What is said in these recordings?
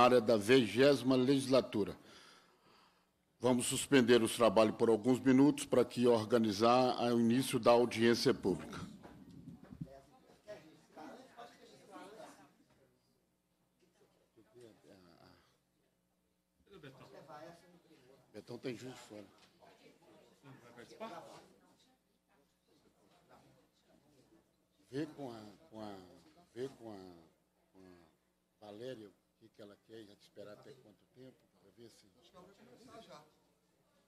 ordinária da 20 legislatura. Vamos suspender os trabalhos por alguns minutos para que organizar o início da audiência pública. Betão tem juiz de fora. Vê com a, com a, vê com a, com a Valéria ela quer e esperar até quanto tempo para ver se. Acho que começar já.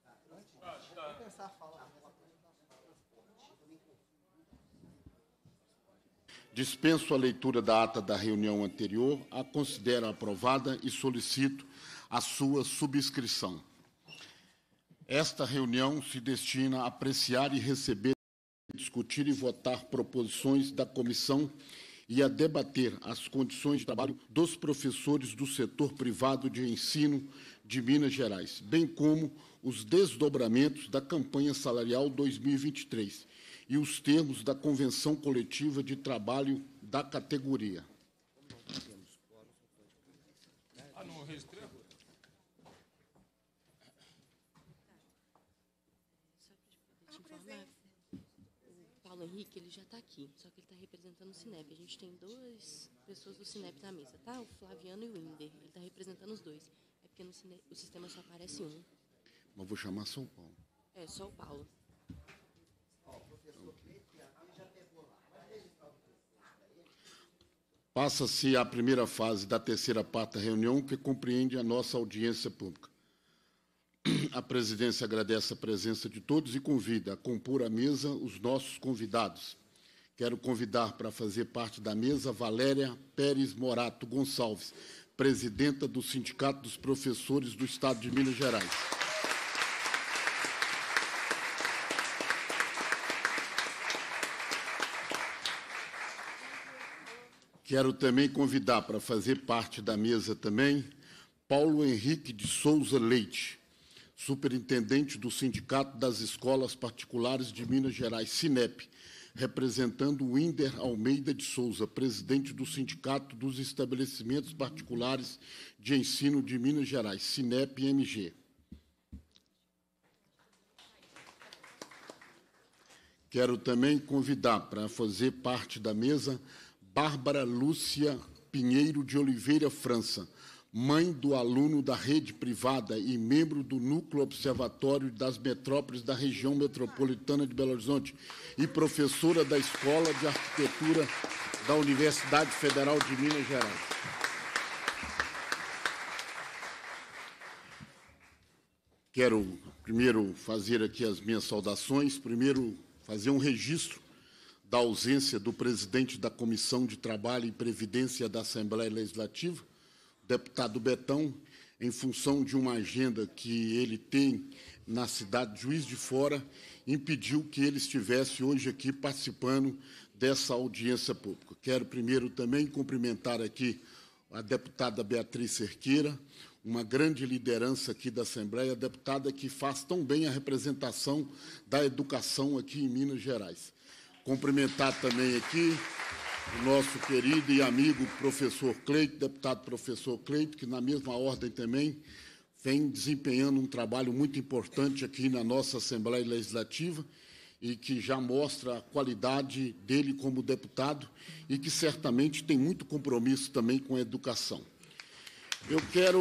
Ah, antes, ah, tá. a Dispenso a leitura da ata da reunião anterior, a considero aprovada e solicito a sua subscrição. Esta reunião se destina a apreciar e receber, discutir e votar proposições da Comissão e a debater as condições de trabalho dos professores do setor privado de ensino de Minas Gerais, bem como os desdobramentos da campanha salarial 2023 e os termos da convenção coletiva de trabalho da categoria. Henrique, ele já tá aqui, só que ele tá representando o Cinep. A gente tem duas pessoas do Cinep na mesa, tá? O Flaviano e o Inder. Ele tá representando os dois. É porque no Cinep, o sistema só aparece um. Mas vou chamar São Paulo. É, só o Paulo. Passa-se a primeira fase da terceira parte da reunião, que compreende a nossa audiência pública a presidência agradece a presença de todos e convida a compor a mesa os nossos convidados. Quero convidar para fazer parte da mesa Valéria Pérez Morato Gonçalves, presidenta do Sindicato dos Professores do Estado de Minas Gerais. Quero também convidar para fazer parte da mesa também Paulo Henrique de Souza Leite, superintendente do Sindicato das Escolas Particulares de Minas Gerais, SINEP, representando Winder Almeida de Souza, presidente do Sindicato dos Estabelecimentos Particulares de Ensino de Minas Gerais, SINEP-MG. Quero também convidar para fazer parte da mesa Bárbara Lúcia Pinheiro de Oliveira França, mãe do aluno da rede privada e membro do Núcleo Observatório das Metrópoles da Região Metropolitana de Belo Horizonte e professora da Escola de Arquitetura da Universidade Federal de Minas Gerais. Quero primeiro fazer aqui as minhas saudações, primeiro fazer um registro da ausência do presidente da Comissão de Trabalho e Previdência da Assembleia Legislativa, deputado Betão, em função de uma agenda que ele tem na cidade de Juiz de Fora, impediu que ele estivesse hoje aqui participando dessa audiência pública. Quero primeiro também cumprimentar aqui a deputada Beatriz Cerqueira, uma grande liderança aqui da Assembleia, deputada que faz tão bem a representação da educação aqui em Minas Gerais. Cumprimentar também aqui o nosso querido e amigo professor Cleito, deputado professor Cleito, que na mesma ordem também vem desempenhando um trabalho muito importante aqui na nossa Assembleia Legislativa e que já mostra a qualidade dele como deputado e que certamente tem muito compromisso também com a educação. Eu quero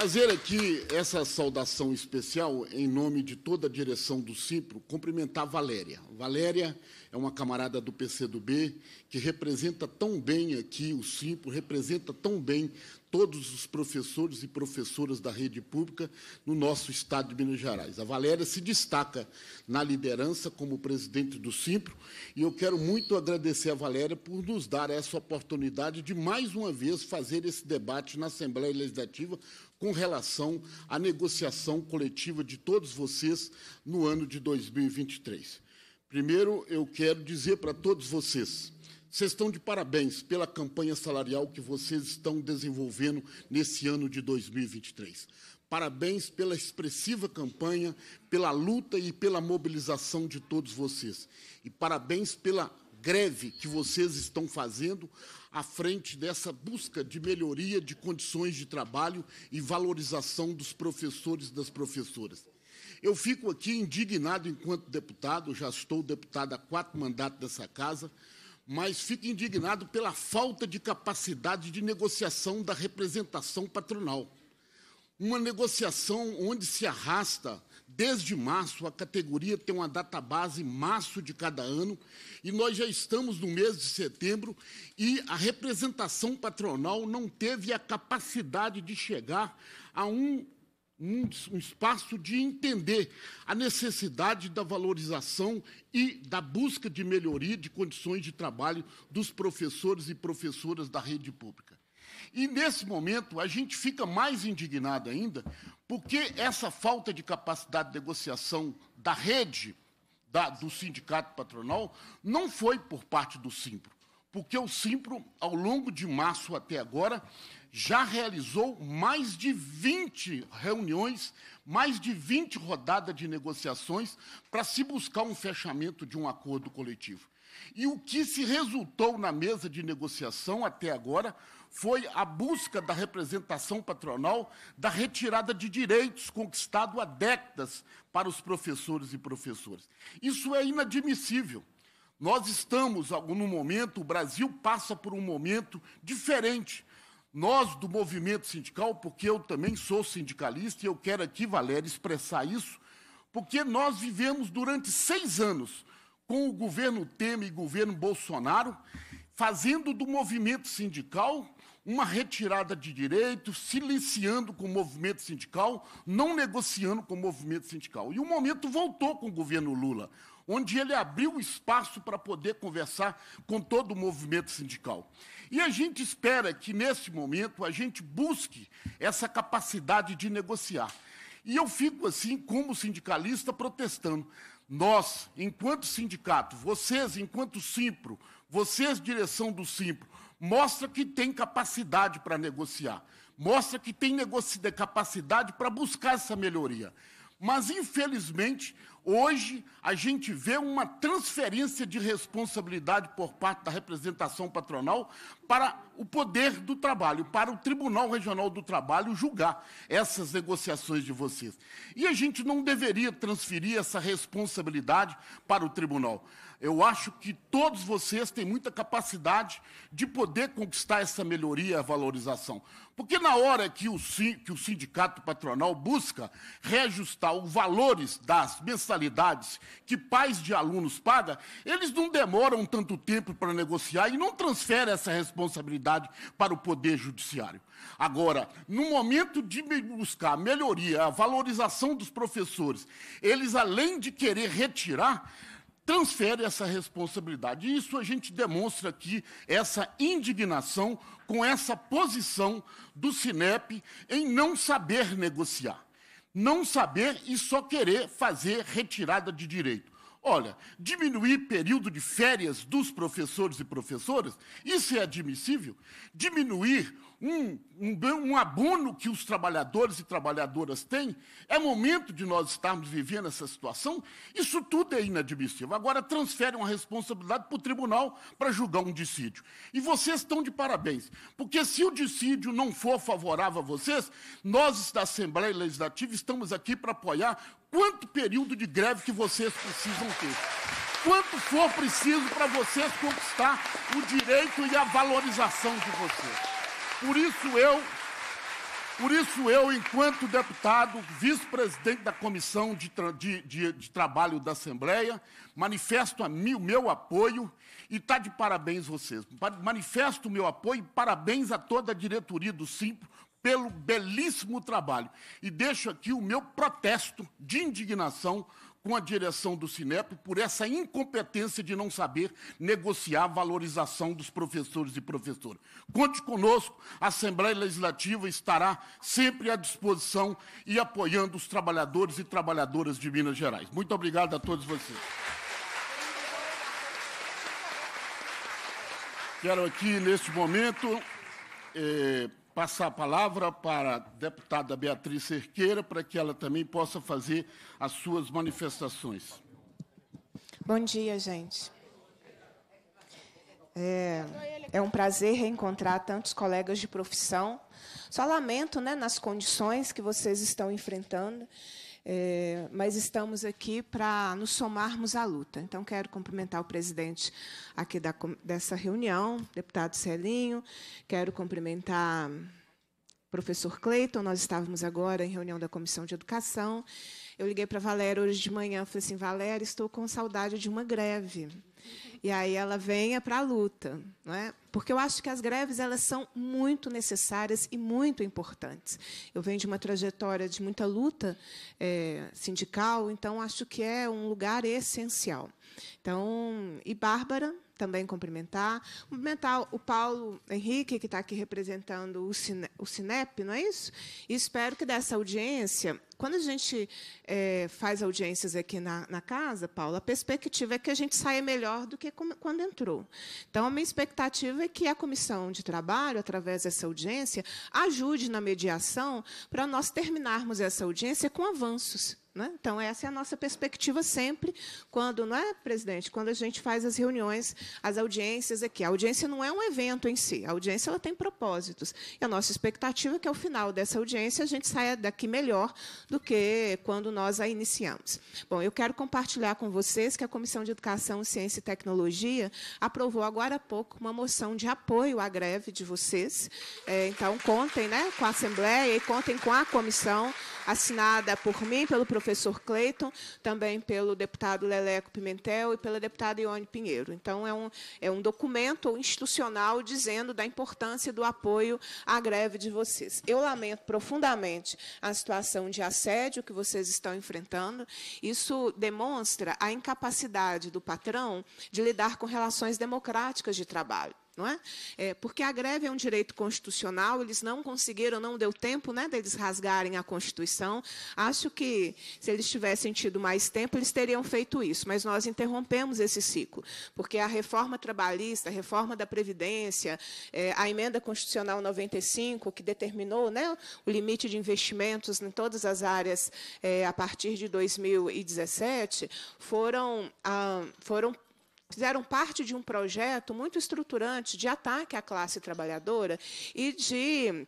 Fazer aqui essa saudação especial em nome de toda a direção do Cipro, cumprimentar Valéria. Valéria é uma camarada do PCdoB que representa tão bem aqui o Cipro, representa tão bem todos os professores e professoras da rede pública no nosso estado de Minas Gerais. A Valéria se destaca na liderança como presidente do Simpro e eu quero muito agradecer a Valéria por nos dar essa oportunidade de mais uma vez fazer esse debate na Assembleia Legislativa com relação à negociação coletiva de todos vocês no ano de 2023. Primeiro, eu quero dizer para todos vocês, vocês estão de parabéns pela campanha salarial que vocês estão desenvolvendo nesse ano de 2023. Parabéns pela expressiva campanha, pela luta e pela mobilização de todos vocês. E parabéns pela greve que vocês estão fazendo, à frente dessa busca de melhoria de condições de trabalho e valorização dos professores e das professoras. Eu fico aqui indignado enquanto deputado, já estou deputado há quatro mandatos dessa casa, mas fico indignado pela falta de capacidade de negociação da representação patronal. Uma negociação onde se arrasta Desde março, a categoria tem uma data-base março de cada ano, e nós já estamos no mês de setembro, e a representação patronal não teve a capacidade de chegar a um, um, um espaço de entender a necessidade da valorização e da busca de melhoria de condições de trabalho dos professores e professoras da rede pública. E, nesse momento, a gente fica mais indignado ainda, porque essa falta de capacidade de negociação da rede da, do sindicato patronal não foi por parte do Simpro, porque o Simpro, ao longo de março até agora, já realizou mais de 20 reuniões, mais de 20 rodadas de negociações para se buscar um fechamento de um acordo coletivo. E o que se resultou na mesa de negociação até agora foi a busca da representação patronal, da retirada de direitos conquistados há décadas para os professores e professoras. Isso é inadmissível. Nós estamos, num momento, o Brasil passa por um momento diferente. Nós do movimento sindical, porque eu também sou sindicalista e eu quero aqui, Valéria, expressar isso, porque nós vivemos durante seis anos com o governo Temer e governo Bolsonaro, fazendo do movimento sindical uma retirada de direitos, silenciando com o movimento sindical, não negociando com o movimento sindical. E o momento voltou com o governo Lula, onde ele abriu espaço para poder conversar com todo o movimento sindical. E a gente espera que, nesse momento, a gente busque essa capacidade de negociar. E eu fico assim, como sindicalista, protestando. Nós, enquanto sindicato, vocês, enquanto Simpro, vocês, direção do Simpro, mostra que tem capacidade para negociar, mostra que tem capacidade para buscar essa melhoria. Mas, infelizmente, hoje a gente vê uma transferência de responsabilidade por parte da representação patronal para o poder do trabalho, para o Tribunal Regional do Trabalho julgar essas negociações de vocês. E a gente não deveria transferir essa responsabilidade para o tribunal. Eu acho que todos vocês têm muita capacidade de poder conquistar essa melhoria, a valorização. Porque na hora que o, que o sindicato patronal busca reajustar os valores das mensalidades que pais de alunos pagam, eles não demoram tanto tempo para negociar e não transferem essa responsabilidade para o Poder Judiciário. Agora, no momento de buscar a melhoria, a valorização dos professores, eles, além de querer retirar, transfere essa responsabilidade. E isso a gente demonstra aqui, essa indignação com essa posição do Sinep em não saber negociar, não saber e só querer fazer retirada de direito. Olha, diminuir período de férias dos professores e professoras, isso é admissível? Diminuir um, um, um abono que os trabalhadores e trabalhadoras têm, é momento de nós estarmos vivendo essa situação, isso tudo é inadmissível. Agora transfere uma responsabilidade para o tribunal para julgar um dissídio. E vocês estão de parabéns, porque se o dissídio não for favorável a vocês, nós da Assembleia Legislativa estamos aqui para apoiar quanto período de greve que vocês precisam ter quanto for preciso para vocês conquistar o direito e a valorização de vocês. Por isso eu, por isso eu, enquanto deputado, vice-presidente da Comissão de, de, de, de, Trabalho da Assembleia, manifesto o meu apoio e está de parabéns vocês. Manifesto o meu apoio e parabéns a toda a diretoria do Simpro pelo belíssimo trabalho. E deixo aqui o meu protesto de indignação com a direção do Cinep por essa incompetência de não saber negociar a valorização dos professores e professoras. Conte conosco, a Assembleia Legislativa estará sempre à disposição e apoiando os trabalhadores e trabalhadoras de Minas Gerais. Muito obrigado a todos vocês. Quero aqui, neste momento, eh, passar a palavra para a deputada Beatriz Cerqueira, para que ela também possa fazer as suas manifestações. Bom dia, gente. É, é, um prazer reencontrar tantos colegas de profissão. Só lamento né, nas condições que vocês estão enfrentando. É, mas estamos aqui para nos somarmos à luta. Então, quero cumprimentar o presidente aqui da, dessa reunião, deputado Celinho, quero cumprimentar o professor Cleiton, nós estávamos agora em reunião da Comissão de Educação. Eu liguei para Valéria hoje de manhã, falei assim, Valéria, estou com saudade de uma greve. E aí ela venha para a luta, não é? Porque eu acho que as greves elas são muito necessárias e muito importantes. Eu venho de uma trajetória de muita luta é, sindical, então acho que é um lugar essencial. Então, e Bárbara também cumprimentar. Cumprimentar o Paulo Henrique, que está aqui representando o, Cine, o Cinep, não é isso? E espero que dessa audiência quando a gente é, faz audiências aqui na, na, casa, Paula, a perspectiva é que a gente saia melhor do que como, quando entrou. Então, a minha expectativa é que a comissão de trabalho, através dessa audiência, ajude na mediação para nós terminarmos essa audiência com avanços. Né? Então, essa é a nossa perspectiva sempre, quando, não é, presidente? Quando a gente faz as reuniões, as audiências aqui. A audiência não é um evento em si, a audiência ela tem propósitos. E a nossa expectativa é que, ao final dessa audiência, a gente saia daqui melhor do que quando nós a iniciamos. Bom, eu quero compartilhar com vocês que a Comissão de Educação, Ciência e Tecnologia aprovou agora há pouco uma moção de apoio à greve de vocês. É, então, contem né, com a Assembleia e contem com a comissão assinada por mim, pelo professor Cleiton, também pelo deputado Leleco Pimentel e pela deputada Ione Pinheiro. Então, é um, é um documento institucional dizendo da importância do apoio à greve de vocês. Eu lamento profundamente a situação de assédio que vocês estão enfrentando. Isso demonstra a incapacidade do patrão de lidar com relações democráticas de trabalho não é? é? Porque a greve é um direito constitucional, eles não conseguiram, não deu tempo né, deles rasgarem a Constituição. Acho que se eles tivessem tido mais tempo, eles teriam feito isso, mas nós interrompemos esse ciclo, porque a reforma trabalhista, a reforma da Previdência, é, a emenda constitucional 95, que determinou né, o limite de investimentos em todas as áreas é, a partir de 2017, foram, ah, foram fizeram parte de um projeto muito estruturante de ataque à classe trabalhadora e de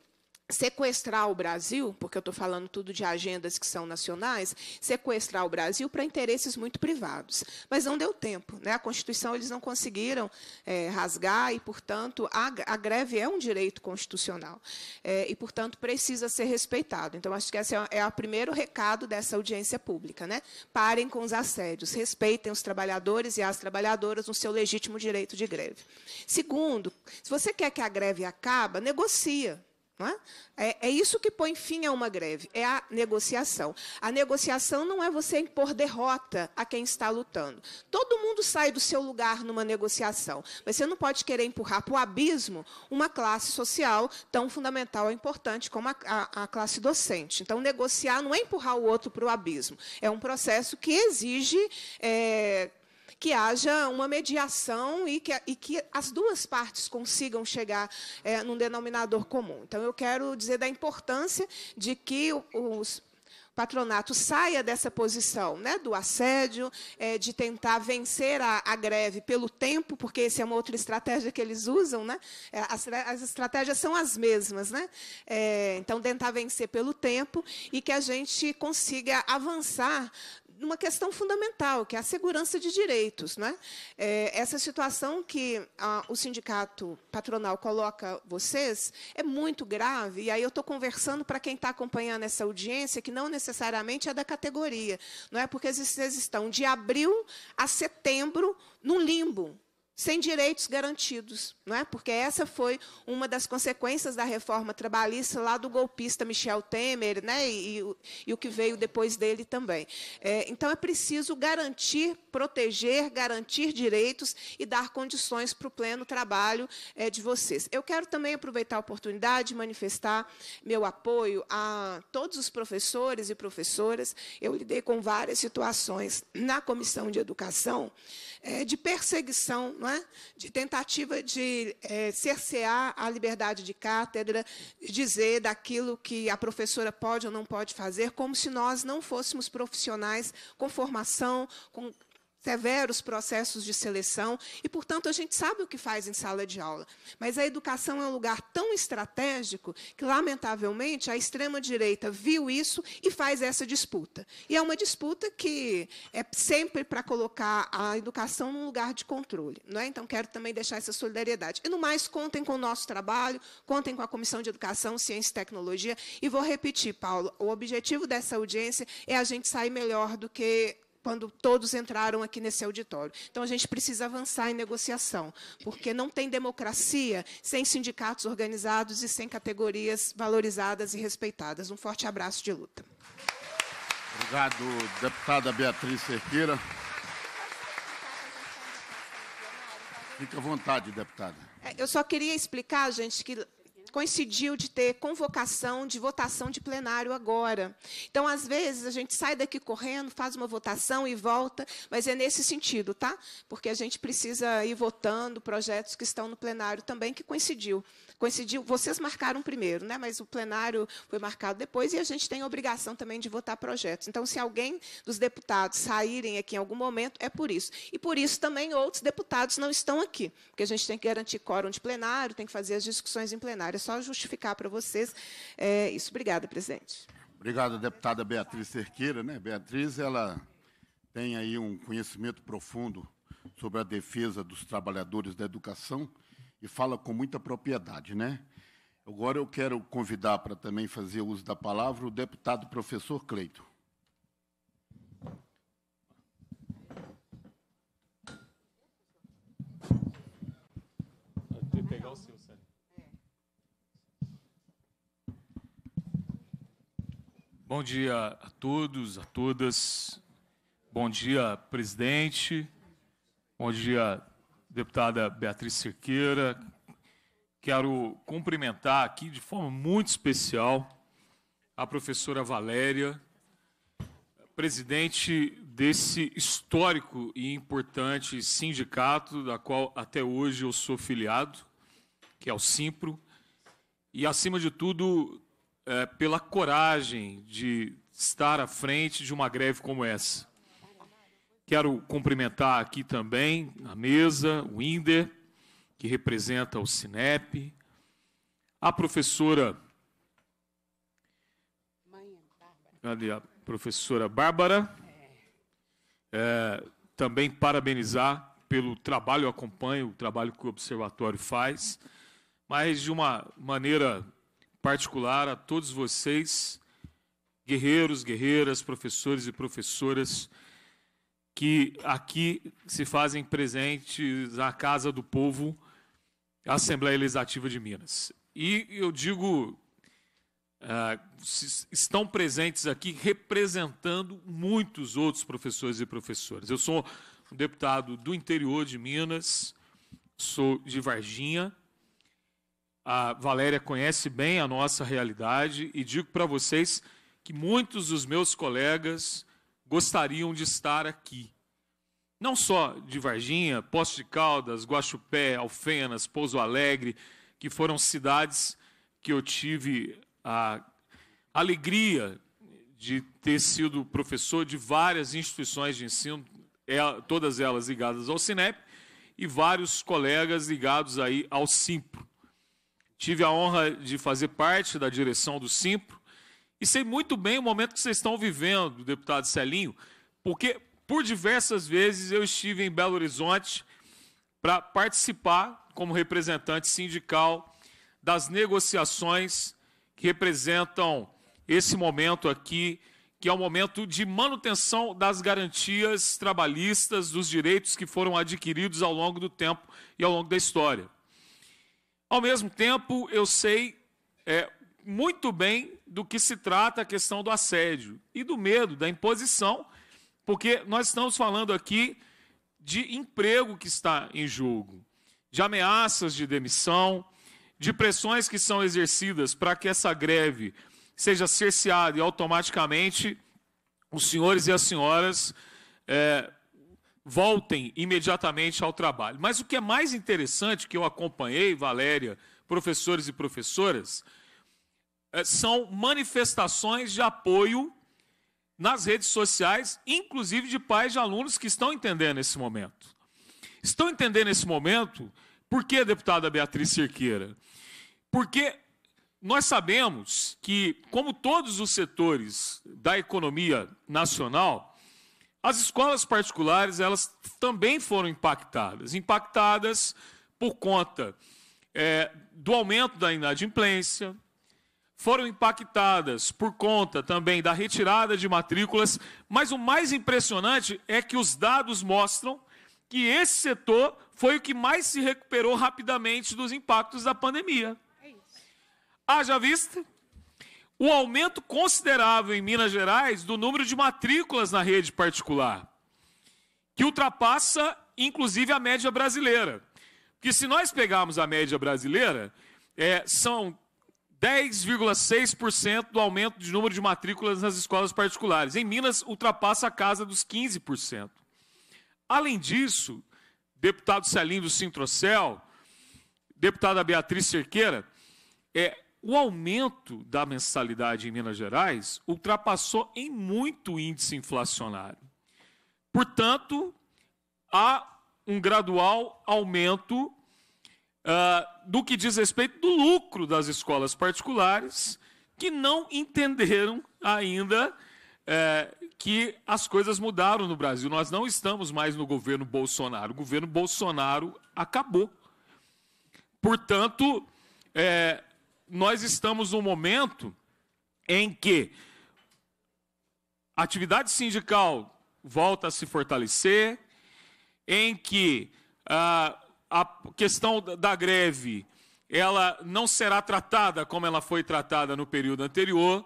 sequestrar o Brasil, porque eu estou falando tudo de agendas que são nacionais, sequestrar o Brasil para interesses muito privados. Mas não deu tempo. Né? A Constituição eles não conseguiram é, rasgar e, portanto, a, a, greve é um direito constitucional é, e, portanto, precisa ser respeitado. Então, acho que esse é, é o primeiro recado dessa audiência pública. Né? Parem com os assédios, respeitem os trabalhadores e as trabalhadoras no seu legítimo direito de greve. Segundo, se você quer que a greve acabe, negocia é? é? é? isso que põe fim a uma greve, é a negociação. A negociação não é você impor derrota a quem está lutando. Todo mundo sai do seu lugar numa negociação, mas você não pode querer empurrar para o abismo uma classe social tão fundamental e importante como a, a, a classe docente. Então, negociar não é empurrar o outro para o abismo, é um processo que exige. É, que haja uma mediação e que, e que as duas partes consigam chegar é, num denominador comum. Então, eu quero dizer da importância de que os patronato saia dessa posição né, do assédio, é, de tentar vencer a, a, greve pelo tempo, porque essa é uma outra estratégia que eles usam. Né? É, as, as estratégias são as mesmas. Né? É, então, tentar vencer pelo tempo e que a gente consiga avançar numa questão fundamental, que é a segurança de direitos. Né? É, essa situação que a, ah, o sindicato patronal coloca vocês é muito grave, e aí eu estou conversando para quem está acompanhando essa audiência, que não necessariamente é da categoria, não é porque vocês estão de abril a setembro num limbo, sem direitos garantidos, não é? Porque essa foi uma das consequências da reforma trabalhista lá do golpista Michel Temer, né? E, e, e o que veio depois dele também. É, então é preciso garantir, proteger, garantir direitos e dar condições para o pleno trabalho é, de vocês. Eu quero também aproveitar a oportunidade de manifestar meu apoio a todos os professores e professoras. Eu lidei com várias situações na comissão de educação é, de perseguição. Não é? é? de tentativa de é, cercear a liberdade de cátedra, dizer daquilo que a professora pode ou não pode fazer, como se nós não fôssemos profissionais com formação, com severos processos de seleção e, portanto, a gente sabe o que faz em sala de aula. Mas a educação é um lugar tão estratégico que, lamentavelmente, a extrema-direita viu isso e faz essa disputa. E é uma disputa que é sempre para colocar a educação num lugar de controle. Não é? Então, quero também deixar essa solidariedade. E, no mais, contem com o nosso trabalho, contem com a Comissão de Educação, Ciência e Tecnologia. E vou repetir, Paulo, o objetivo dessa audiência é a gente sair melhor do que quando todos entraram aqui nesse auditório. Então, a gente precisa avançar em negociação, porque não tem democracia sem sindicatos organizados e sem categorias valorizadas e respeitadas. Um forte abraço de luta. Obrigado, deputada Beatriz Cerqueira. Fique à vontade, deputada. É, eu só queria explicar, gente, que coincidiu de ter convocação de votação de plenário agora. Então, às vezes, a gente sai daqui correndo, faz uma votação e volta, mas é nesse sentido, tá? Porque a gente precisa ir votando projetos que estão no plenário também, que coincidiu coincidiu, vocês marcaram primeiro, né? mas o plenário foi marcado depois e a gente tem a obrigação também de votar projetos. Então, se alguém dos deputados saírem aqui em algum momento, é por isso. E por isso também outros deputados não estão aqui, porque a gente tem que garantir quórum de plenário, tem que fazer as discussões em plenário. É só justificar para vocês é, isso. Obrigada, presidente. Obrigado, deputada Beatriz Cerqueira. Né? Beatriz, ela tem aí um conhecimento profundo sobre a defesa dos trabalhadores da educação e fala com muita propriedade, né? Agora eu quero convidar para também fazer uso da palavra o deputado professor Cleito. Bom dia a todos, a todas. Bom dia, presidente. Bom dia, deputada Beatriz Cerqueira. Quero cumprimentar aqui de forma muito especial a professora Valéria, presidente desse histórico e importante sindicato, da qual até hoje eu sou filiado, que é o Simpro, e, acima de tudo, é, pela coragem de estar à frente de uma greve como essa. Quero cumprimentar aqui também a mesa, o Inder, que representa o Cinep, a professora. Cadê a professora Bárbara? É, também parabenizar pelo trabalho, eu acompanho o trabalho que o Observatório faz, mas de uma maneira particular a todos vocês, guerreiros, guerreiras, professores e professoras que aqui se fazem presentes à Casa do Povo, à Assembleia Legislativa de Minas. E eu digo, uh, estão presentes aqui representando muitos outros professores e professoras. Eu sou um deputado do interior de Minas, sou de Varginha. A Valéria conhece bem a nossa realidade e digo para vocês que muitos dos meus colegas gostariam de estar aqui. Não só de Varginha, Poço de Caldas, Guaxupé, Alfenas, Pouso Alegre, que foram cidades que eu tive a alegria de ter sido professor de várias instituições de ensino, é, todas elas ligadas ao Cinep, e vários colegas ligados aí ao Simpro. Tive a honra de fazer parte da direção do Simpro, e sei muito bem o momento que vocês estão vivendo, deputado Celinho, porque por diversas vezes eu estive em Belo Horizonte para participar como representante sindical das negociações que representam esse momento aqui, que é o momento de manutenção das garantias trabalhistas, dos direitos que foram adquiridos ao longo do tempo e ao longo da história. Ao mesmo tempo, eu sei é, muito bem do que se trata a questão do assédio e do medo, da imposição, porque nós estamos falando aqui de emprego que está em jogo, de ameaças de demissão, de pressões que são exercidas para que essa greve seja cerceada e automaticamente os senhores e as senhoras é, voltem imediatamente ao trabalho. Mas o que é mais interessante que eu acompanhei, Valéria, professores e professoras, eh, são manifestações de apoio nas redes sociais, inclusive de pais de alunos que estão entendendo esse momento. Estão entendendo esse momento, por que, deputada Beatriz Cerqueira? Porque nós sabemos que, como todos os setores da economia nacional, as escolas particulares elas também foram impactadas, impactadas por conta é, do aumento da inadimplência, foram impactadas por conta também da retirada de matrículas, mas o mais impressionante é que os dados mostram que esse setor foi o que mais se recuperou rapidamente dos impactos da pandemia. É Haja vista o aumento considerável em Minas Gerais do número de matrículas na rede particular, que ultrapassa inclusive a média brasileira. Porque se nós pegarmos a média brasileira, é, são 10,6% do aumento de número de matrículas nas escolas particulares. Em Minas, ultrapassa a casa dos 15%. Além disso, deputado Celinho do Sintrocel, deputada Beatriz Cerqueira, é, o aumento da mensalidade em Minas Gerais ultrapassou em muito o índice inflacionário. Portanto, há um gradual aumento ah, do que diz respeito do lucro das escolas particulares, que não entenderam ainda é, que as coisas mudaram no Brasil. Nós não estamos mais no governo Bolsonaro. O governo Bolsonaro acabou. Portanto, é, nós estamos num momento em que a atividade sindical volta a se fortalecer, em que ah, a questão da greve ela não será tratada como ela foi tratada no período anterior.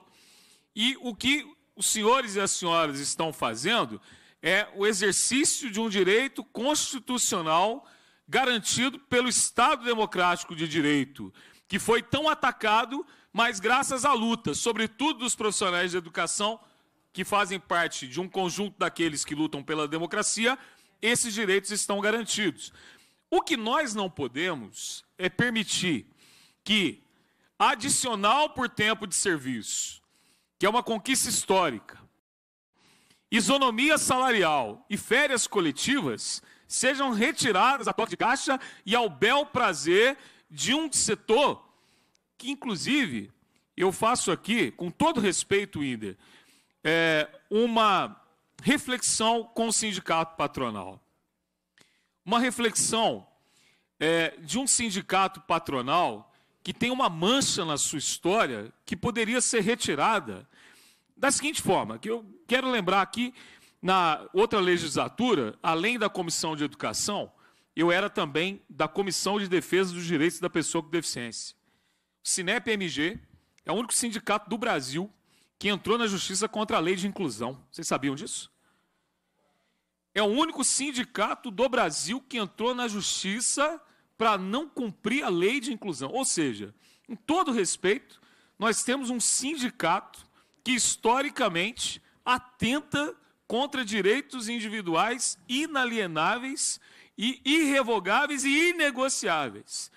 E o que os senhores e as senhoras estão fazendo é o exercício de um direito constitucional garantido pelo Estado Democrático de Direito, que foi tão atacado, mas graças à luta, sobretudo dos profissionais de educação, que fazem parte de um conjunto daqueles que lutam pela democracia, esses direitos estão garantidos. O que nós não podemos é permitir que adicional por tempo de serviço, que é uma conquista histórica, isonomia salarial e férias coletivas sejam retiradas à toque de caixa e ao bel prazer de um setor que, inclusive, eu faço aqui, com todo respeito, Inder, é, uma reflexão com o sindicato patronal uma reflexão é, de um sindicato patronal que tem uma mancha na sua história que poderia ser retirada da seguinte forma, que eu quero lembrar aqui, na outra legislatura, além da Comissão de Educação, eu era também da Comissão de Defesa dos Direitos da Pessoa com Deficiência. O Sinep-MG é o único sindicato do Brasil que entrou na justiça contra a lei de inclusão. Vocês sabiam disso? é o único sindicato do Brasil que entrou na justiça para não cumprir a lei de inclusão. Ou seja, em todo respeito, nós temos um sindicato que historicamente atenta contra direitos individuais inalienáveis e irrevogáveis e inegociáveis.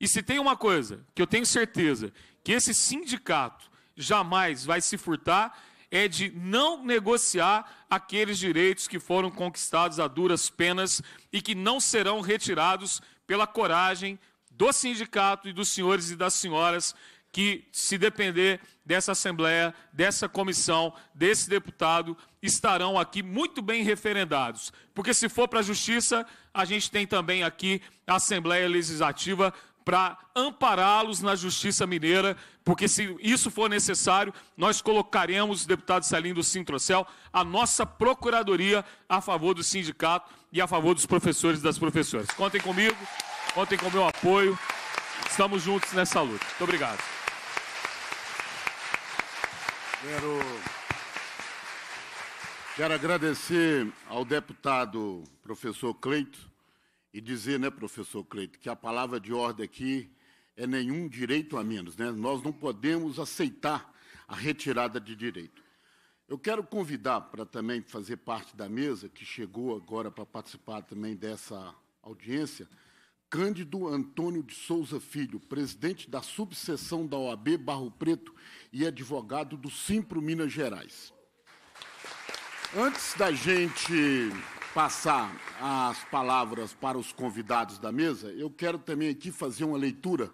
E se tem uma coisa que eu tenho certeza que esse sindicato jamais vai se furtar é de não negociar aqueles direitos que foram conquistados a duras penas e que não serão retirados pela coragem do sindicato e dos senhores e das senhoras que, se depender dessa Assembleia, dessa comissão, desse deputado, estarão aqui muito bem referendados. Porque se for para a Justiça, a gente tem também aqui a Assembleia Legislativa para ampará-los na justiça mineira, porque se isso for necessário, nós colocaremos, deputado Salim do Sintrocel, a nossa procuradoria a favor do sindicato e a favor dos professores e das professoras. Contem comigo, contem com o meu apoio. Estamos juntos nessa luta. Muito obrigado. Quero, quero agradecer ao deputado professor Cleito e dizer, né, professor Cleito, que a palavra de ordem aqui é nenhum direito a menos, né? Nós não podemos aceitar a retirada de direito. Eu quero convidar para também fazer parte da mesa, que chegou agora para participar também dessa audiência, Cândido Antônio de Souza Filho, presidente da subseção da OAB Barro Preto e advogado do Simpro Minas Gerais. Antes da gente passar as palavras para os convidados da mesa, eu quero também aqui fazer uma leitura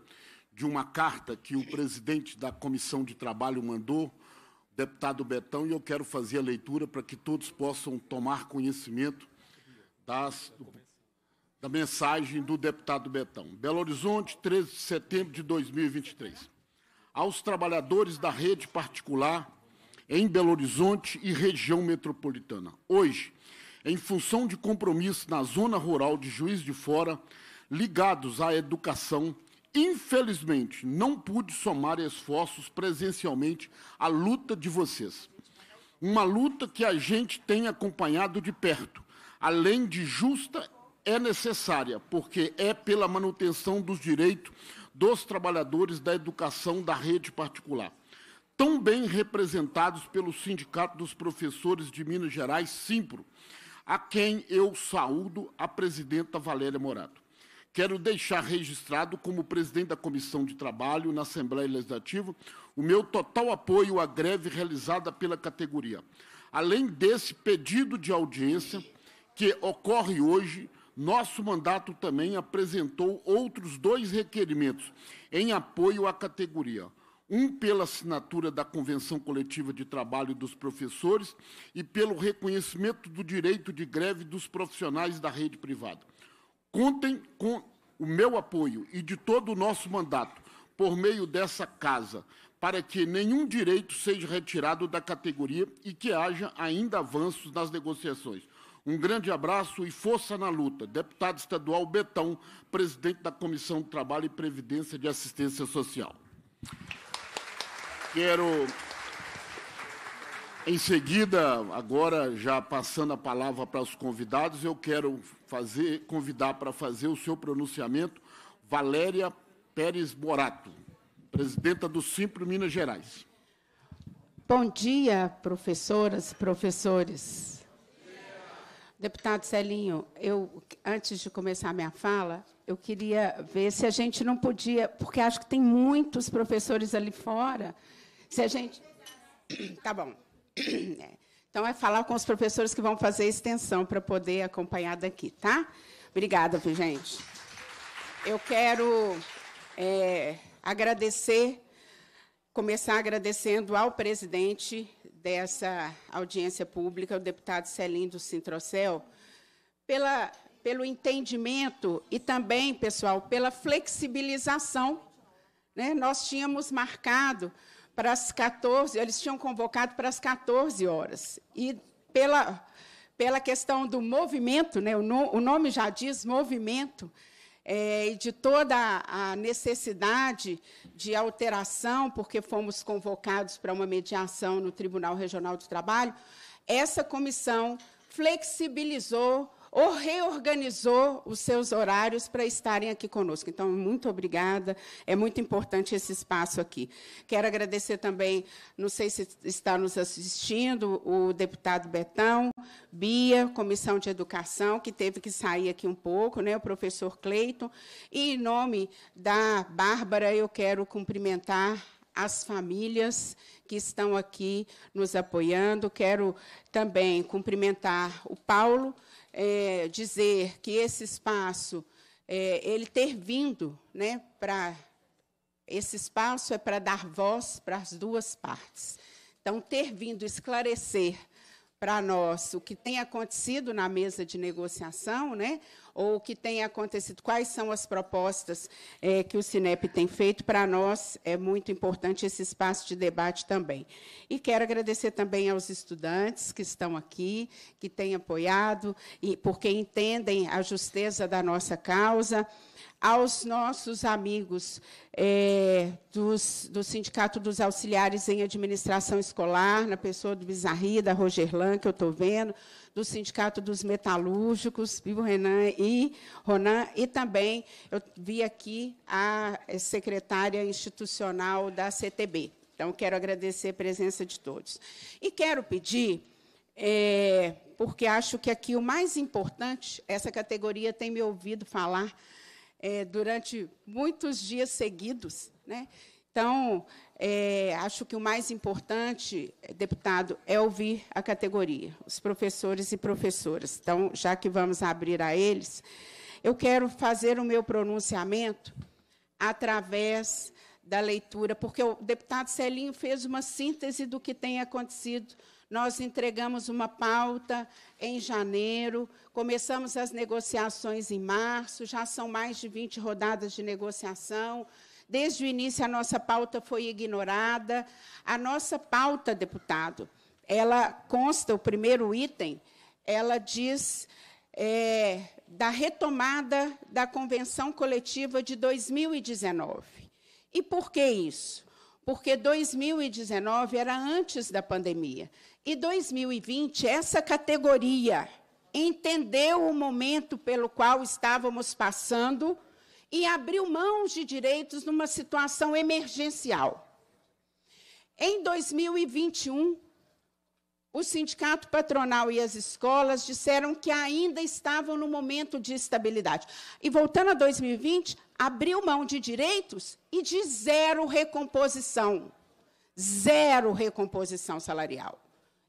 de uma carta que o presidente da Comissão de Trabalho mandou, deputado Betão, e eu quero fazer a leitura para que todos possam tomar conhecimento das, da mensagem do deputado Betão. Belo Horizonte, 13 de setembro de 2023. Aos trabalhadores da rede particular em Belo Horizonte e região metropolitana. Hoje, em função de compromissos na zona rural de Juiz de Fora, ligados à educação, infelizmente não pude somar esforços presencialmente à luta de vocês. Uma luta que a gente tem acompanhado de perto, além de justa, é necessária, porque é pela manutenção dos direitos dos trabalhadores da educação da rede particular tão bem representados pelo Sindicato dos Professores de Minas Gerais, Simpro, a quem eu saúdo a presidenta Valéria Morato. Quero deixar registrado, como presidente da Comissão de Trabalho na Assembleia Legislativa, o meu total apoio à greve realizada pela categoria. Além desse pedido de audiência que ocorre hoje, nosso mandato também apresentou outros dois requerimentos em apoio à categoria um pela assinatura da Convenção Coletiva de Trabalho dos Professores e pelo reconhecimento do direito de greve dos profissionais da rede privada. Contem com o meu apoio e de todo o nosso mandato, por meio dessa casa, para que nenhum direito seja retirado da categoria e que haja ainda avanços nas negociações. Um grande abraço e força na luta. Deputado estadual Betão, presidente da Comissão do Trabalho e Previdência de Assistência Social. Quero, em seguida, agora já passando a palavra para os convidados, eu quero fazer, convidar para fazer o seu pronunciamento Valéria Pérez Borato, presidenta do Simpro Minas Gerais. Bom dia, professoras, professores. Deputado Celinho, eu, antes de começar a minha fala, eu queria ver se a gente não podia, porque acho que tem muitos professores ali fora se a gente. Tá bom. É. Então, é falar com os professores que vão fazer extensão para poder acompanhar daqui, tá? Obrigada, gente. Eu quero é, agradecer, começar agradecendo ao presidente dessa audiência pública, o deputado Celindo Sintrocel, pela, pelo entendimento e também, pessoal, pela flexibilização. Né? Nós tínhamos marcado para as 14, eles tinham convocado para as 14 horas. E pela, pela questão do movimento, né, o, no, o nome já diz movimento, é, e de toda a necessidade de alteração, porque fomos convocados para uma mediação no Tribunal Regional do Trabalho, essa comissão flexibilizou ou reorganizou os seus horários para estarem aqui conosco. Então, muito obrigada. É muito importante esse espaço aqui. Quero agradecer também, não sei se está nos assistindo, o deputado Betão, Bia, Comissão de Educação, que teve que sair aqui um pouco, né, o professor Cleiton. E, em nome da Bárbara, eu quero cumprimentar as famílias que estão aqui nos apoiando. Quero também cumprimentar o Paulo é, dizer que esse espaço, é, ele ter vindo né, para. Esse espaço é para dar voz para as duas partes. Então, ter vindo esclarecer para nós o que tem acontecido na mesa de negociação, né, ou o que tem acontecido, quais são as propostas é, que o Cinep tem feito. Para nós é muito importante esse espaço de debate também. E quero agradecer também aos estudantes que estão aqui, que têm apoiado, e porque entendem a justeza da nossa causa aos nossos amigos é, dos, do Sindicato dos Auxiliares em Administração Escolar, na pessoa do Bizarri, da Rogerlan, que eu estou vendo, do Sindicato dos Metalúrgicos, Vivo Renan e Ronan, e também eu vi aqui a é, secretária institucional da CTB. Então, quero agradecer a presença de todos. E quero pedir é, porque acho que aqui o mais importante, essa categoria tem me ouvido falar é, durante muitos dias seguidos. Né? Então, é, acho que o mais importante, é, deputado, é ouvir a categoria, os professores e professoras. Então, já que vamos abrir a eles, eu quero fazer o meu pronunciamento através da leitura, porque o deputado Celinho fez uma síntese do que tem acontecido nós entregamos uma pauta em janeiro, começamos as negociações em março, já são mais de 20 rodadas de negociação. Desde o início, a nossa pauta foi ignorada. A nossa pauta, deputado, ela consta, o primeiro item, ela diz é, da retomada da convenção coletiva de 2019. E por que isso? Porque 2019 era antes da pandemia. E 2020, essa categoria entendeu o momento pelo qual estávamos passando e abriu mão de direitos numa situação emergencial. Em 2021, o sindicato patronal e as escolas disseram que ainda estavam no momento de estabilidade. E voltando a 2020, abriu mão de direitos e de zero recomposição. Zero recomposição salarial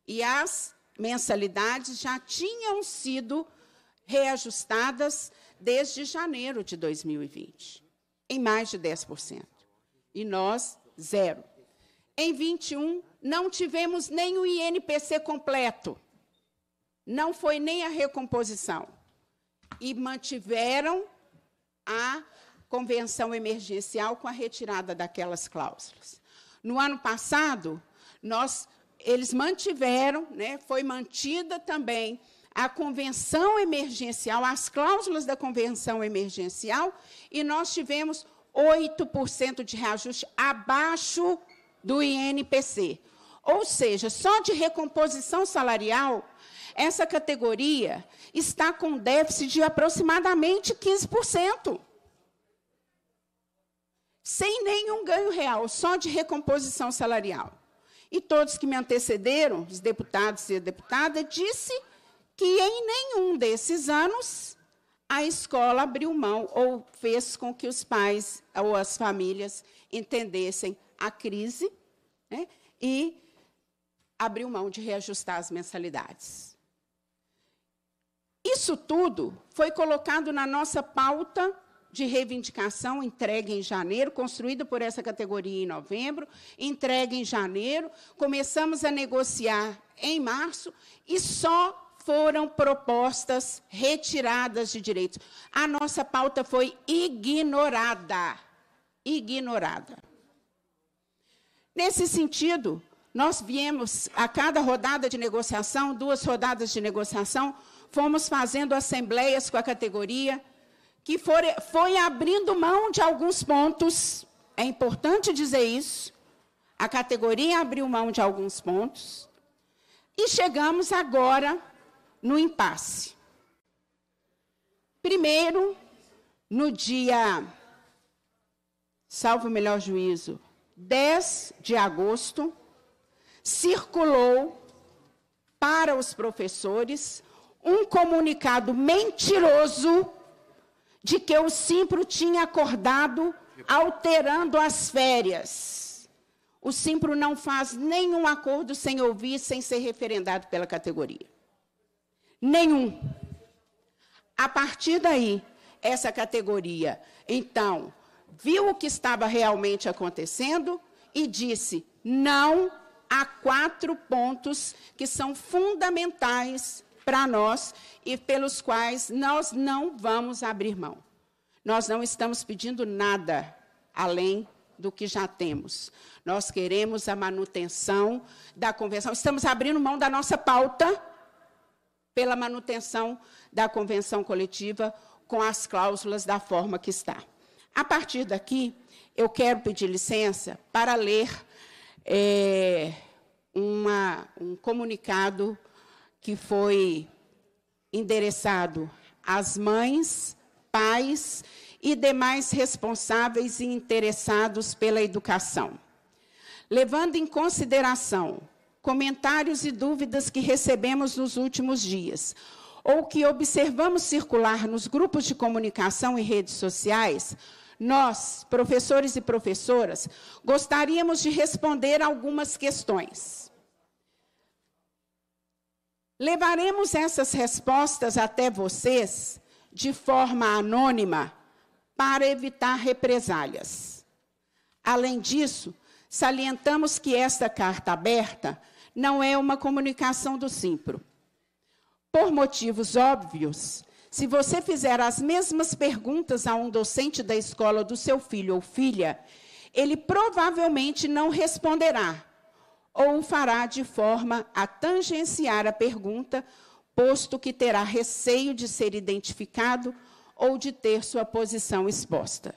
e as mensalidades já tinham sido reajustadas desde janeiro de 2020, em mais de 10%. E nós, zero. Em 21, não tivemos nem o INPC completo. Não foi nem a recomposição. E mantiveram a convenção emergencial com a retirada daquelas cláusulas. No ano passado, nós eles mantiveram, né, foi mantida também a convenção emergencial, as cláusulas da convenção emergencial, e nós tivemos 8% de reajuste abaixo do INPC. Ou seja, só de recomposição salarial, essa categoria está com déficit de aproximadamente 15%. Sem nenhum ganho real, só de recomposição salarial e todos que me antecederam, os deputados e a deputada, disse que em nenhum desses anos a escola abriu mão ou fez com que os pais ou as famílias entendessem a crise né, e abriu mão de reajustar as mensalidades. Isso tudo foi colocado na nossa pauta de reivindicação entregue em janeiro, construída por essa categoria em novembro, entregue em janeiro. Começamos a negociar em março e só foram propostas retiradas de direitos. A nossa pauta foi ignorada. Ignorada. Nesse sentido, nós viemos a cada rodada de negociação, duas rodadas de negociação, fomos fazendo assembleias com a categoria, que for, foi abrindo mão de alguns pontos, é importante dizer isso. A categoria abriu mão de alguns pontos. E chegamos agora no impasse. Primeiro, no dia, salvo o melhor juízo, 10 de agosto, circulou para os professores um comunicado mentiroso de que o Simpro tinha acordado alterando as férias. O Simpro não faz nenhum acordo sem ouvir, sem ser referendado pela categoria. Nenhum. A partir daí, essa categoria, então, viu o que estava realmente acontecendo e disse não a quatro pontos que são fundamentais para nós e pelos quais nós não vamos abrir mão. Nós não estamos pedindo nada além do que já temos. Nós queremos a manutenção da convenção. Estamos abrindo mão da nossa pauta pela manutenção da convenção coletiva com as cláusulas da forma que está. A partir daqui, eu quero pedir licença para ler é, uma, um comunicado que foi endereçado às mães, pais e demais responsáveis e interessados pela educação. Levando em consideração comentários e dúvidas que recebemos nos últimos dias, ou que observamos circular nos grupos de comunicação e redes sociais, nós, professores e professoras, gostaríamos de responder algumas questões. Levaremos essas respostas até vocês de forma anônima para evitar represálias. Além disso, salientamos que esta carta aberta não é uma comunicação do Simpro. Por motivos óbvios, se você fizer as mesmas perguntas a um docente da escola do seu filho ou filha, ele provavelmente não responderá, ou o fará de forma a tangenciar a pergunta, posto que terá receio de ser identificado ou de ter sua posição exposta.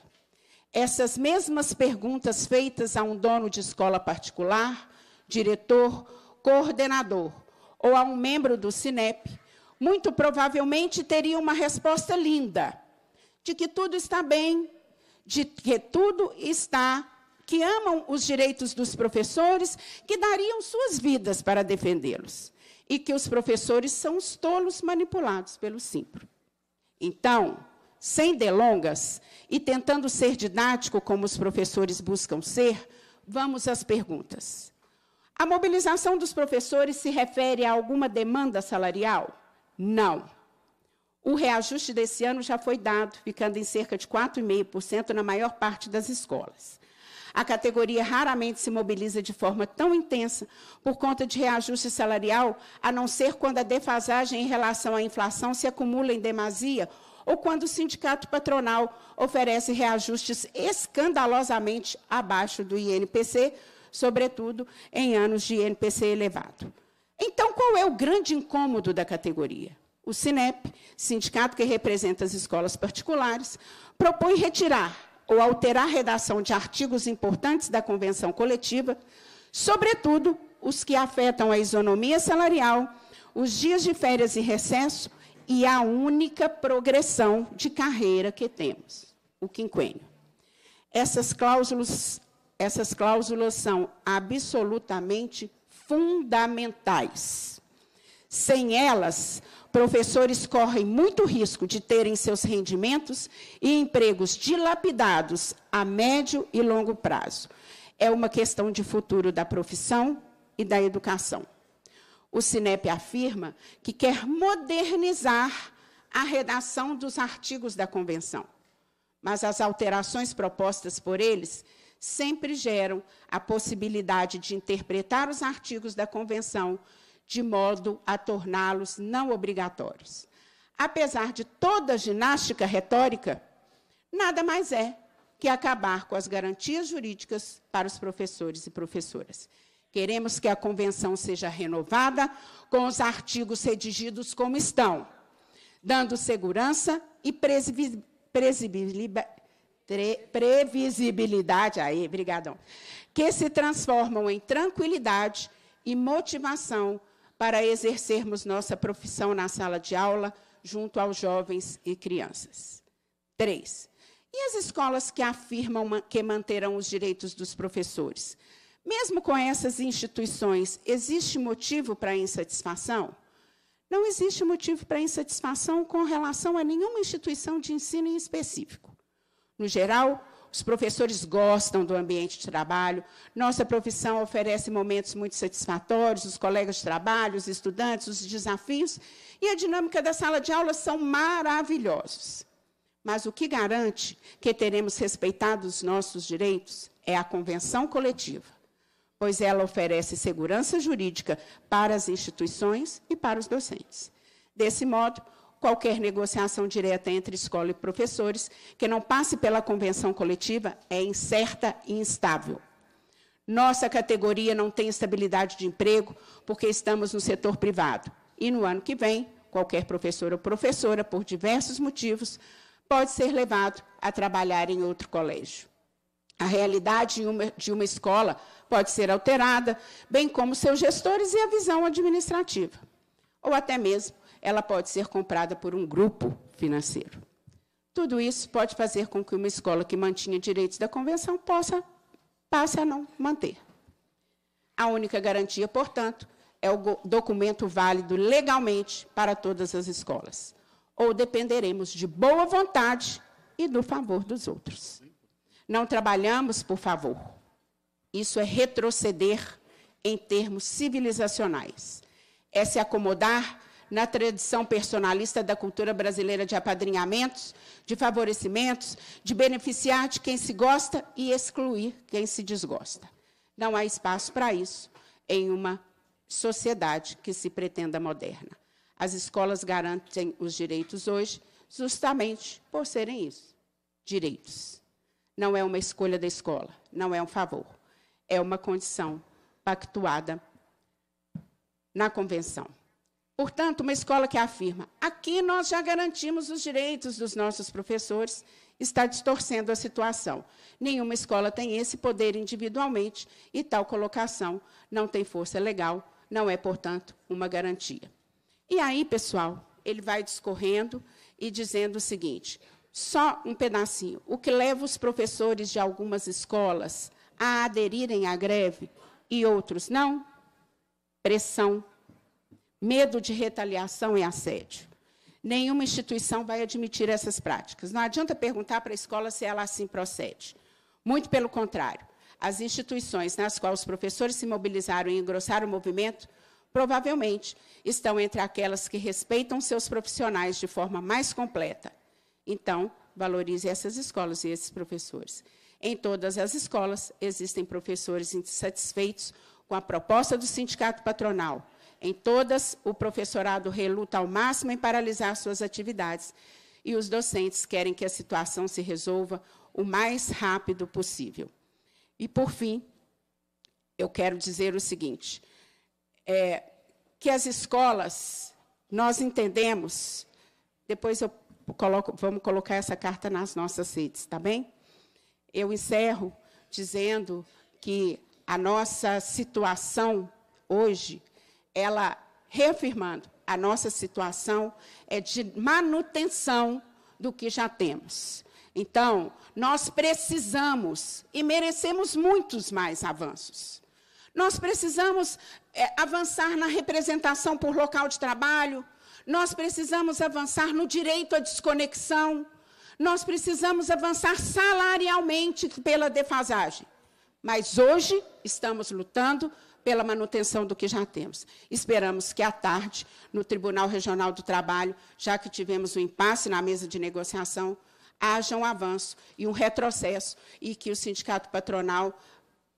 Essas mesmas perguntas feitas a um dono de escola particular, diretor, coordenador ou a um membro do CINEP, muito provavelmente teria uma resposta linda, de que tudo está bem, de que tudo está que amam os direitos dos professores, que dariam suas vidas para defendê-los, e que os professores são os tolos manipulados pelo Simpro. Então, sem delongas e tentando ser didático como os professores buscam ser, vamos às perguntas. A mobilização dos professores se refere a alguma demanda salarial? Não. O reajuste desse ano já foi dado, ficando em cerca de 4,5% na maior parte das escolas. A categoria raramente se mobiliza de forma tão intensa por conta de reajuste salarial, a não ser quando a defasagem em relação à inflação se acumula em demasia ou quando o sindicato patronal oferece reajustes escandalosamente abaixo do INPC, sobretudo em anos de INPC elevado. Então, qual é o grande incômodo da categoria? O SINEP, sindicato que representa as escolas particulares, propõe retirar ou alterar a redação de artigos importantes da convenção coletiva, sobretudo os que afetam a isonomia salarial, os dias de férias e recesso e a única progressão de carreira que temos, o quinquênio. Essas cláusulas, essas cláusulas são absolutamente fundamentais. Sem elas, professores correm muito risco de terem seus rendimentos e empregos dilapidados a médio e longo prazo. É uma questão de futuro da profissão e da educação. O Cinep afirma que quer modernizar a redação dos artigos da convenção, mas as alterações propostas por eles sempre geram a possibilidade de interpretar os artigos da convenção de modo a torná-los não obrigatórios. Apesar de toda ginástica retórica, nada mais é que acabar com as garantias jurídicas para os professores e professoras. Queremos que a convenção seja renovada com os artigos redigidos como estão, dando segurança e previsibilidade aí, brigadão, que se transformam em tranquilidade e motivação para exercermos nossa profissão na sala de aula junto aos jovens e crianças. Três. E as escolas que afirmam que manterão os direitos dos professores? Mesmo com essas instituições, existe motivo para insatisfação? Não existe motivo para insatisfação com relação a nenhuma instituição de ensino em específico. No geral, os professores gostam do ambiente de trabalho. Nossa profissão oferece momentos muito satisfatórios, os colegas de trabalho, os estudantes, os desafios e a dinâmica da sala de aula são maravilhosos. Mas o que garante que teremos respeitado os nossos direitos é a convenção coletiva, pois ela oferece segurança jurídica para as instituições e para os docentes. Desse modo, qualquer negociação direta entre escola e professores que não passe pela convenção coletiva é incerta e instável. Nossa categoria não tem estabilidade de emprego porque estamos no setor privado. E no ano que vem, qualquer professor ou professora, por diversos motivos, pode ser levado a trabalhar em outro colégio. A realidade de uma, escola pode ser alterada, bem como seus gestores e a visão administrativa, ou até mesmo ela pode ser comprada por um grupo financeiro. Tudo isso pode fazer com que uma escola que mantinha direitos da convenção possa passe a não manter. A única garantia, portanto, é o documento válido legalmente para todas as escolas. Ou dependeremos de boa vontade e do favor dos outros. Não trabalhamos por favor. Isso é retroceder em termos civilizacionais. É se acomodar na tradição personalista da cultura brasileira de apadrinhamentos, de favorecimentos, de beneficiar de quem se gosta e excluir quem se desgosta. Não há espaço para isso em uma sociedade que se pretenda moderna. As escolas garantem os direitos hoje justamente por serem isso, direitos. Não é uma escolha da escola, não é um favor, é uma condição pactuada na convenção. Portanto, uma escola que afirma: aqui nós já garantimos os direitos dos nossos professores, está distorcendo a situação. Nenhuma escola tem esse poder individualmente e tal colocação não tem força legal, não é, portanto, uma garantia. E aí, pessoal, ele vai discorrendo e dizendo o seguinte: só um pedacinho. O que leva os professores de algumas escolas a aderirem à greve e outros não? Pressão medo de retaliação e assédio. Nenhuma instituição vai admitir essas práticas. Não adianta perguntar para a escola se ela assim procede. Muito pelo contrário, as instituições nas quais os professores se mobilizaram e engrossaram o movimento provavelmente estão entre aquelas que respeitam seus profissionais de forma mais completa. Então, valorize essas escolas e esses professores. Em todas as escolas existem professores insatisfeitos com a proposta do sindicato patronal, em todas, o professorado reluta ao máximo em paralisar suas atividades e os docentes querem que a situação se resolva o mais rápido possível. E, por fim, eu quero dizer o seguinte: é, que as escolas, nós entendemos, depois eu coloco, vamos colocar essa carta nas nossas redes, tá bem? Eu encerro dizendo que a nossa situação hoje ela reafirmando a nossa situação é de manutenção do que já temos. Então, nós precisamos e merecemos muitos mais avanços. Nós precisamos é, avançar na representação por local de trabalho, nós precisamos avançar no direito à desconexão, nós precisamos avançar salarialmente pela defasagem. Mas hoje estamos lutando pela manutenção do que já temos. Esperamos que à tarde, no Tribunal Regional do Trabalho, já que tivemos um impasse na mesa de negociação, haja um avanço e um retrocesso e que o sindicato patronal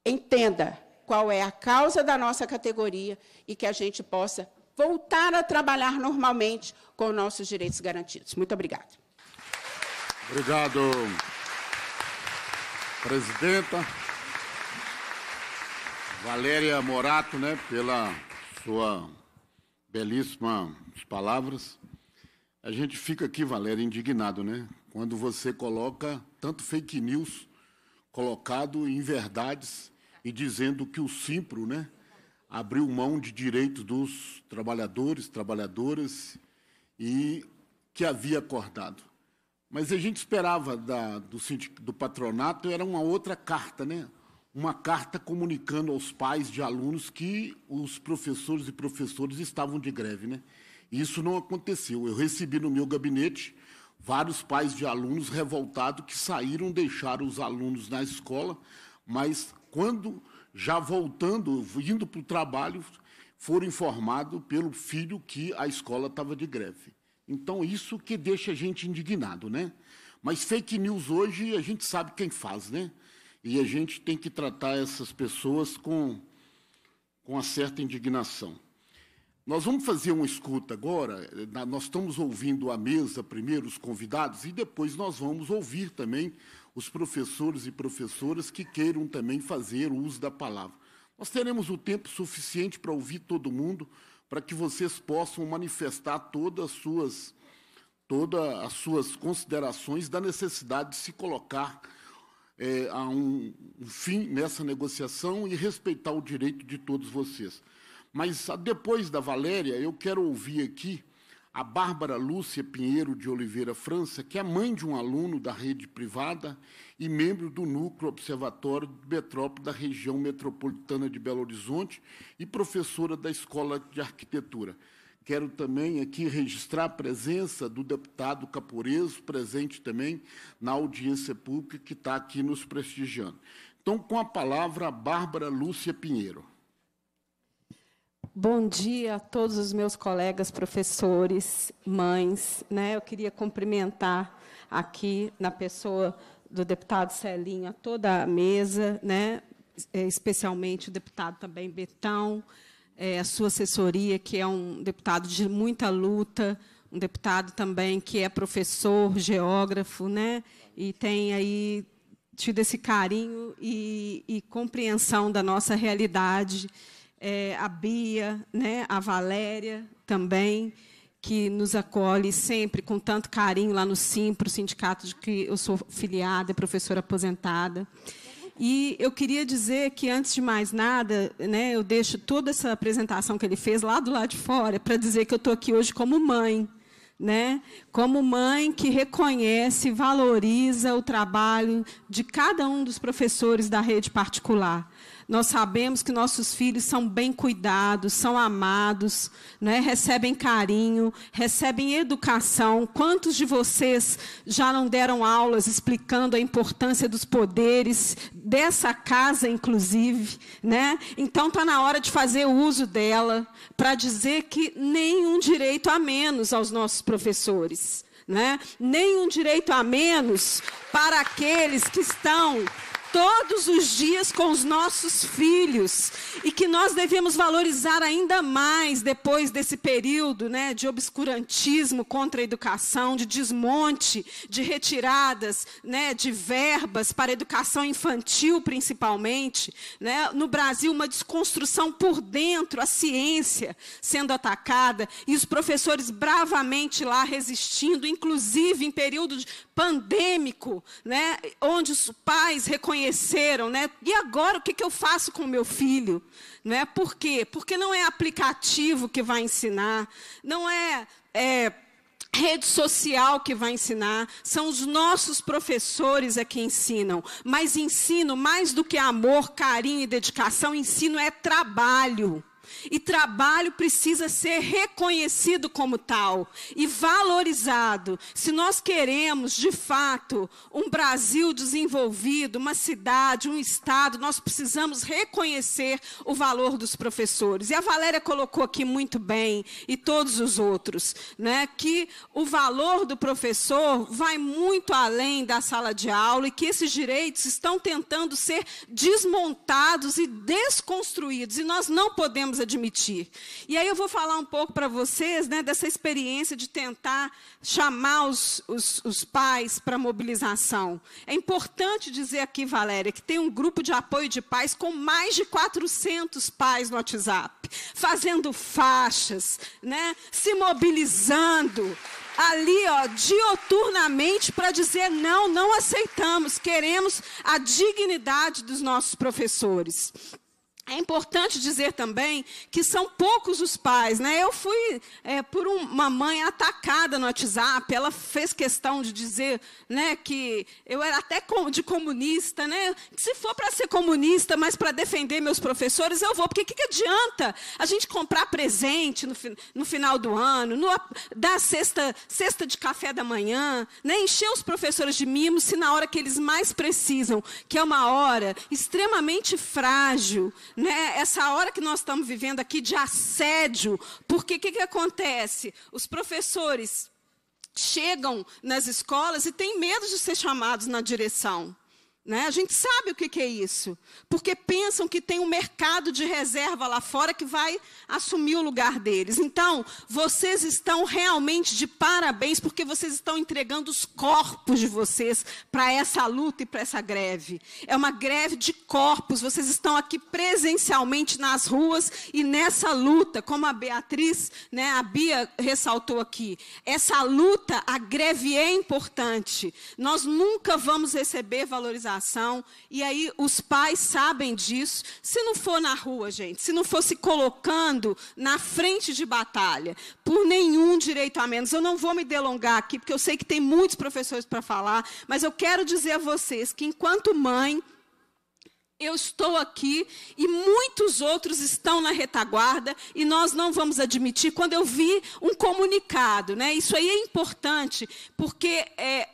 entenda qual é a causa da nossa categoria e que a gente possa voltar a trabalhar normalmente com nossos direitos garantidos. Muito obrigada. Obrigado, presidenta. Valéria Morato, né, pela sua belíssimas palavras. A gente fica aqui, Valéria, indignado, né? Quando você coloca tanto fake news colocado em verdades e dizendo que o Simpro, né, abriu mão de direitos dos trabalhadores, trabalhadoras e que havia acordado. Mas a gente esperava da, do, do patronato era uma outra carta, né? uma carta comunicando aos pais de alunos que os professores e professores estavam de greve, né? Isso não aconteceu. Eu recebi no meu gabinete vários pais de alunos revoltados que saíram, deixaram os alunos na escola, mas quando já voltando, indo para o trabalho, foram informados pelo filho que a escola estava de greve. Então, isso que deixa a gente indignado, né? Mas fake news hoje a gente sabe quem faz, né? E a gente tem que tratar essas pessoas com, com uma certa indignação. Nós vamos fazer uma escuta agora. Nós estamos ouvindo a mesa primeiro os convidados e depois nós vamos ouvir também os professores e professoras que queiram também fazer uso da palavra. Nós teremos o tempo suficiente para ouvir todo mundo, para que vocês possam manifestar todas as suas, todas as suas considerações da necessidade de se colocar é, a um, um fim nessa negociação e respeitar o direito de todos vocês. Mas ah, depois da Valéria, eu quero ouvir aqui a Bárbara Lúcia Pinheiro de Oliveira França, que é mãe de um aluno da rede privada e membro do Núcleo Observatório de Metrópole da região metropolitana de Belo Horizonte e professora da Escola de Arquitetura. Quero também aqui registrar a presença do deputado Caporeso, presente também na audiência pública, que está aqui nos prestigiando. Então, com a palavra, a Bárbara Lúcia Pinheiro. Bom dia a todos os meus colegas, professores, mães. Né? Eu queria cumprimentar aqui, na pessoa do deputado Celinho, a toda a mesa, né? É, especialmente o deputado também Betão, é, a sua assessoria, que é um deputado de muita luta, um deputado também que é professor, geógrafo, né? e tem aí tido esse carinho e, e compreensão da nossa realidade. É, a Bia, né? a Valéria também, que nos acolhe sempre com tanto carinho lá no SIM, para o sindicato de que eu sou filiada, é professora aposentada. E eu queria dizer que, antes de mais nada, né, eu deixo toda essa apresentação que ele fez lá do lado de fora para dizer que eu estou aqui hoje como mãe. Né? Como mãe que reconhece e valoriza o trabalho de cada um dos professores da rede particular. Nós sabemos que nossos filhos são bem cuidados, são amados, né? recebem carinho, recebem educação. Quantos de vocês já não deram aulas explicando a importância dos poderes, dessa casa, inclusive? Né? Então, está na hora de fazer uso dela para dizer que nenhum direito a menos aos nossos professores. Né? Nenhum direito a menos para aqueles que estão todos os dias com os nossos filhos e que nós devemos valorizar ainda mais depois desse período né, de obscurantismo contra a educação, de desmonte, de retiradas né, de verbas para a educação infantil, principalmente. Né? No Brasil, uma desconstrução por dentro, a ciência sendo atacada e os professores bravamente lá resistindo, inclusive em período pandêmico, né, onde os pais reconheceram conheceram, né? E agora o que, que eu faço com o meu filho? Né? Por quê? Porque não é aplicativo que vai ensinar, não é, é rede social que vai ensinar, são os nossos professores é que ensinam. Mas ensino, mais do que amor, carinho e dedicação, ensino é trabalho. E trabalho precisa ser reconhecido como tal e valorizado. Se nós queremos, de fato, um Brasil desenvolvido, uma cidade, um estado, nós precisamos reconhecer o valor dos professores. E a Valéria colocou aqui muito bem, e todos os outros, né, que o valor do professor vai muito além da sala de aula e que esses direitos estão tentando ser desmontados e desconstruídos. E nós não podemos admitir. E aí eu vou falar um pouco para vocês né, dessa experiência de tentar chamar os, os, os pais para mobilização. É importante dizer aqui, Valéria, que tem um grupo de apoio de pais com mais de 400 pais no WhatsApp, fazendo faixas, né, se mobilizando ali, ó, dioturnamente para dizer não, não aceitamos, queremos a dignidade dos nossos professores. É importante dizer também que são poucos os pais, né? Eu fui é, por uma mãe atacada no WhatsApp, ela fez questão de dizer, né, que eu era até de comunista, né? se for para ser comunista, mas para defender meus professores, eu vou, porque o que, que, adianta a gente comprar presente no, no final do ano, no, dar cesta, cesta de café da manhã, né? Encher os professores de mimos se na hora que eles mais precisam, que é uma hora extremamente frágil, né, essa hora que nós estamos vivendo aqui de assédio, porque o que, que acontece? Os professores chegam nas escolas e têm medo de ser chamados na direção. Né? A gente sabe o que, que é isso, porque pensam que tem um mercado de reserva lá fora que vai assumir o lugar deles. Então, vocês estão realmente de parabéns, porque vocês estão entregando os corpos de vocês para essa luta e para essa greve. É uma greve de corpos, vocês estão aqui presencialmente nas ruas e nessa luta, como a Beatriz, né, a Bia ressaltou aqui. Essa luta, a greve é importante. Nós nunca vamos receber valorização relação, e aí os pais sabem disso. Se não for na rua, gente, se não for se colocando na frente de batalha, por nenhum direito a menos. Eu não vou me delongar aqui, porque eu sei que tem muitos professores para falar, mas eu quero dizer a vocês que, enquanto mãe, eu estou aqui e muitos outros estão na retaguarda e nós não vamos admitir. Quando eu vi um comunicado, né? Isso aí é importante porque é,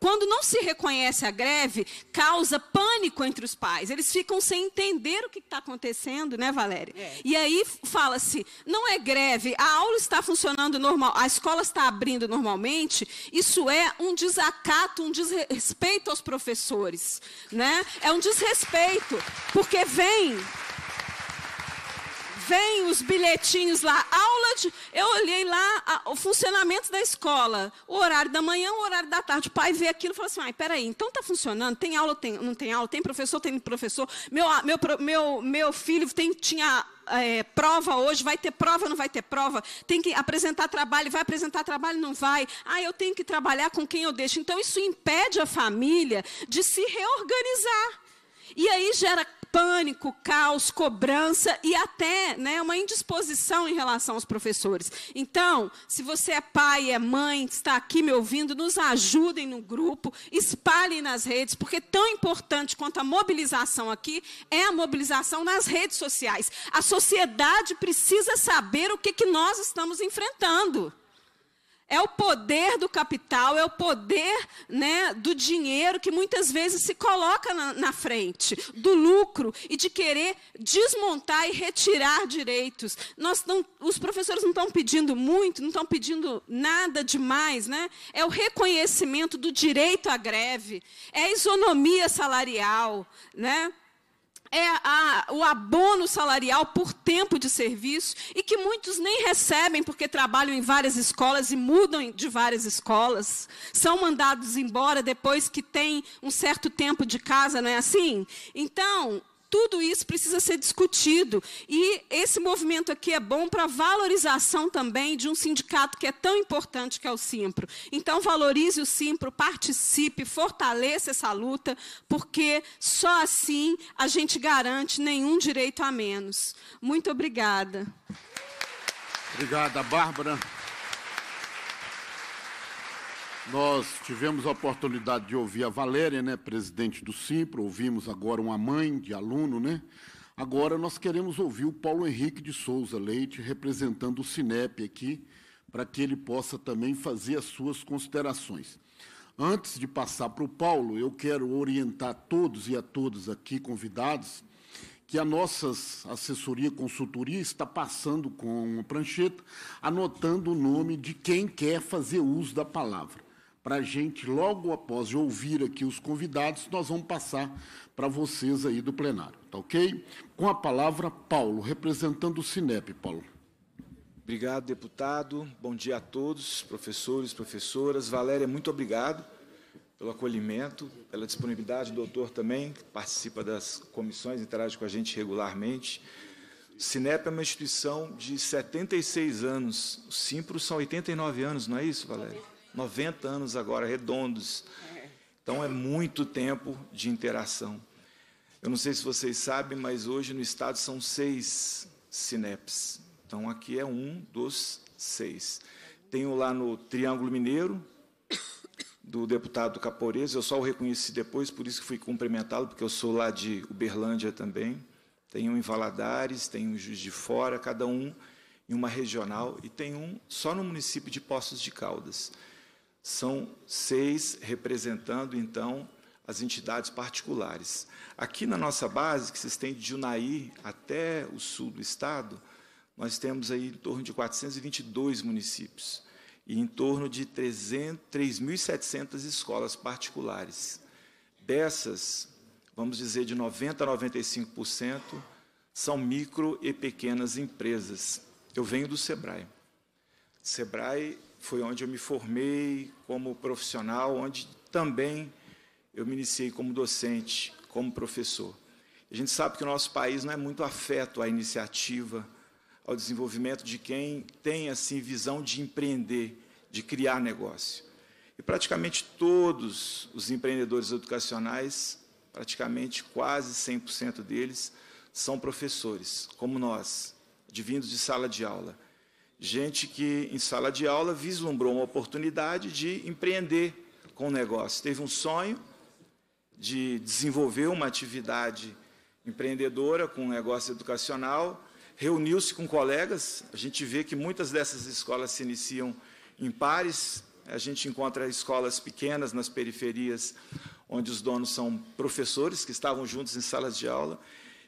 quando não se reconhece a greve, causa pânico entre os pais. Eles ficam sem entender o que está acontecendo, né, Valéria? É. E aí fala-se, não é greve, a aula está funcionando normal, a escola está abrindo normalmente, isso é um desacato, um desrespeito aos professores, né? É um desrespeito, porque vem vem os bilhetinhos lá, aula de. Eu olhei lá a, o funcionamento da escola, o horário da manhã, o horário da tarde. O pai vê aquilo e fala assim: ai, peraí, então está funcionando? Tem aula, tem, não tem aula? Tem professor, tem professor? Meu, meu, meu, meu filho tem, tinha é, prova hoje, vai ter prova, não vai ter prova, tem que apresentar trabalho, vai apresentar trabalho, não vai. Ah, eu tenho que trabalhar com quem eu deixo. Então, isso impede a família de se reorganizar. E aí gera pânico, caos, cobrança e até né, uma indisposição em relação aos professores. Então, se você é pai, é mãe, está aqui me ouvindo, nos ajudem no grupo, espalhem nas redes, porque tão importante quanto a mobilização aqui é a mobilização nas redes sociais. A sociedade precisa saber o que, que nós estamos enfrentando. É o poder do capital, é o poder né, do dinheiro que muitas vezes se coloca na, na, frente, do lucro e de querer desmontar e retirar direitos. Nós não, os professores não estão pedindo muito, não estão pedindo nada demais. Né? É o reconhecimento do direito à greve, é a isonomia salarial. Né? é a, o abono salarial por tempo de serviço e que muitos nem recebem porque trabalham em várias escolas e mudam de várias escolas, são mandados embora depois que têm um certo tempo de casa, não é assim? Então, tudo isso precisa ser discutido. E esse movimento aqui é bom para valorização também de um sindicato que é tão importante que é o Simpro. Então, valorize o Simpro, participe, fortaleça essa luta, porque só assim a gente garante nenhum direito a menos. Muito obrigada. Obrigada, Bárbara. Nós tivemos a oportunidade de ouvir a Valéria, né, presidente do CIPRO, ouvimos agora uma mãe de aluno, né? Agora nós queremos ouvir o Paulo Henrique de Souza Leite, representando o Cinep aqui, para que ele possa também fazer as suas considerações. Antes de passar para o Paulo, eu quero orientar todos e a todas aqui convidados que a nossa assessoria consultoria está passando com uma prancheta, anotando o nome de quem quer fazer uso da palavra para a gente, logo após ouvir aqui os convidados, nós vamos passar para vocês aí do plenário, tá ok? Com a palavra, Paulo, representando o Cinep, Paulo. Obrigado, deputado. Bom dia a todos, professores, professoras. Valéria, muito obrigado pelo acolhimento, pela disponibilidade. O doutor também, que participa das comissões, interage com a gente regularmente. O Cinep é uma instituição de 76 anos. O Simpro são 89 anos, não é isso, Valéria? 90 anos agora, redondos. Então é muito tempo de interação. Eu não sei se vocês sabem, mas hoje no estado são seis SINEPs. Então aqui é um dos seis. Tenho lá no Triângulo Mineiro, do deputado Caporez, eu só o reconheci depois, por isso que fui cumprimentá-lo, porque eu sou lá de Uberlândia também. Tem um em Valadares, tem um em Juiz de Fora, cada um em uma regional, e tem um só no município de Poços de Caldas são seis representando, então, as entidades particulares. Aqui na nossa base, que se estende de Unai até o sul do estado, nós temos aí em torno de 422 municípios e em torno de 3.700 escolas particulares. Dessas, vamos dizer, de 90% a 95% são micro e pequenas empresas. Eu venho do SEBRAE. SEBRAE foi onde eu me formei como profissional, onde também eu me iniciei como docente, como professor. A gente sabe que o nosso país não é muito afeto à iniciativa, ao desenvolvimento de quem tem assim visão de empreender, de criar negócio. E praticamente todos os empreendedores educacionais, praticamente quase 100% deles, são professores, como nós, divindos de sala de aula gente que, em sala de aula, vislumbrou uma oportunidade de empreender com o negócio. Teve um sonho de desenvolver uma atividade empreendedora com um negócio educacional, reuniu-se com colegas. A gente vê que muitas dessas escolas se iniciam em pares. A gente encontra escolas pequenas nas periferias, onde os donos são professores que estavam juntos em salas de aula.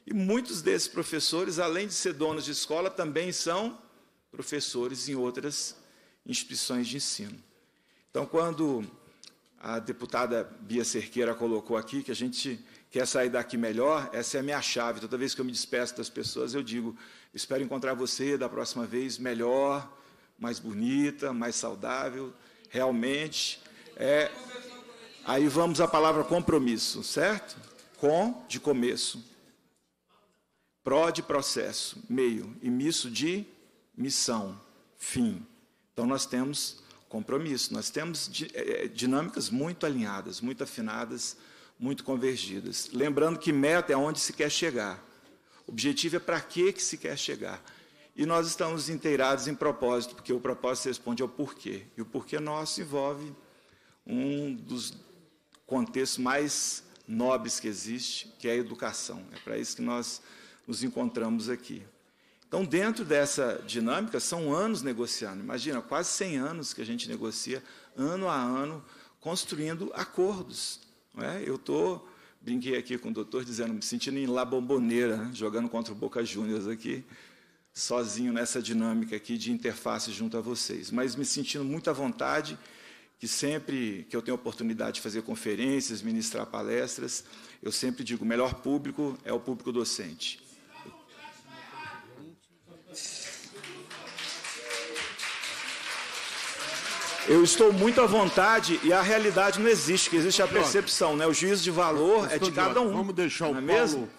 E muitos desses professores, além de ser donos de escola, também são professores em outras instituições de ensino. Então, quando a deputada Bia Cerqueira colocou aqui que a gente quer sair daqui melhor, essa é a minha chave. Toda vez que eu me despeço das pessoas, eu digo: espero encontrar você da próxima vez melhor, mais bonita, mais saudável. Realmente. É... Aí vamos à palavra compromisso, certo? Com, de começo. Pró, de processo. Meio. E misso, de missão, fim. Então nós temos compromisso, nós temos é, é, dinâmicas muito alinhadas, muito afinadas, muito convergidas. Lembrando que meta é onde se quer chegar. Objetivo é para que que se quer chegar. E nós estamos inteirados em propósito, porque o propósito responde ao porquê. E o porquê nosso envolve um dos contextos mais nobres que existe, que é a educação. É para isso que nós nos encontramos aqui. Então, dentro dessa dinâmica, são anos negociando. Imagina, quase 100 anos que a gente negocia, ano a ano, construindo acordos. É? Eu estou, brinquei aqui com o doutor, dizendo, me sentindo em La bomboneira né? jogando contra o Boca Juniors aqui, sozinho nessa dinâmica aqui de interface junto a vocês. Mas me sentindo muito à vontade, que sempre que eu tenho oportunidade de fazer conferências, ministrar palestras, eu sempre digo, o melhor público é o público docente. Eu estou muito à vontade e a realidade não existe, que existe a percepção, né? O juízo de valor é de cada um. Vamos deixar o é Paulo. Mesmo?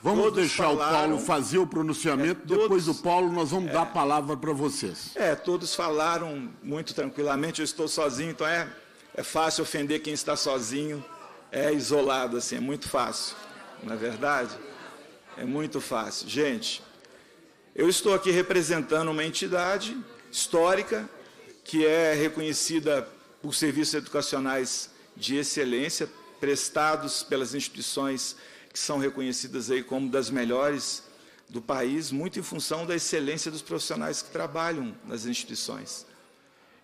Vamos todos deixar falaram, o Paulo fazer o é, pronunciamento, é, todos, depois o Paulo nós vamos é, dar a palavra para vocês. É, todos falaram muito tranquilamente, eu estou sozinho, então é, é fácil ofender quem está sozinho, é isolado, assim, é muito fácil. Na é verdade, é muito fácil. Gente, eu estou aqui representando uma entidade histórica que é reconhecida por serviços educacionais de excelência prestados pelas instituições que são reconhecidas aí como das melhores do país, muito em função da excelência dos profissionais que trabalham nas instituições.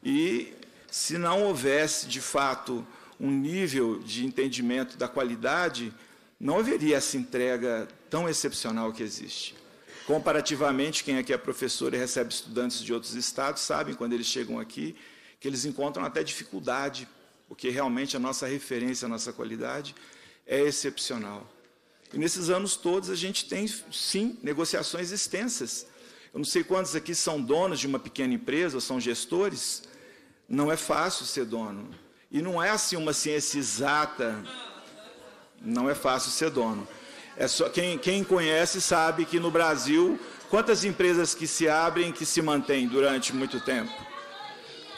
E se não houvesse, de fato, um nível de entendimento da qualidade, não haveria essa entrega tão excepcional que existe. Comparativamente, quem aqui é professor e recebe estudantes de outros estados sabem, quando eles chegam aqui, que eles encontram até dificuldade, porque realmente a nossa referência, a nossa qualidade é excepcional. E nesses anos todos a gente tem, sim, negociações extensas. Eu não sei quantos aqui são donos de uma pequena empresa ou são gestores. Não é fácil ser dono. E não é assim uma ciência exata. Não é fácil ser dono. É só quem, quem conhece sabe que no Brasil, quantas empresas que se abrem que se mantêm durante muito tempo?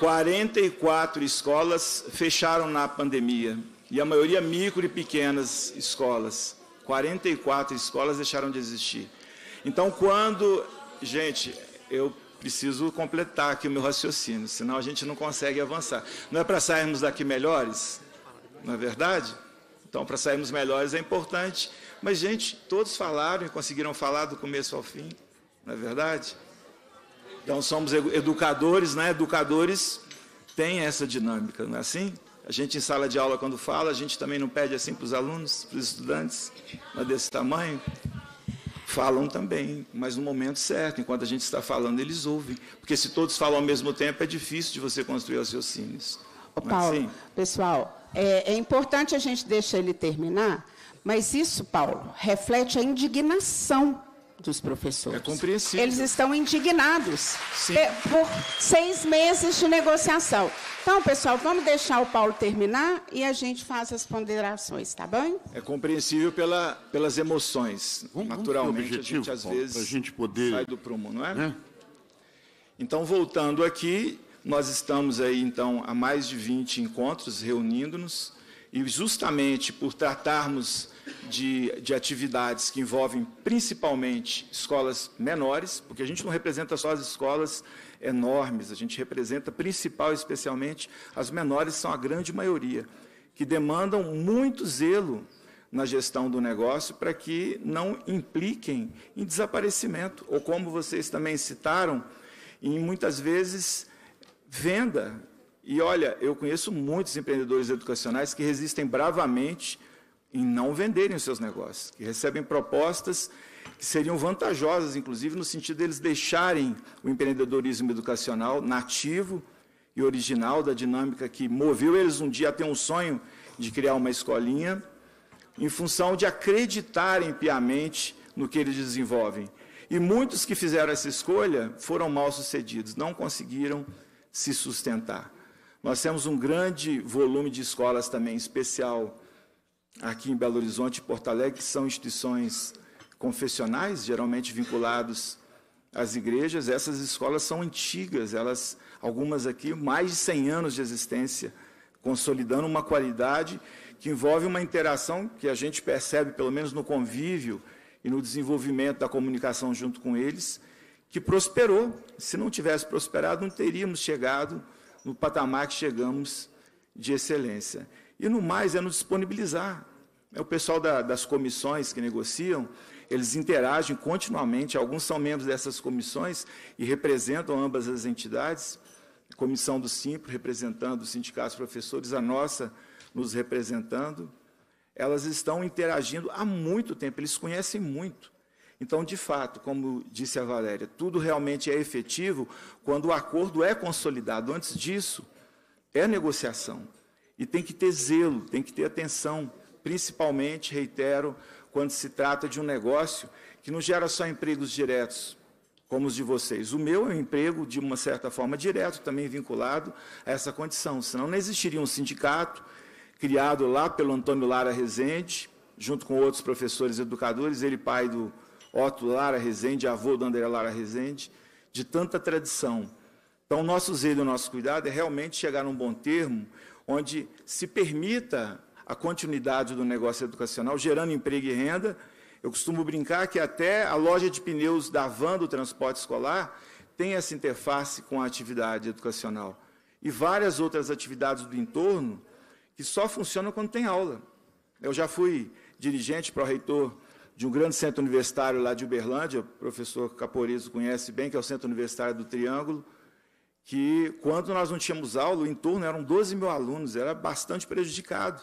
44 escolas fecharam na pandemia, e a maioria micro e pequenas escolas. 44 escolas deixaram de existir. Então, quando. Gente, eu preciso completar aqui o meu raciocínio, senão a gente não consegue avançar. Não é para sairmos daqui melhores? Não é verdade? Então, para sairmos melhores é importante. Mas, gente, todos falaram e conseguiram falar do começo ao fim, não é verdade? Então, somos educadores, né? Educadores têm essa dinâmica, não é assim? A gente, em sala de aula, quando fala, a gente também não pede assim para os alunos, para os estudantes, é desse tamanho falam também, mas no momento certo, enquanto a gente está falando, eles ouvem. Porque se todos falam ao mesmo tempo, é difícil de você construir raciocínios. Ô, é Paulo, assim? pessoal, é, é importante a gente deixar ele terminar, mas isso, Paulo, reflete a indignação dos professores. É compreensível. Eles estão indignados Sim. por seis meses de negociação. Então, pessoal, vamos deixar o Paulo terminar e a gente faz as ponderações, tá bom? É compreensível pela, pelas emoções. Vamos, Naturalmente, vamos objetivo, a gente às Paulo, vezes a gente poder, sai do prumo, não é? Né? Então, voltando aqui, nós estamos aí, então, há mais de 20 encontros reunindo-nos, e justamente por tratarmos de, de, atividades que envolvem principalmente escolas menores, porque a gente não representa só as escolas enormes, a gente representa principal e especialmente as menores, são a grande maioria, que demandam muito zelo na gestão do negócio para que não impliquem em desaparecimento, ou como vocês também citaram, em muitas vezes Venda. E olha, eu conheço muitos empreendedores educacionais que resistem bravamente em não venderem os seus negócios, que recebem propostas que seriam vantajosas, inclusive no sentido deles de deixarem o empreendedorismo educacional nativo e original da dinâmica que moveu eles um dia a ter um sonho de criar uma escolinha, em função de acreditarem piamente no que eles desenvolvem. E muitos que fizeram essa escolha foram mal sucedidos, não conseguiram se sustentar. Nós temos um grande volume de escolas também, especial aqui em Belo Horizonte e Porto Alegre, que são instituições confessionais, geralmente vinculados às igrejas. Essas escolas são antigas, elas algumas aqui mais de 100 anos de existência, consolidando uma qualidade que envolve uma interação que a gente percebe, pelo menos no convívio e no desenvolvimento da comunicação junto com eles, que prosperou. Se não tivesse prosperado, não teríamos chegado no patamar que chegamos de excelência. E no mais é nos disponibilizar. É o pessoal da, das comissões que negociam, eles interagem continuamente, alguns são membros dessas comissões e representam ambas as entidades, a comissão do SIMPRO representando os sindicatos professores, a nossa nos representando. Elas estão interagindo há muito tempo, eles conhecem muito. Então, de fato, como disse a Valéria, tudo realmente é efetivo quando o acordo é consolidado. Antes disso, é negociação. E tem que ter zelo, tem que ter atenção, principalmente, reitero, quando se trata de um negócio que não gera só empregos diretos, como os de vocês. O meu é um emprego, de uma certa forma, direto, também vinculado a essa condição. Senão não existiria um sindicato criado lá pelo Antônio Lara Rezende, junto com outros professores educadores, ele pai do Otto Lara Rezende, avô do André Lara Rezende, de tanta tradição. Então, o nosso zelo o nosso cuidado é realmente chegar num bom termo onde se permita a continuidade do negócio educacional, gerando emprego e renda. Eu costumo brincar que até a loja de pneus da van do transporte escolar tem essa interface com a atividade educacional. E várias outras atividades do entorno que só funcionam quando tem aula. Eu já fui dirigente, pró-reitor de um grande centro universitário lá de Uberlândia, o professor Caporizo conhece bem, que é o Centro Universitário do Triângulo, que quando nós não tínhamos aula, em torno eram 12 mil alunos, era bastante prejudicado.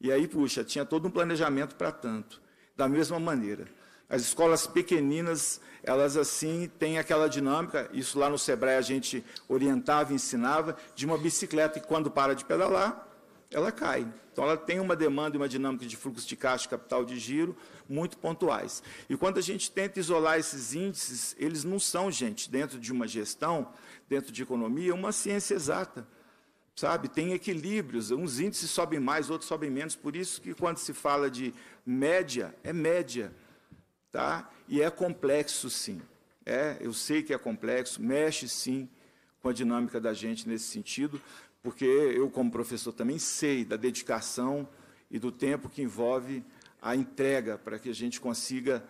E aí, puxa, tinha todo um planejamento para tanto. Da mesma maneira, as escolas pequeninas, elas assim têm aquela dinâmica, isso lá no Sebrae a gente orientava, ensinava, de uma bicicleta que quando para de pedalar, ela cai. Então ela tem uma demanda e uma dinâmica de fluxo de caixa, capital de giro, muito pontuais. E quando a gente tenta isolar esses índices, eles não são, gente, dentro de uma gestão, dentro de economia, uma ciência exata. Sabe, tem equilíbrios, uns índices sobem mais, outros sobem menos, por isso que quando se fala de média, é média, tá? E é complexo sim. É, eu sei que é complexo, mexe sim com a dinâmica da gente nesse sentido, porque eu, como professor, também sei da dedicação e do tempo que envolve a entrega, para que a gente consiga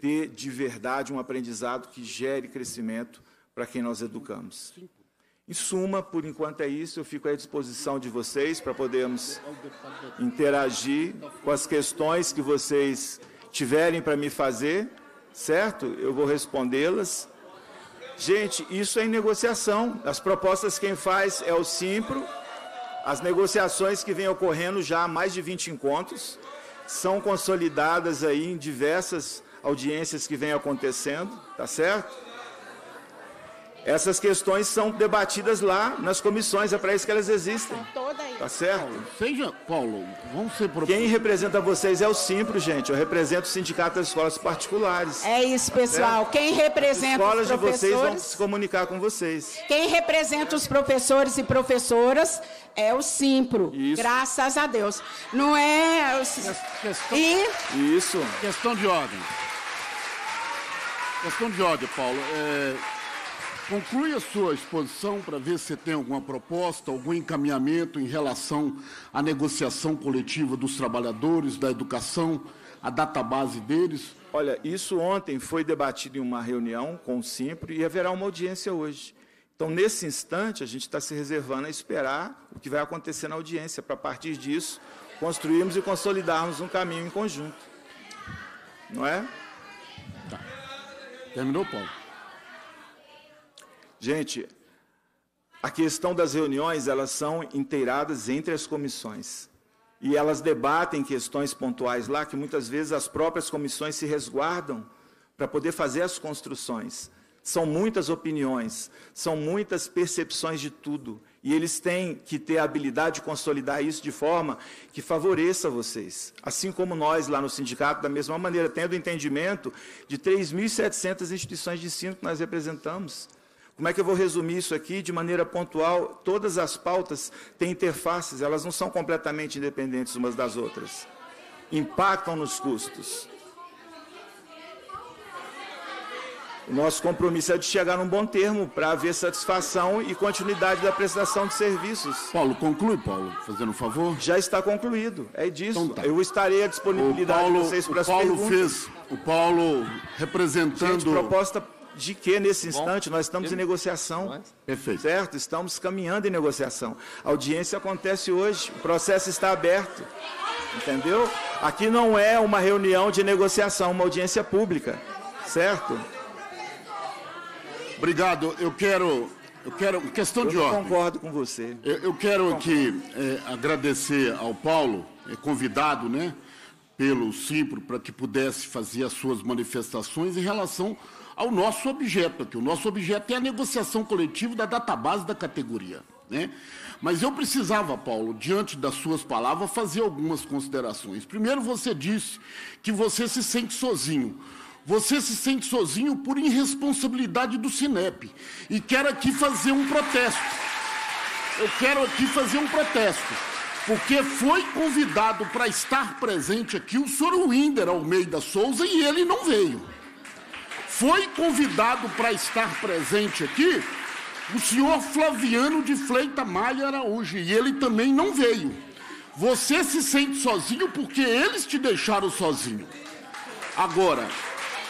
ter de verdade um aprendizado que gere crescimento para quem nós educamos. Em suma, por enquanto é isso, eu fico à disposição de vocês para podermos interagir com as questões que vocês tiverem para me fazer, certo? Eu vou respondê-las. Gente, isso é em negociação. As propostas quem faz é o Simpro. As negociações que vêm ocorrendo já há mais de 20 encontros são consolidadas aí em diversas audiências que vêm acontecendo, tá certo? Essas questões são debatidas lá nas comissões, é para isso que elas existem. Tá certo? Seja, Paulo, vamos ser pro... Quem representa vocês é o Simpro, gente. Eu represento o Sindicato das Escolas Particulares. É isso, pessoal. Tá Quem representa As escolas os professores... de vocês vão se comunicar com vocês. Quem representa os professores e professoras é o Simpro. Isso. Graças a Deus. Não é... Questão... E... Isso. Questão de ordem. Questão de ordem, Paulo. É... Conclui a sua exposição para ver se tem alguma proposta, algum encaminhamento em relação à negociação coletiva dos trabalhadores, da educação, a database deles. Olha, isso ontem foi debatido em uma reunião com o Simpro e haverá uma audiência hoje. Então, nesse instante, a gente está se reservando a esperar o que vai acontecer na audiência, para a partir disso construirmos e consolidarmos um caminho em conjunto. Não é? Tá. Terminou, Paulo? Gente, a questão das reuniões, elas são inteiradas entre as comissões. E elas debatem questões pontuais lá, que muitas vezes as próprias comissões se resguardam para poder fazer as construções. São muitas opiniões, são muitas percepções de tudo. E eles têm que ter a habilidade de consolidar isso de forma que favoreça vocês. Assim como nós, lá no sindicato, da mesma maneira, tendo o entendimento de 3.700 instituições de ensino que nós representamos. Como é que eu vou resumir isso aqui de maneira pontual? Todas as pautas têm interfaces, elas não são completamente independentes umas das outras. Impactam nos custos. O nosso compromisso é de chegar num bom termo para haver satisfação e continuidade da prestação de serviços. Paulo, conclui, Paulo, fazendo um favor. Já está concluído, é disso. Então tá. Eu estarei à disponibilidade Paulo, de vocês para as perguntas. Fez, o Paulo representando... Gente, proposta de que nesse instante nós estamos em negociação. Perfeito. Certo? Estamos caminhando em negociação. A audiência acontece hoje, o processo está aberto. Entendeu? Aqui não é uma reunião de negociação, uma audiência pública. Certo? Obrigado. Eu quero eu quero. Questão eu de ordem. concordo com você. Eu, eu quero concordo. aqui é, agradecer ao Paulo, é, convidado, né, pelo Simpro, para que pudesse fazer as suas manifestações em relação ao nosso objeto aqui. O nosso objeto é a negociação coletiva da database da categoria. Né? Mas eu precisava, Paulo, diante das suas palavras, fazer algumas considerações. Primeiro, você disse que você se sente sozinho. Você se sente sozinho por irresponsabilidade do Sinep. E quero aqui fazer um protesto. Eu quero aqui fazer um protesto. Porque foi convidado para estar presente aqui o Sr. Winder Almeida Souza e ele não veio foi convidado para estar presente aqui o senhor Flaviano de Fleita Maia Araújo, e ele também não veio. Você se sente sozinho porque eles te deixaram sozinho. Agora,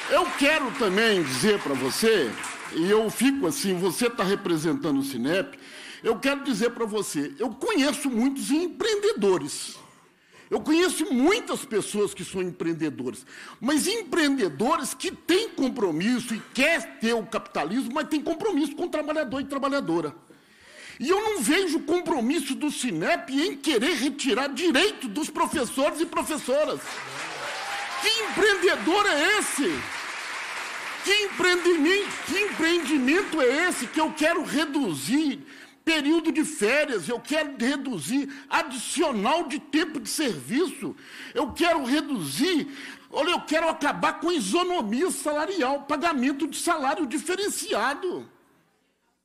eu quero também dizer para você, e eu fico assim, você está representando o Sinep. eu quero dizer para você, eu conheço muitos empreendedores. Eu conheço muitas pessoas que são empreendedores, mas empreendedores que têm compromisso e quer ter o capitalismo, mas têm compromisso com o trabalhador e trabalhadora. E eu não vejo compromisso do Sinep em querer retirar direito dos professores e professoras. Que empreendedor é esse? Que empreendimento, que empreendimento é esse que eu quero reduzir período de férias, eu quero reduzir adicional de tempo de serviço, eu quero reduzir, olha, eu quero acabar com a isonomia salarial, pagamento de salário diferenciado.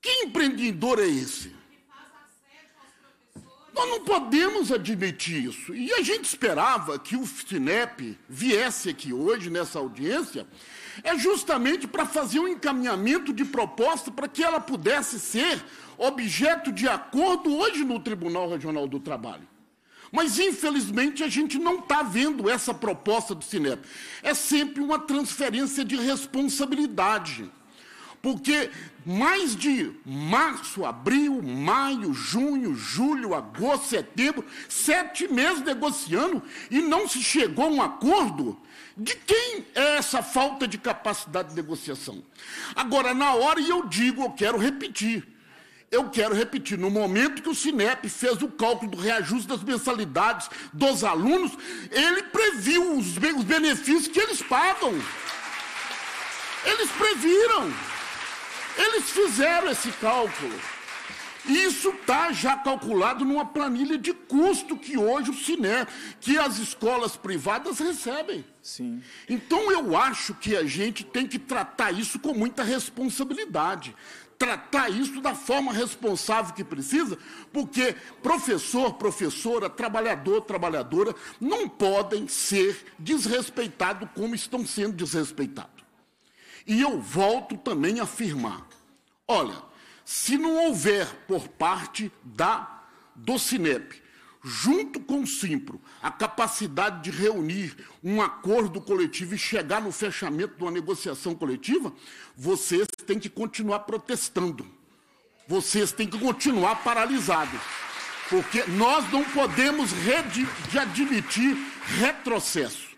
Que empreendedor é esse? Nós não podemos admitir isso. E a gente esperava que o FINEP viesse aqui hoje, nessa audiência, é justamente para fazer um encaminhamento de proposta para que ela pudesse ser objeto de acordo hoje no Tribunal Regional do Trabalho. Mas, infelizmente, a gente não está vendo essa proposta do Cinep. É sempre uma transferência de responsabilidade. Porque mais de março, abril, maio, junho, julho, agosto, setembro, sete meses negociando e não se chegou a um acordo de quem é essa falta de capacidade de negociação? Agora, na hora, e eu digo, eu quero repetir. Eu quero repetir, no momento que o Sinep fez o cálculo do reajuste das mensalidades dos alunos, ele previu os, os benefícios que eles pagam. Eles previram. Eles fizeram esse cálculo. Isso está já calculado numa planilha de custo que hoje o Cine, que as escolas privadas recebem. Sim. Então eu acho que a gente tem que tratar isso com muita responsabilidade. Tratar isso da forma responsável que precisa, porque professor, professora, trabalhador, trabalhadora não podem ser desrespeitados como estão sendo desrespeitados. E eu volto também a afirmar: olha, se não houver por parte da do Cinep, junto com o Simpro, a capacidade de reunir um acordo coletivo e chegar no fechamento de uma negociação coletiva, vocês têm que continuar protestando. Vocês têm que continuar paralisados. Porque nós não podemos de admitir retrocesso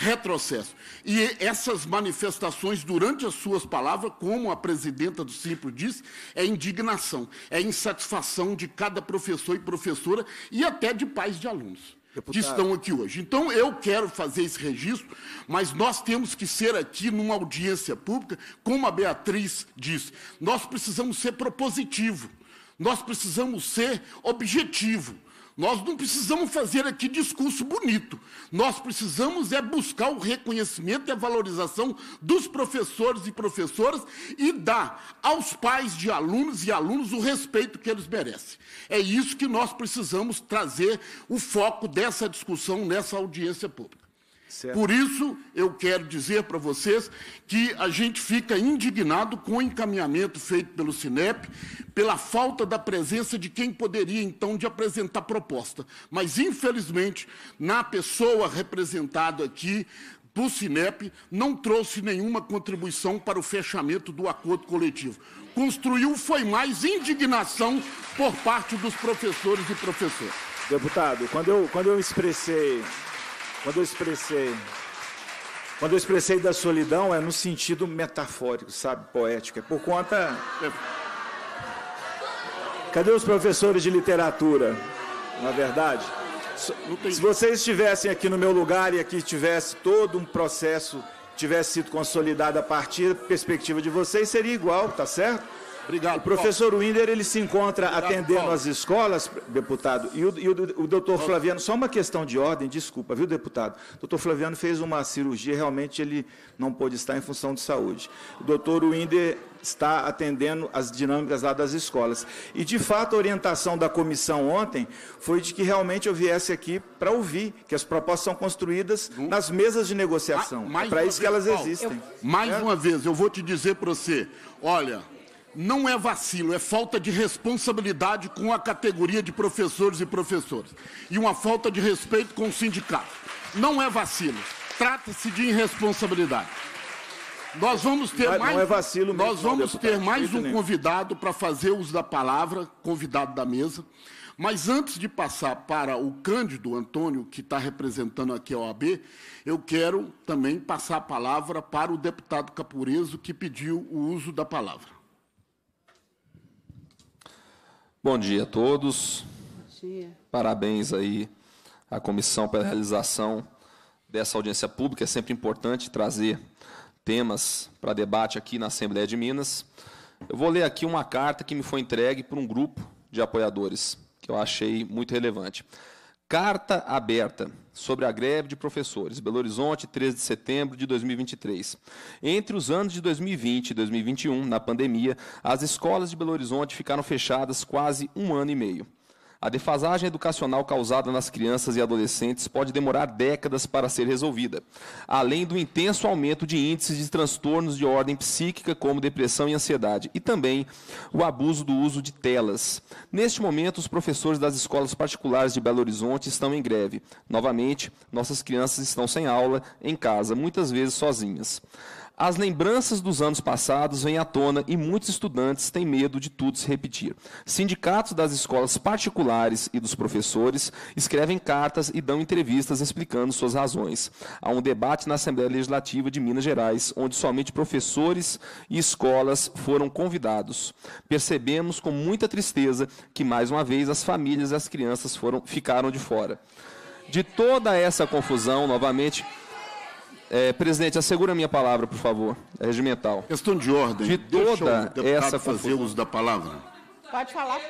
retrocesso. E essas manifestações durante as suas palavras, como a presidenta do Simpro disse, é indignação, é insatisfação de cada professor e professora e até de pais de alunos. Deputado. que estão aqui hoje. Então, eu quero fazer esse registro, mas nós temos que ser aqui numa audiência pública, como a Beatriz disse, nós precisamos ser propositivo, nós precisamos ser objetivo. Nós não precisamos fazer aqui discurso bonito. Nós precisamos é buscar o reconhecimento e a valorização dos professores e professoras e dar aos pais de alunos e alunos o respeito que eles merecem. É isso que nós precisamos trazer o foco dessa discussão nessa audiência pública. Certo. Por isso, eu quero dizer para vocês que a gente fica indignado com o encaminhamento feito pelo Sinep, pela falta da presença de quem poderia, então, de apresentar proposta. Mas, infelizmente, na pessoa representada aqui do Sinep, não trouxe nenhuma contribuição para o fechamento do acordo coletivo. Construiu, foi mais, indignação por parte dos professores e professoras. Deputado, quando eu, quando eu expressei quando eu expressei, quando eu expressei da solidão é no sentido metafórico, sabe, poético, é por conta é. Cadê os professores de literatura? Na verdade, se vocês estivessem aqui no meu lugar e aqui tivesse todo um processo tivesse sido consolidado a partir da perspectiva de vocês, seria igual, tá certo? Obrigado. O professor Winder, ele se encontra Obrigado, atendendo Paulo. as escolas, deputado, e o, e o, o doutor Flaviano, só uma questão de ordem, desculpa, viu, deputado? O doutor Flaviano fez uma cirurgia, realmente ele não pôde estar em função de saúde. O doutor Winder está atendendo as dinâmicas lá das escolas. E, de fato, a orientação da comissão ontem foi de que realmente eu viesse aqui para ouvir que as propostas são construídas nas mesas de negociação. Ah, é para isso vez, que elas Paulo, existem. Eu... Mais é? uma vez, eu vou te dizer para você, olha, não é vacilo, é falta de responsabilidade com a categoria de professores e professoras. E uma falta de respeito com o sindicato. Não é vacilo, trata-se de irresponsabilidade. Nós vamos ter não, é- mais, não é vacilo mesmo, nós vamos ter mais um convidado para fazer uso da palavra, convidado da mesa. Mas antes de passar para o Cândido Antônio, que está representando aqui a OAB, eu quero também passar a palavra para o deputado Capurezo, que pediu o uso da palavra. Bom dia a todos. Bom dia. Parabéns aí à comissão pela realização dessa audiência pública. É sempre importante trazer temas para debate aqui na Assembleia de Minas. Eu vou ler aqui uma carta que me foi entregue por um grupo de apoiadores, que eu achei muito relevante. Carta aberta sobre a greve de professores, Belo Horizonte, 13 de setembro de 2023. Entre os anos de 2020 e 2021, na pandemia, as escolas de Belo Horizonte ficaram fechadas quase um ano e meio. A defasagem educacional causada nas crianças e adolescentes pode demorar décadas para ser resolvida, além do intenso aumento de índices de transtornos de ordem psíquica, como depressão e ansiedade, e também o abuso do uso de telas. Neste momento, os professores das escolas particulares de Belo Horizonte estão em greve. Novamente, nossas crianças estão sem aula, em casa, muitas vezes sozinhas. As lembranças dos anos passados vêm à tona e muitos estudantes têm medo de tudo se repetir. Sindicatos das escolas particulares e dos professores escrevem cartas e dão entrevistas explicando suas razões. Há um debate na Assembleia Legislativa de Minas Gerais, onde somente professores e escolas foram convidados. Percebemos com muita tristeza que, mais uma vez, as famílias e as crianças foram, ficaram de fora. De toda essa confusão, novamente, é, presidente, assegura a minha palavra, por favor. É regimental. Questão de ordem. De toda Deixa o essa fazer uso da palavra. Pode falar.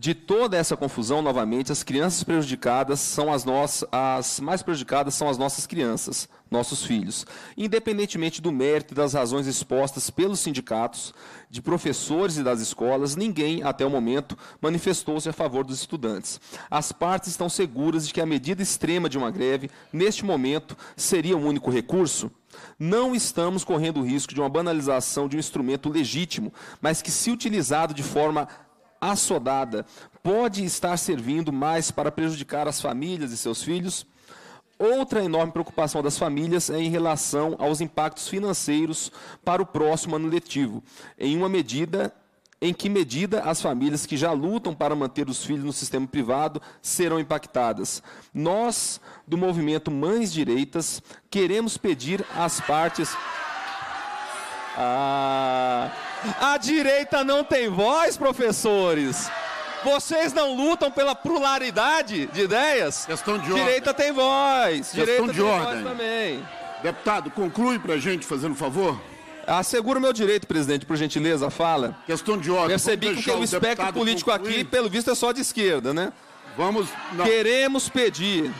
De toda essa confusão, novamente, as crianças prejudicadas são as nossas, as mais prejudicadas são as nossas crianças, nossos filhos. Independentemente do mérito e das razões expostas pelos sindicatos, de professores e das escolas, ninguém, até o momento, manifestou-se a favor dos estudantes. As partes estão seguras de que a medida extrema de uma greve, neste momento, seria o um único recurso? Não estamos correndo o risco de uma banalização de um instrumento legítimo, mas que, se utilizado de forma assodada pode estar servindo mais para prejudicar as famílias e seus filhos? Outra enorme preocupação das famílias é em relação aos impactos financeiros para o próximo ano letivo. Em uma medida, em que medida as famílias que já lutam para manter os filhos no sistema privado serão impactadas. Nós, do movimento Mães Direitas, queremos pedir às partes. Ah... A direita não tem voz, professores. Vocês não lutam pela pluralidade de ideias? Questão de ordem. Direita tem voz. Questão direita de tem ordem. voz também. Deputado, conclui para gente, fazendo favor. Asseguro ah, o meu direito, presidente, por gentileza, fala. Questão de ordem. Percebi que o espectro político concluir. aqui, pelo visto, é só de esquerda, né? Vamos. Não. Queremos pedir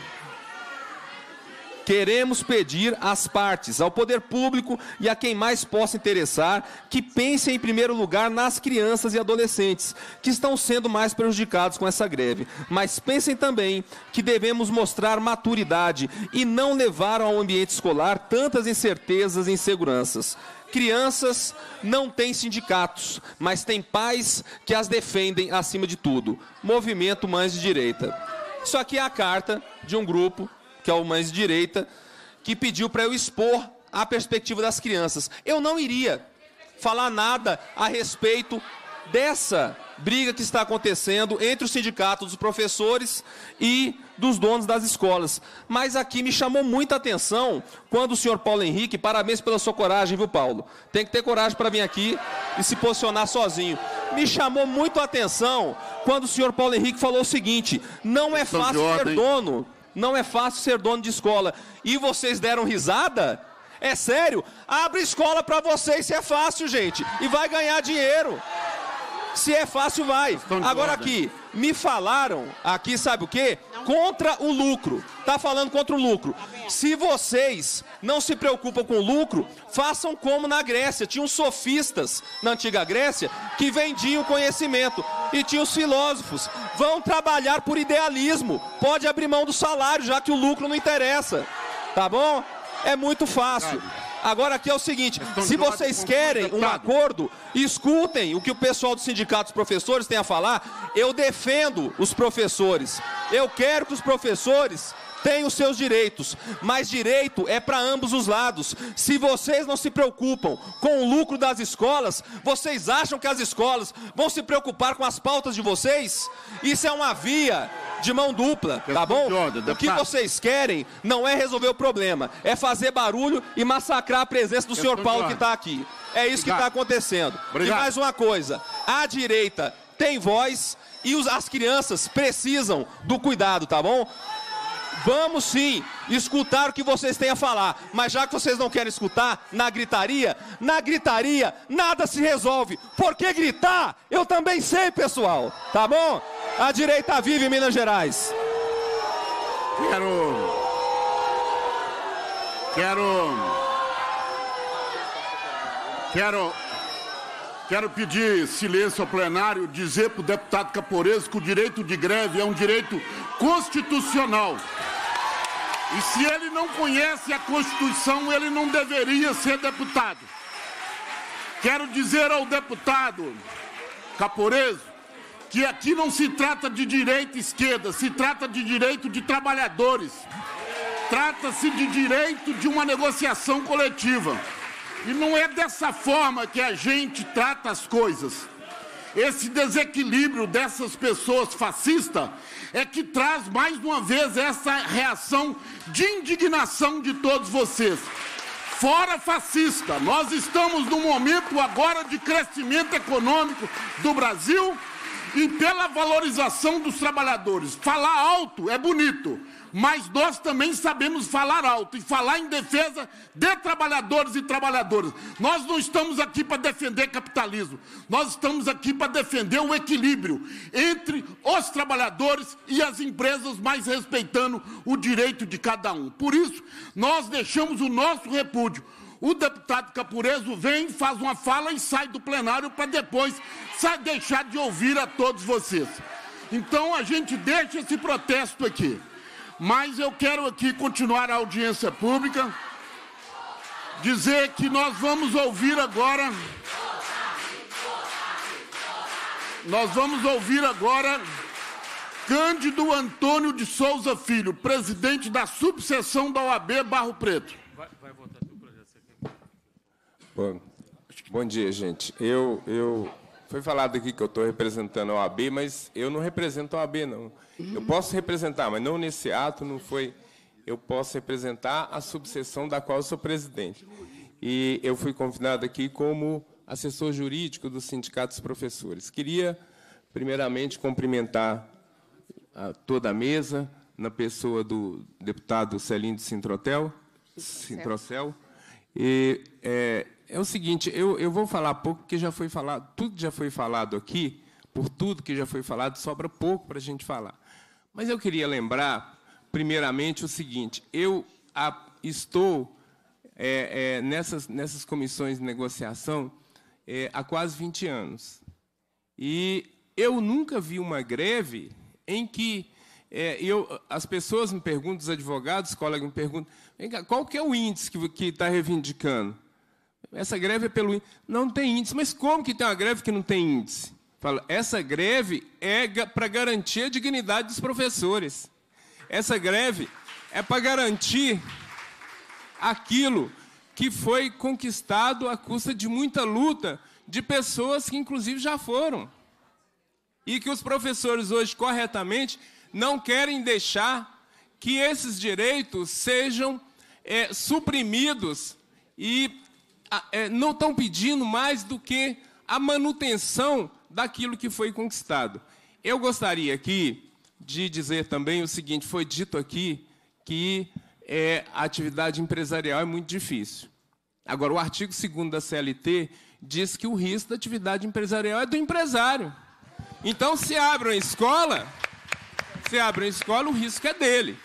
Queremos pedir às partes, ao poder público e a quem mais possa interessar, que pensem em primeiro lugar nas crianças e adolescentes, que estão sendo mais prejudicados com essa greve. Mas pensem também que devemos mostrar maturidade e não levar ao ambiente escolar tantas incertezas e inseguranças. Crianças não têm sindicatos, mas têm pais que as defendem acima de tudo. Movimento Mães de Direita. Isso aqui é a carta de um grupo que é o mais direita, que pediu para eu expor a perspectiva das crianças. Eu não iria falar nada a respeito dessa briga que está acontecendo entre o sindicato dos professores e dos donos das escolas. Mas aqui me chamou muita atenção quando o senhor Paulo Henrique, parabéns pela sua coragem, viu, Paulo? Tem que ter coragem para vir aqui e se posicionar sozinho. Me chamou muito a atenção quando o senhor Paulo Henrique falou o seguinte: não é fácil ser dono não é fácil ser dono de escola. E vocês deram risada? É sério? Abre escola para vocês se é fácil, gente. E vai ganhar dinheiro. Se é fácil, vai. Agora aqui, me falaram aqui, sabe o quê? Contra o lucro. Tá falando contra o lucro. Se vocês não se preocupam com o lucro, façam como na Grécia. Tinham sofistas na antiga Grécia que vendiam conhecimento. E tinha os filósofos. Vão trabalhar por idealismo. Pode abrir mão do salário, já que o lucro não interessa. Tá bom? É muito fácil. Agora aqui é o seguinte: se vocês querem um acordo, escutem o que o pessoal do Sindicato dos Professores tem a falar. Eu defendo os professores. Eu quero que os professores tem os seus direitos, mas direito é para ambos os lados. Se vocês não se preocupam com o lucro das escolas, vocês acham que as escolas vão se preocupar com as pautas de vocês? Isso é uma via de mão dupla, tá bom? O que vocês querem não é resolver o problema, é fazer barulho e massacrar a presença do senhor Paulo que está aqui. É isso que está acontecendo. E mais uma coisa: a direita tem voz e as crianças precisam do cuidado, tá bom? Vamos sim escutar o que vocês têm a falar, mas já que vocês não querem escutar, na gritaria, na gritaria nada se resolve. Porque gritar? Eu também sei, pessoal. Tá bom? A direita vive em Minas Gerais. Quero. Quero. Quero. Quero pedir silêncio ao plenário, dizer para o deputado Caporeso que o direito de greve é um direito constitucional. E se ele não conhece a Constituição, ele não deveria ser deputado. Quero dizer ao deputado Caporeso que aqui não se trata de direita e esquerda, se trata de direito de trabalhadores. Trata-se de direito de uma negociação coletiva. E não é dessa forma que a gente trata as coisas. Esse desequilíbrio dessas pessoas fascistas é que traz mais uma vez essa reação de indignação de todos vocês. Fora fascista, nós estamos num momento agora de crescimento econômico do Brasil e pela valorização dos trabalhadores. Falar alto é bonito, mas nós também sabemos falar alto e falar em defesa de trabalhadores e trabalhadoras. Nós não estamos aqui para defender capitalismo, nós estamos aqui para defender o equilíbrio entre os trabalhadores e as empresas, mas respeitando o direito de cada um. Por isso, nós deixamos o nosso repúdio. O deputado Capurezo vem, faz uma fala e sai do plenário para depois sai deixar de ouvir a todos vocês. Então a gente deixa esse protesto aqui. Mas eu quero aqui continuar a audiência pública, dizer que nós vamos ouvir agora. Nós vamos ouvir agora Cândido Antônio de Souza Filho, presidente da subseção da OAB Barro Preto. Vai, vai votar projeto. Bom, bom dia, gente. Eu, eu foi falado aqui que eu estou representando a OAB, mas eu não represento a OAB, não. Eu posso representar, mas não nesse ato, não foi. Eu posso representar a subseção da qual sou presidente. E eu fui convidado aqui como assessor jurídico do Sindicato dos Professores. Queria, primeiramente, cumprimentar a toda a mesa, na pessoa do deputado Celinho de Sintrotel, Sintrocel, e é, é o seguinte, eu, eu vou falar pouco, porque já foi falado, tudo que já foi falado aqui, por tudo que já foi falado, sobra pouco para a gente falar. Mas eu queria lembrar, primeiramente, o seguinte: eu a, estou é, é, nessas, nessas comissões de negociação é, há quase 20 anos. E eu nunca vi uma greve em que é, eu, as pessoas me perguntam, os advogados, os colegas me perguntam, qual que é o índice que está reivindicando? essa greve é pelo índice. Não tem índice. Mas como que tem uma greve que não tem índice? Fala, essa greve é para garantir a dignidade dos professores. Essa greve é para garantir aquilo que foi conquistado à custa de muita luta de pessoas que, inclusive, já foram. E que os professores hoje, corretamente, não querem deixar que esses direitos sejam é, suprimidos e é, não estão pedindo mais do que a manutenção daquilo que foi conquistado. Eu gostaria aqui de dizer também o seguinte: foi dito aqui que é, a atividade empresarial é muito difícil. Agora, o artigo 2 da CLT diz que o risco da atividade empresarial é do empresário. Então, se uma escola, se uma escola, o risco é dele.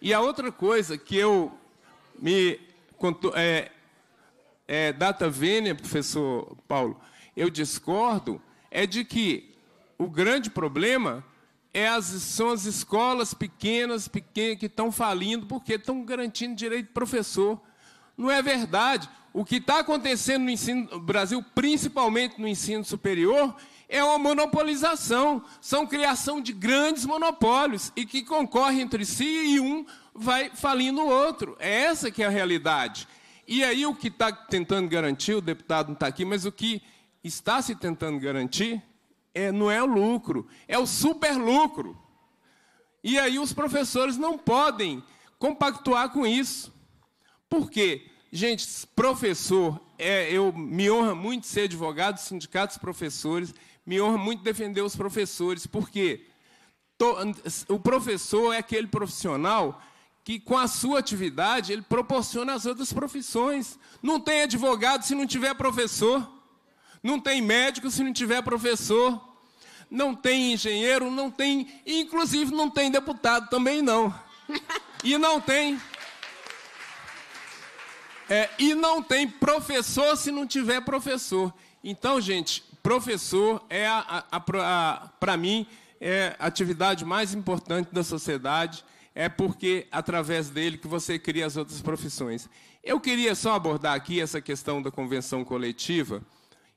E a outra coisa que eu me é, é, data vênia, professor Paulo, eu discordo, é de que o grande problema é as, são as escolas pequenas, pequenas que estão falindo porque estão garantindo direito de professor. Não é verdade. O que está acontecendo no ensino no Brasil, principalmente no ensino superior, é uma monopolização. São criação de grandes monopólios e que concorrem entre si e um vai falindo o outro. É essa que é a realidade. E aí o que está tentando garantir, o deputado não está aqui, mas o que está se tentando garantir é, não é o lucro, é o superlucro. E aí os professores não podem compactuar com isso. Por quê? Gente, professor, é, eu me honra muito ser advogado do Sindicato dos Professores, me honra muito defender os professores, porque o professor é aquele profissional que com a sua atividade ele proporciona as outras profissões. Não tem advogado se não tiver professor. Não tem médico se não tiver professor. Não tem engenheiro, não tem, inclusive não tem deputado também não. E não tem é, e não tem professor se não tiver professor. Então, gente, professor é, para mim, é a atividade mais importante da sociedade é porque através dele que você cria as outras profissões. Eu queria só abordar aqui essa questão da convenção coletiva,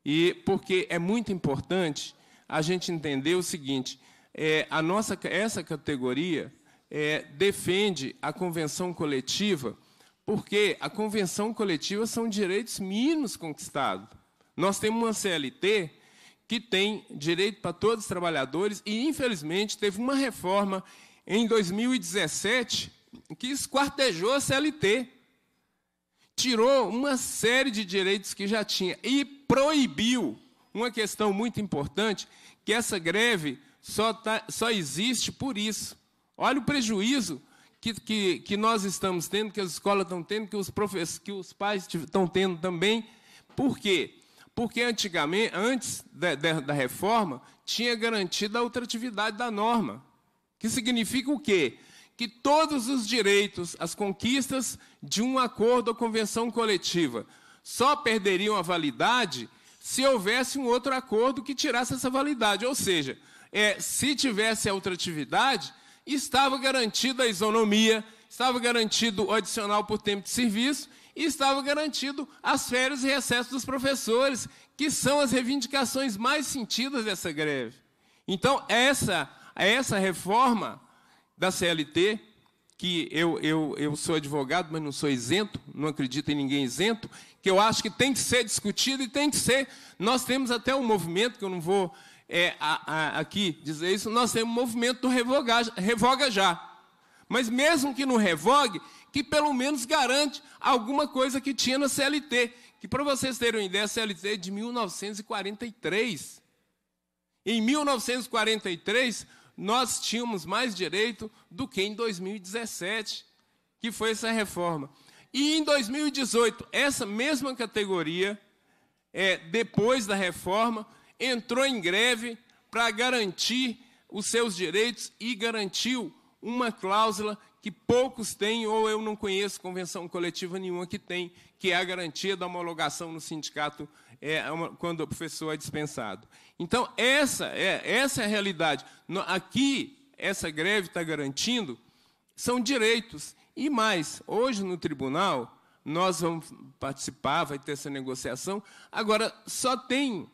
e porque é muito importante a gente entender o seguinte: é, a nossa, essa categoria é, defende a convenção coletiva, porque a convenção coletiva são direitos mínimos conquistados. Nós temos uma CLT que tem direito para todos os trabalhadores e, infelizmente, teve uma reforma em 2017 que esquartejou a CLT. Tirou uma série de direitos que já tinha e proibiu uma questão muito importante, que essa greve só, tá, só existe por isso. Olha o prejuízo que, que, que, nós estamos tendo, que as escolas estão tendo, que os, professores, que os pais estão tendo também. Por quê? Porque antigamente, antes da, da, da reforma, tinha garantida a ultratividade da norma. Que significa o quê? Que todos os direitos, as conquistas de um acordo ou convenção coletiva só perderiam a validade se houvesse um outro acordo que tirasse essa validade. Ou seja, é, se tivesse a outra atividade, estava garantida a isonomia, estava garantido o adicional por tempo de serviço e estava garantido as férias e recesso dos professores, que são as reivindicações mais sentidas dessa greve. Então, essa é essa reforma da CLT, que eu, eu, eu sou advogado, mas não sou isento, não acredito em ninguém isento, que eu acho que tem que ser discutido e tem que ser. Nós temos até um movimento, que eu não vou é, a, a, aqui dizer isso, nós temos um movimento do revogar, revoga já. Mas mesmo que não revogue, que pelo menos garante alguma coisa que tinha na CLT. Que para vocês terem uma ideia, a CLT é de 1943. Em 1943, nós tínhamos mais direito do que em 2017, que foi essa reforma. E em 2018, essa mesma categoria, é, depois da reforma, entrou em greve para garantir os seus direitos e garantiu uma cláusula que poucos têm, ou eu não conheço convenção coletiva nenhuma que tem, que é a garantia da homologação no sindicato é, é quando o professor é dispensado. Então, essa é, essa é a realidade. Aqui, essa greve está garantindo são direitos. E mais, hoje no tribunal, nós vamos participar, vai ter essa negociação. Agora, só tem,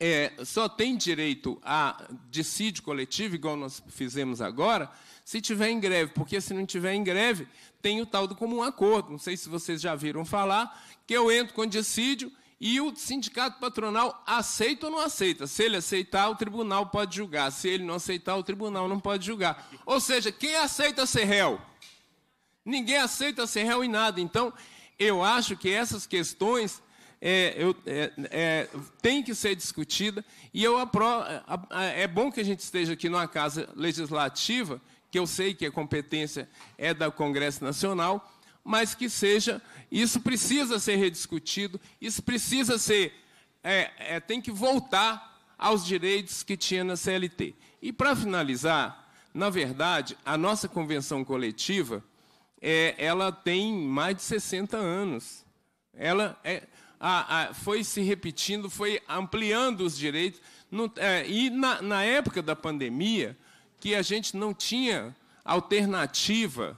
é, só tem direito a dissídio coletivo, igual nós fizemos agora, se tiver em greve, porque se não tiver em greve, tem o tal do comum acordo. Não sei se vocês já viram falar, que eu entro com dissídio, e o sindicato patronal aceita ou não aceita? Se ele aceitar, o tribunal pode julgar. Se ele não aceitar, o tribunal não pode julgar. Ou seja, quem aceita ser réu? Ninguém aceita ser réu em nada. Então, eu acho que essas questões é, eu, é, é, tem que ser discutida e eu apro é bom que a gente esteja aqui numa casa legislativa que eu sei que a competência é do Congresso Nacional mas que seja. Isso precisa ser rediscutido, isso precisa ser. É, é, tem que voltar aos direitos que tinha na CLT. E para finalizar, na verdade, a nossa convenção coletiva, é, ela tem mais de 60 anos. Ela é, a, a, foi se repetindo, foi ampliando os direitos. No, é, e na, na época da pandemia, que a gente não tinha alternativa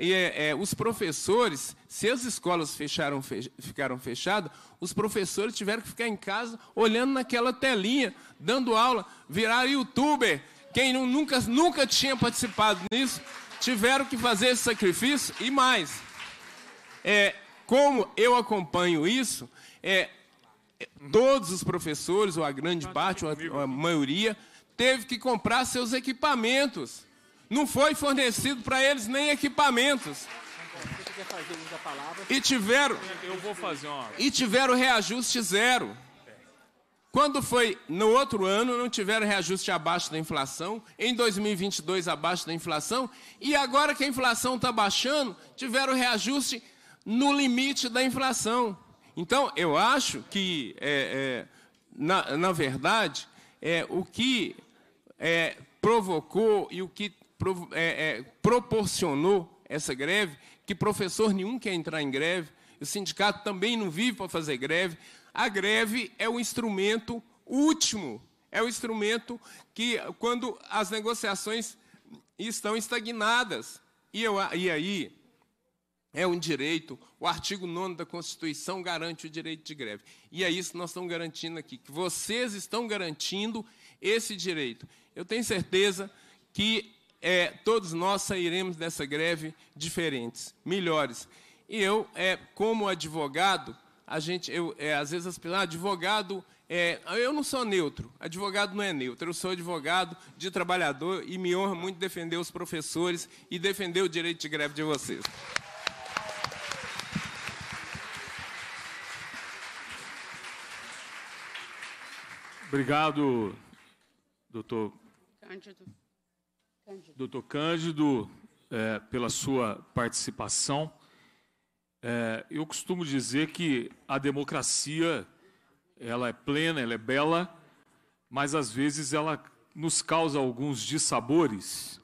e é, é, os professores, se as escolas fecharam, ficaram fechadas, os professores tiveram que ficar em casa olhando naquela telinha, dando aula, virar youtuber. Quem nunca, nunca tinha participado nisso, tiveram que fazer esse sacrifício e mais. É, como eu acompanho isso, é, é todos os professores, ou a grande parte, ou a, ou a maioria, teve que comprar seus equipamentos. Não foi fornecido para eles nem equipamentos. E tiveram. Eu vou fazer uma... E tiveram reajuste zero. Quando foi no outro ano, não tiveram reajuste abaixo da inflação, em 2022 abaixo da inflação, e agora que a inflação está baixando, tiveram reajuste no limite da inflação. Então, eu acho que, é, é, na, na, verdade, é, o que é, provocou e o que é, é, proporcionou essa greve, que professor nenhum quer entrar em greve, o sindicato também não vive para fazer greve. A greve é o instrumento último, é o instrumento que, quando as negociações estão estagnadas. E, eu, e aí, é um direito, o artigo 9 da Constituição garante o direito de greve. E é isso que nós estamos garantindo aqui, que vocês estão garantindo esse direito. Eu tenho certeza que é, todos nós sairemos dessa greve diferentes, melhores. E eu, é, como advogado, a gente, eu, é, às vezes as pessoas, ah, advogado, é, eu não sou neutro, advogado não é neutro, eu sou advogado de trabalhador e me honra muito defender os professores e defender o direito de greve de vocês. Obrigado, doutor Cândido. Cândido. Doutor Cândido, é, pela sua participação. É, eu costumo dizer que a democracia ela é plena, ela é bela, mas às vezes ela nos causa alguns dissabores,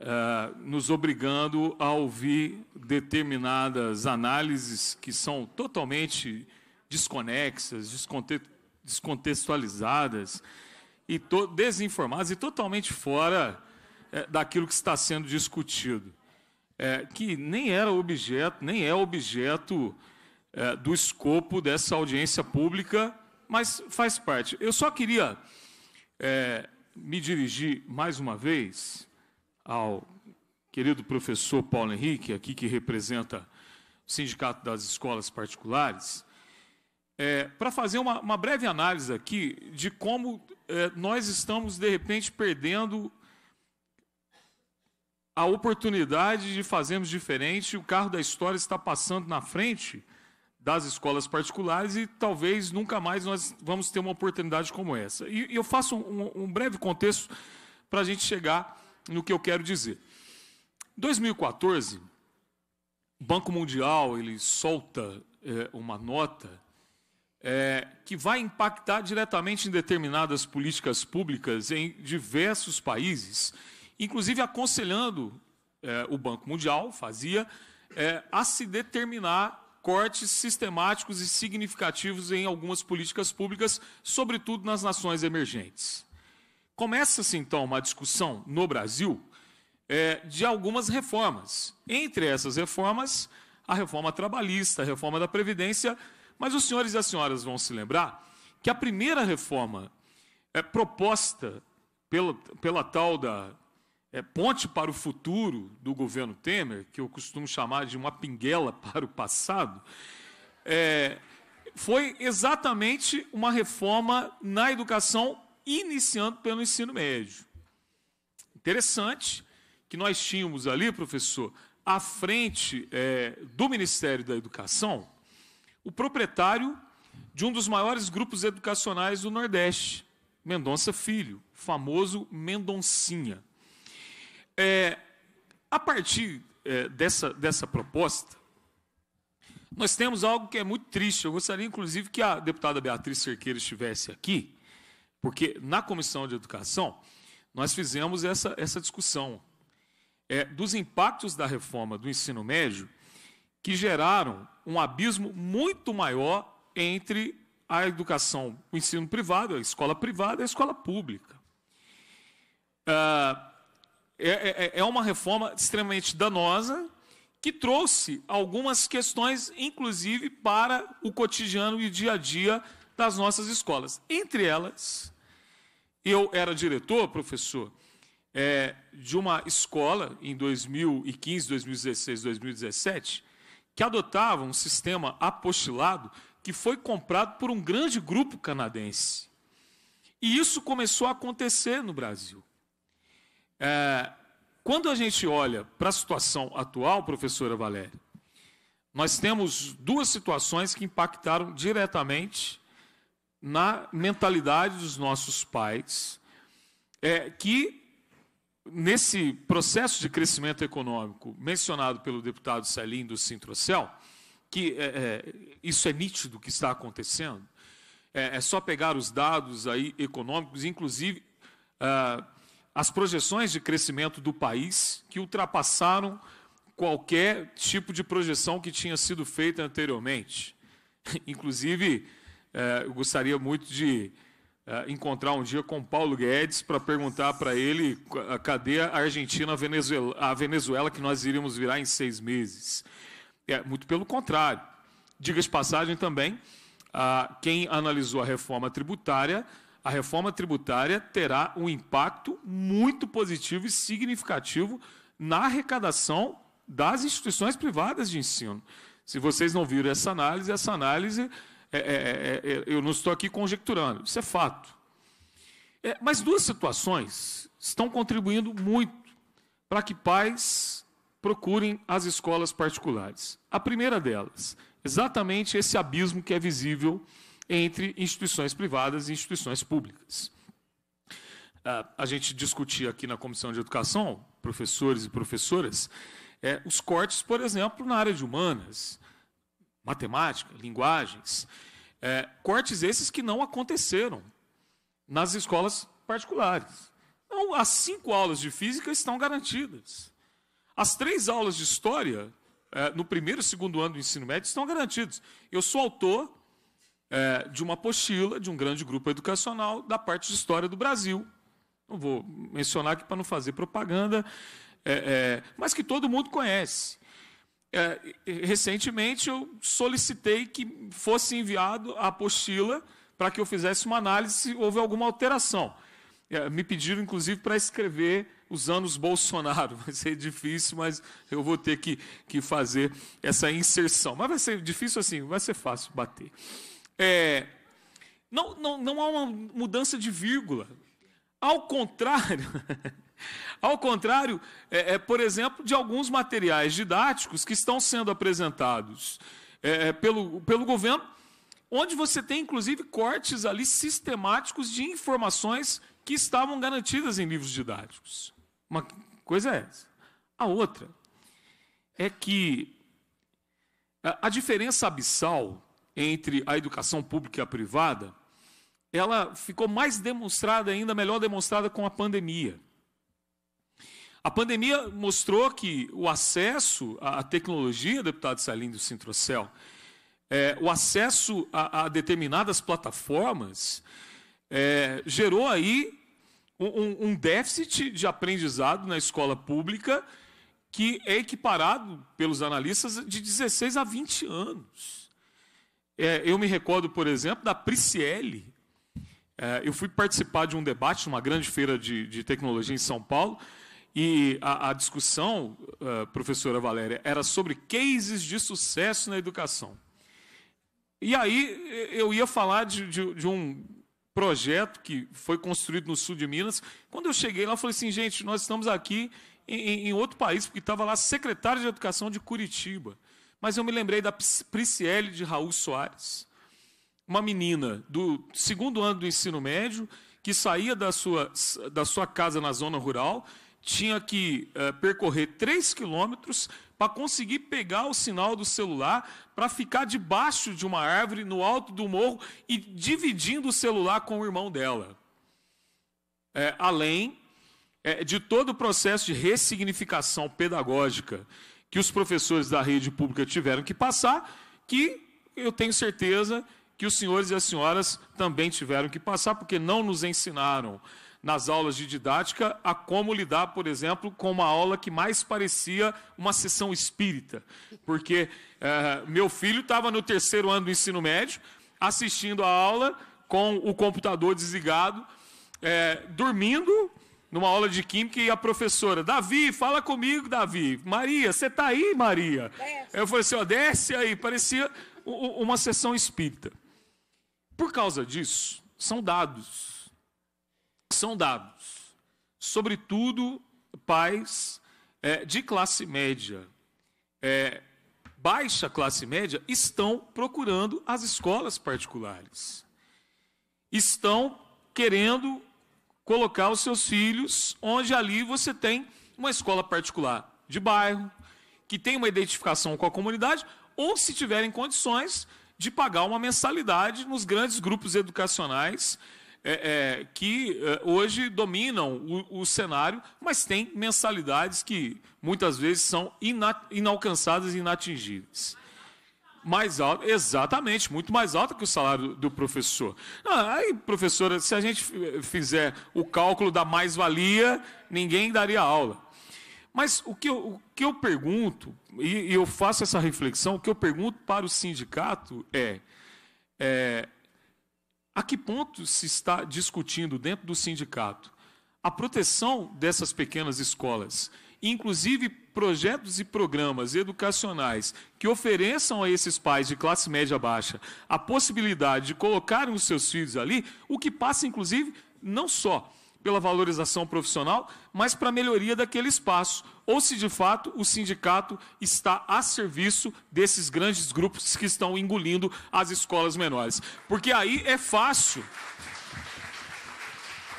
é, nos obrigando a ouvir determinadas análises que são totalmente desconexas, desconte descontextualizadas e desinformadas e totalmente fora é, daquilo que está sendo discutido, é, que nem era objeto, nem é objeto é, do escopo dessa audiência pública, mas faz parte. Eu só queria é, me dirigir mais uma vez ao querido professor Paulo Henrique, aqui que representa o Sindicato das Escolas Particulares, é, para fazer uma, uma, breve análise aqui de como é, nós estamos, de repente, perdendo a oportunidade de fazermos diferente. O carro da história está passando na frente das escolas particulares e talvez nunca mais nós vamos ter uma oportunidade como essa. E, eu faço um, um breve contexto para a gente chegar no que eu quero dizer. Em 2014, o Banco Mundial ele solta é, uma nota é, que vai impactar diretamente em determinadas políticas públicas em diversos países inclusive aconselhando é, o Banco Mundial, fazia, é, a se determinar cortes sistemáticos e significativos em algumas políticas públicas, sobretudo nas nações emergentes. Começa-se, então, uma discussão no Brasil é, de algumas reformas. Entre essas reformas, a reforma trabalhista, a reforma da Previdência, mas os senhores e as senhoras vão se lembrar que a primeira reforma é, proposta pela, pela tal da é, ponte para o futuro do governo Temer, que eu costumo chamar de uma pinguela para o passado, é, foi exatamente uma reforma na educação, iniciando pelo ensino médio. Interessante que nós tínhamos ali, professor, à frente é, do Ministério da Educação, o proprietário de um dos maiores grupos educacionais do Nordeste, Mendonça Filho, famoso Mendoncinha. É, a partir é, dessa, dessa proposta, nós temos algo que é muito triste. Eu gostaria, inclusive, que a deputada Beatriz Cerqueira estivesse aqui, porque na Comissão de Educação nós fizemos essa, essa discussão é, dos impactos da reforma do ensino médio que geraram um abismo muito maior entre a educação, o ensino privado, a escola privada e a escola pública. Ah, é é, é, é uma reforma extremamente danosa que trouxe algumas questões, inclusive, para o cotidiano e dia a dia das nossas escolas. Entre elas, eu era diretor, professor, é, de uma escola em 2015, 2016, 2017, que adotava um sistema apostilado que foi comprado por um grande grupo canadense. E isso começou a acontecer no Brasil. É, quando a gente olha para a situação atual, professora Valéria, nós temos duas situações que impactaram diretamente na mentalidade dos nossos pais, é, que nesse processo de crescimento econômico mencionado pelo deputado Celim do Sintrocel, que é, é, isso é nítido que está acontecendo, é, é, só pegar os dados aí econômicos, inclusive ah, as projeções de crescimento do país que ultrapassaram qualquer tipo de projeção que tinha sido feita anteriormente. Inclusive, eh, eu gostaria muito de eh, encontrar um dia com Paulo Guedes para perguntar para ele cadê a Argentina, a Venezuela, a Venezuela que nós iríamos virar em seis meses. É, muito pelo contrário. Diga de passagem também, ah, quem analisou a reforma tributária a reforma tributária terá um impacto muito positivo e significativo na arrecadação das instituições privadas de ensino. Se vocês não viram essa análise, essa análise, é, é, é, é eu não estou aqui conjecturando, isso é fato. É, mas duas situações estão contribuindo muito para que pais procurem as escolas particulares. A primeira delas, exatamente esse abismo que é visível entre instituições privadas e instituições públicas. Ah, a gente discutia aqui na Comissão de Educação, professores e professoras, é, os cortes, por exemplo, na área de humanas, matemática, linguagens. É, cortes esses que não aconteceram nas escolas particulares. Então, as cinco aulas de física estão garantidas. As três aulas de história, é, no primeiro e segundo ano do ensino médio, estão garantidas. Eu sou autor é, de uma apostila de um grande grupo educacional da parte de história do Brasil. Não vou mencionar aqui para não fazer propaganda, é, é, mas que todo mundo conhece. É, recentemente eu solicitei que fosse enviado a apostila para que eu fizesse uma análise se houve alguma alteração. É, me pediram, inclusive, para escrever os anos Bolsonaro. Vai ser difícil, mas eu vou ter que, que fazer essa inserção. Mas vai ser difícil assim, vai ser fácil bater. É, não, não, não há uma mudança de vírgula. Ao contrário, ao contrário, é, é, por exemplo, de alguns materiais didáticos que estão sendo apresentados é, é, pelo, pelo governo, onde você tem inclusive cortes ali sistemáticos de informações que estavam garantidas em livros didáticos. Uma coisa é essa. A outra é que a diferença abissal entre a educação pública e a privada, ela ficou mais demonstrada ainda, melhor demonstrada com a pandemia. A pandemia mostrou que o acesso à tecnologia, deputado Salim do Sintrocel, é, o acesso a, a determinadas plataformas é, gerou aí um, um, déficit de aprendizado na escola pública que é equiparado pelos analistas de 16 a 20 anos. É, eu me recordo, por exemplo, da Priciele. É, eu fui participar de um debate numa grande feira de, de tecnologia em São Paulo e a, a discussão, uh, professora Valéria, era sobre cases de sucesso na educação. E aí eu ia falar de, de, de um projeto que foi construído no sul de Minas. Quando eu cheguei lá, eu falei assim, gente, nós estamos aqui em, em outro país, porque estava lá secretário de Educação de Curitiba. Mas eu me lembrei da Prisciele de Raul Soares, uma menina do segundo ano do ensino médio que saía da sua, da sua casa na zona rural, tinha que eh, percorrer três quilômetros para conseguir pegar o sinal do celular, para ficar debaixo de uma árvore no alto do morro e dividindo o celular com o irmão dela. É, além é, de todo o processo de ressignificação pedagógica que os professores da rede pública tiveram que passar, que eu tenho certeza que os senhores e as senhoras também tiveram que passar, porque não nos ensinaram nas aulas de didática a como lidar, por exemplo, com uma aula que mais parecia uma sessão espírita. Porque é, meu filho estava no terceiro ano do ensino médio, assistindo a aula com o computador desligado, é, dormindo numa aula de química e a professora, Davi, fala comigo, Davi. Maria, você está aí, Maria? Desce. Eu falei assim, ó, desce aí. Parecia uma sessão espírita. Por causa disso, são dados. São dados. Sobretudo, pais é, de classe média, é, baixa classe média, estão procurando as escolas particulares. Estão querendo colocar os seus filhos onde ali você tem uma escola particular de bairro, que tem uma identificação com a comunidade, ou se tiverem condições de pagar uma mensalidade nos grandes grupos educacionais é, é, que é, hoje dominam o, o, cenário, mas tem mensalidades que muitas vezes são ina inalcançadas e inatingíveis mais alta, exatamente, muito mais alta que o salário do professor. aí, professora, se a gente fizer o cálculo da mais-valia, ninguém daria aula. Mas o que eu, o que eu pergunto, e, e, eu faço essa reflexão, o que eu pergunto para o sindicato é, é a que ponto se está discutindo dentro do sindicato a proteção dessas pequenas escolas, inclusive projetos e programas educacionais que ofereçam a esses pais de classe média baixa a possibilidade de colocarem os seus filhos ali, o que passa, inclusive, não só pela valorização profissional, mas para a melhoria daquele espaço, ou se de fato o sindicato está a serviço desses grandes grupos que estão engolindo as escolas menores. Porque aí é fácil.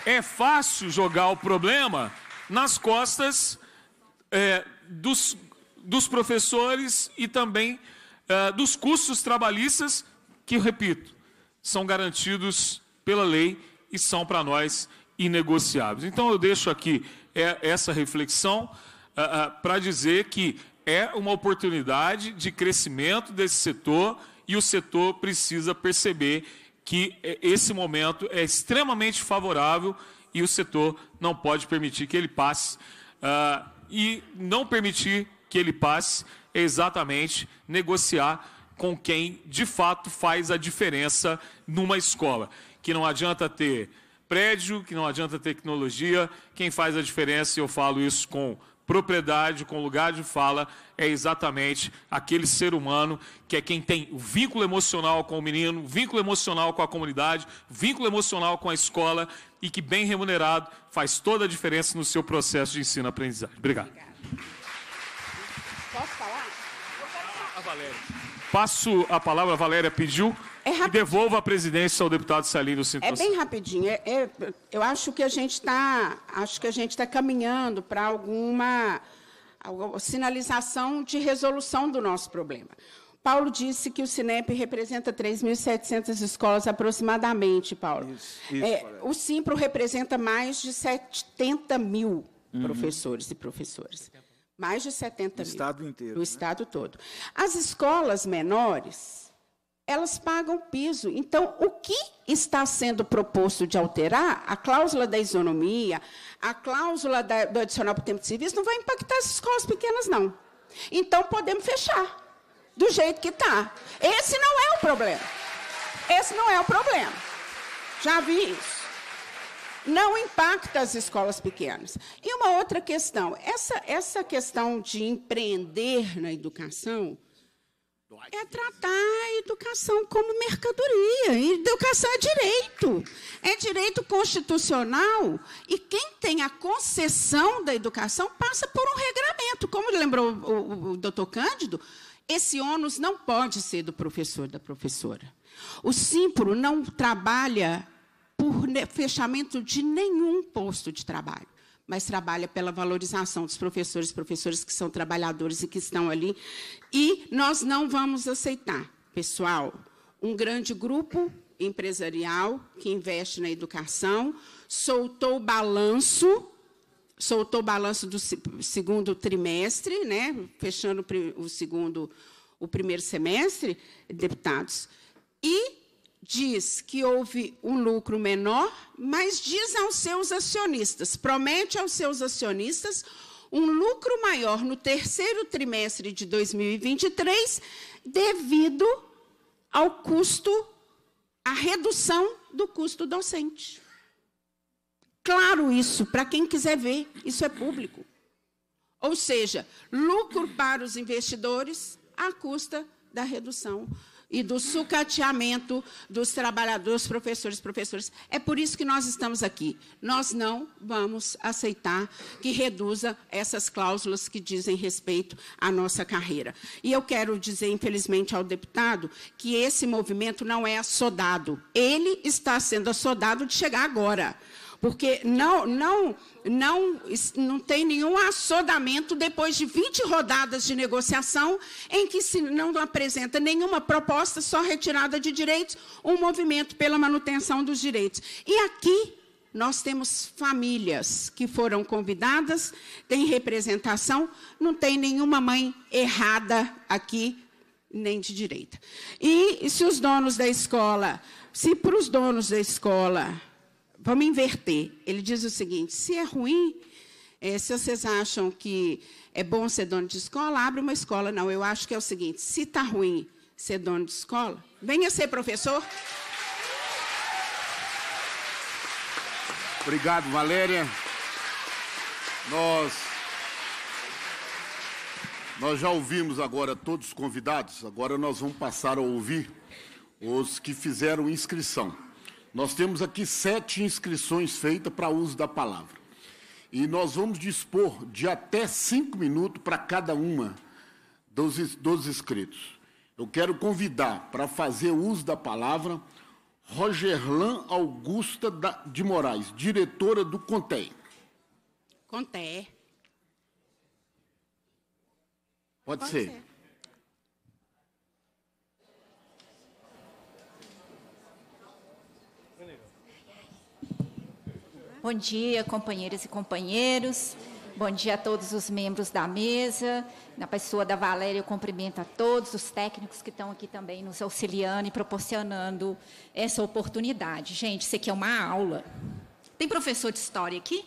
É fácil jogar o problema nas costas é, dos, dos professores e também eh, dos custos trabalhistas, que, repito, são garantidos pela lei e são para nós inegociáveis. Então, eu deixo aqui eh, essa reflexão eh, para dizer que é uma oportunidade de crescimento desse setor e o setor precisa perceber que esse momento é extremamente favorável e o setor não pode permitir que ele passe. Uh, e não permitir que ele passe, é exatamente negociar com quem de fato faz a diferença numa escola. Que não adianta ter prédio, que não adianta tecnologia, quem faz a diferença, e eu falo isso com propriedade, com lugar de fala, é exatamente aquele ser humano que é quem tem vínculo emocional com o menino, vínculo emocional com a comunidade, vínculo emocional com a escola e que, bem remunerado, faz toda a diferença no seu processo de ensino-aprendizagem. Obrigado. Posso falar? A Valéria. Passo a palavra, a Valéria pediu. É e devolva a presidência ao deputado Salino Cintas. É bem rapidinho. É, é, eu acho que a gente está, acho que a gente está caminhando para alguma, alguma sinalização de resolução do nosso problema. Paulo disse que o Sinep representa 3.700 escolas aproximadamente, Paulo. Isso, isso, é, o Simpro representa mais de 70 mil uhum. professores e professoras. Mais de 70 no mil. No estado inteiro. No né? estado todo. As escolas menores, elas pagam piso. Então, o que está sendo proposto de alterar, a cláusula da isonomia, a cláusula da, do adicional para o tempo de serviço, não vai impactar as escolas pequenas, não. Então, podemos fechar do jeito que está. Esse não é o problema. Esse não é o problema. Já vi isso. Não impacta as escolas pequenas. E uma outra questão: essa, essa questão de empreender na educação é tratar a educação como mercadoria. Educação é direito. É direito constitucional. E quem tem a concessão da educação passa por um regramento. Como lembrou o, o, o doutor Cândido, esse ônus não pode ser do professor, da professora. O Simplo não trabalha por fechamento de nenhum posto de trabalho mas trabalha pela valorização dos professores, professores que são trabalhadores e que estão ali. E nós não vamos aceitar, pessoal, um grande grupo empresarial que investe na educação soltou o balanço soltou o balanço do segundo trimestre, né, fechando o segundo o primeiro semestre, deputados. E diz que houve um lucro menor, mas diz aos seus acionistas, promete aos seus acionistas um lucro maior no terceiro trimestre de 2023, devido ao custo, à redução do custo docente. Claro isso, para quem quiser ver, isso é público. Ou seja, lucro para os investidores à custa da redução e do sucateamento dos trabalhadores, professores, professores. É por isso que nós estamos aqui. Nós não vamos aceitar que reduza essas cláusulas que dizem respeito à nossa carreira. E eu quero dizer, infelizmente, ao deputado que esse movimento não é assodado. Ele está sendo assodado de chegar agora. Porque não, não, não, não tem nenhum assodamento depois de 20 rodadas de negociação em que se não apresenta nenhuma proposta, só retirada de direitos, um movimento pela manutenção dos direitos. E aqui nós temos famílias que foram convidadas, tem representação, não tem nenhuma mãe errada aqui, nem de direita. E se os donos da escola, se para os donos da escola vamos inverter. Ele diz o seguinte: se é ruim, é, se vocês acham que é bom ser dono de escola, abre uma escola. Não, eu acho que é o seguinte: se está ruim ser dono de escola, venha ser professor. Obrigado, Valéria. Nós, nós já ouvimos agora todos os convidados, agora nós vamos passar a ouvir os que fizeram inscrição. Nós temos aqui sete inscrições feitas para uso da palavra. E nós vamos dispor de até cinco minutos para cada uma dos, dos inscritos. Eu quero convidar para fazer uso da palavra Rogerlan Augusta de Moraes, diretora do Conté. Conté. Pode, Pode ser. ser. Bom dia, companheiras e companheiros. Bom dia a todos os membros da mesa. Na pessoa da Valéria, eu cumprimento a todos os técnicos que estão aqui também nos auxiliando e proporcionando essa oportunidade. Gente, isso aqui é uma aula. Tem professor de história aqui?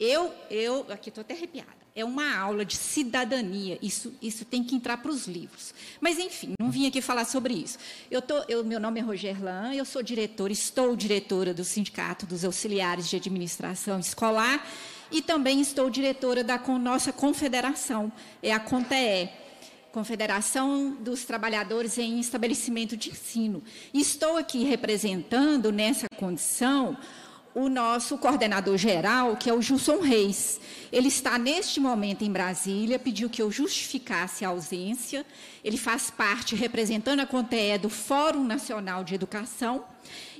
Eu, eu, aqui estou até arrepiada é uma aula de cidadania. Isso, isso tem que entrar para os livros. Mas, enfim, não vim aqui falar sobre isso. Eu tô, eu, meu nome é Roger Lan, eu sou diretora, estou diretora do Sindicato dos Auxiliares de Administração Escolar e também estou diretora da nossa confederação, é a CONTEE. Confederação dos Trabalhadores em Estabelecimento de Ensino. Estou aqui representando nessa condição o nosso coordenador geral, que é o Gilson Reis. Ele está neste momento em Brasília, pediu que eu justificasse a ausência. Ele faz parte, representando a CONTEE, do Fórum Nacional de Educação.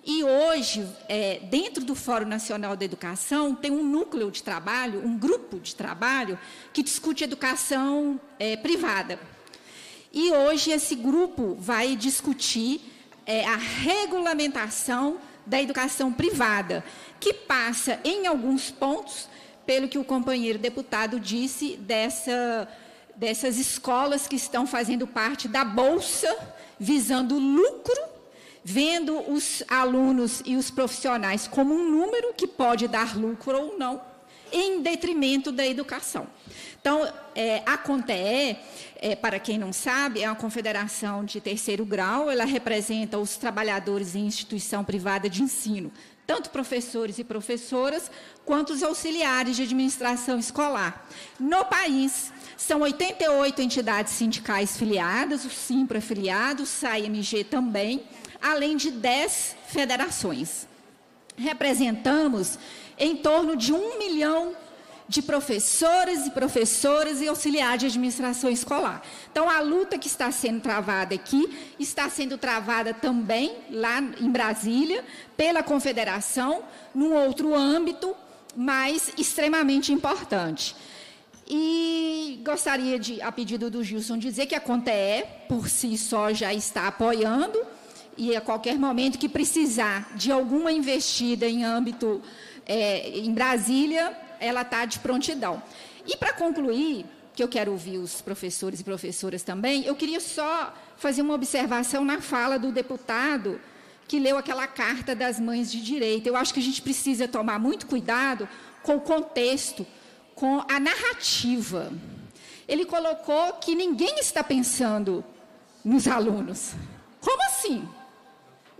E hoje, é, dentro do Fórum Nacional de Educação, tem um núcleo de trabalho, um grupo de trabalho, que discute educação é, privada. E hoje esse grupo vai discutir é, a regulamentação da educação privada, que passa, em alguns pontos, pelo que o companheiro deputado disse dessa, dessas escolas que estão fazendo parte da bolsa, visando lucro vendo os alunos e os profissionais como um número que pode dar lucro ou não, em detrimento da educação. Então, é, a CONTEE, é, para quem não sabe, é uma confederação de terceiro grau, ela representa os trabalhadores em instituição privada de ensino, tanto professores e professoras, quanto os auxiliares de administração escolar. No país, são 88 entidades sindicais filiadas, o SIMPRO é filiado, o SAIMG também, além de 10 federações. Representamos em torno de um milhão de professores e professoras e auxiliares de administração escolar. Então, a luta que está sendo travada aqui está sendo travada também lá em Brasília pela confederação, num outro âmbito, mas extremamente importante. E gostaria de, a pedido do Gilson, dizer que a CONTE, é, por si só, já está apoiando e a qualquer momento que precisar de alguma investida em âmbito é, em Brasília, ela está de prontidão. E para concluir, que eu quero ouvir os professores e professoras também, eu queria só fazer uma observação na fala do deputado que leu aquela carta das mães de direito. Eu acho que a gente precisa tomar muito cuidado com o contexto, com a narrativa. Ele colocou que ninguém está pensando nos alunos. Como assim?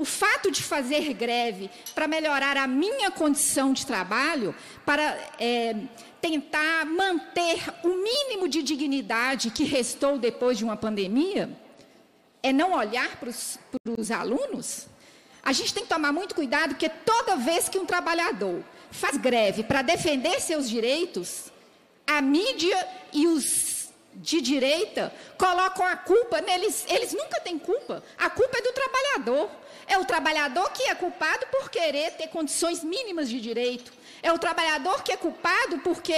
o fato de fazer greve para melhorar a minha condição de trabalho, para é, tentar manter o mínimo de dignidade que restou depois de uma pandemia, é não olhar para os alunos? A gente tem que tomar muito cuidado, porque toda vez que um trabalhador faz greve para defender seus direitos, a mídia e os de direita colocam a culpa neles. Eles nunca têm culpa. A culpa é do trabalhador. É o trabalhador que é culpado por querer ter condições mínimas de direito. É o trabalhador que é culpado porque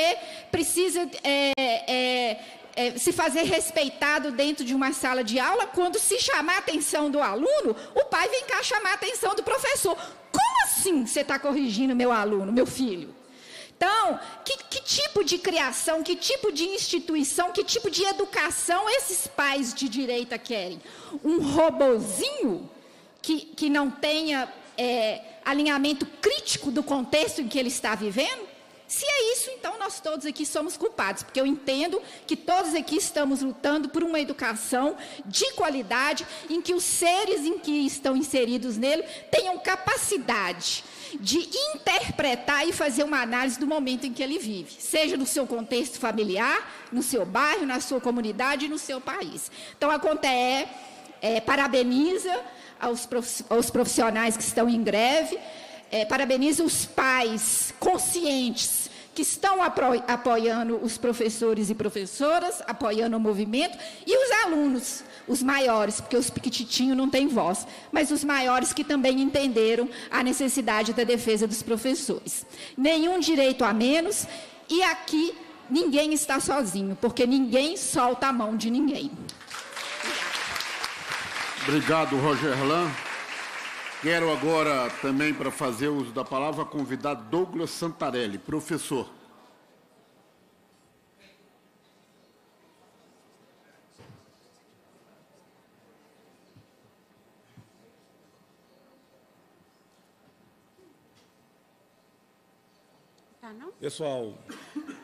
precisa é, é, é, se fazer respeitado dentro de uma sala de aula, quando se chamar a atenção do aluno, o pai vem cá chamar a atenção do professor. Como assim você está corrigindo meu aluno, meu filho? Então, que, que, tipo de criação, que tipo de instituição, que tipo de educação esses pais de direita querem? Um robozinho? que, que não tenha é, alinhamento crítico do contexto em que ele está vivendo? Se é isso, então nós todos aqui somos culpados, porque eu entendo que todos aqui estamos lutando por uma educação de qualidade em que os seres em que estão inseridos nele tenham capacidade de interpretar e fazer uma análise do momento em que ele vive, seja no seu contexto familiar, no seu bairro, na sua comunidade e no seu país. Então a Conte é, é parabeniza aos profissionais que estão em greve, é, parabenizo os pais conscientes que estão apoiando os professores e professoras, apoiando o movimento, e os alunos, os maiores, porque os pequititinhos não têm voz, mas os maiores que também entenderam a necessidade da defesa dos professores. Nenhum direito a menos, e aqui ninguém está sozinho, porque ninguém solta a mão de ninguém. Obrigado, Roger Rogerlan. Quero agora também, para fazer uso da palavra, convidar Douglas Santarelli, professor. Tá, Pessoal,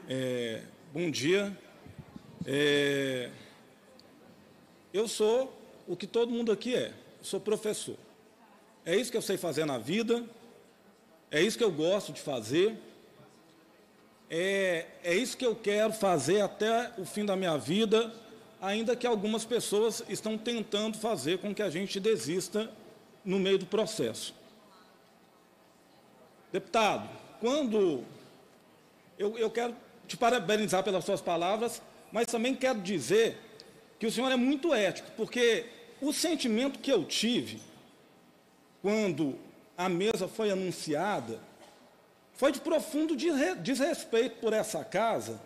é, bom dia. É, eu sou o que todo mundo aqui é. Sou professor. É isso que eu sei fazer na vida, é isso que eu gosto de fazer, é, é isso que eu quero fazer até o fim da minha vida, ainda que algumas pessoas estão tentando fazer com que a gente desista no meio do processo. Deputado, quando eu, eu quero te parabenizar pelas suas palavras, mas também quero dizer que o senhor é muito ético, porque o sentimento que eu tive quando a mesa foi anunciada foi de profundo desrespeito por essa casa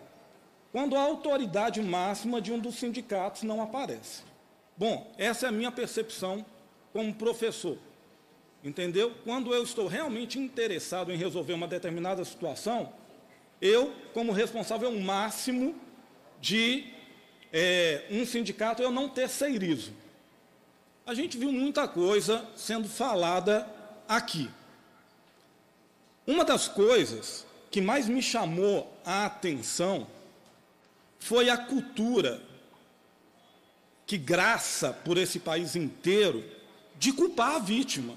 quando a autoridade máxima de um dos sindicatos não aparece. Bom, essa é a minha percepção como professor. Entendeu? Quando eu estou realmente interessado em resolver uma determinada situação, eu, como responsável máximo de é, um sindicato, eu não terceirizo. A gente viu muita coisa sendo falada aqui. Uma das coisas que mais me chamou a atenção foi a cultura que graça por esse país inteiro de culpar a vítima.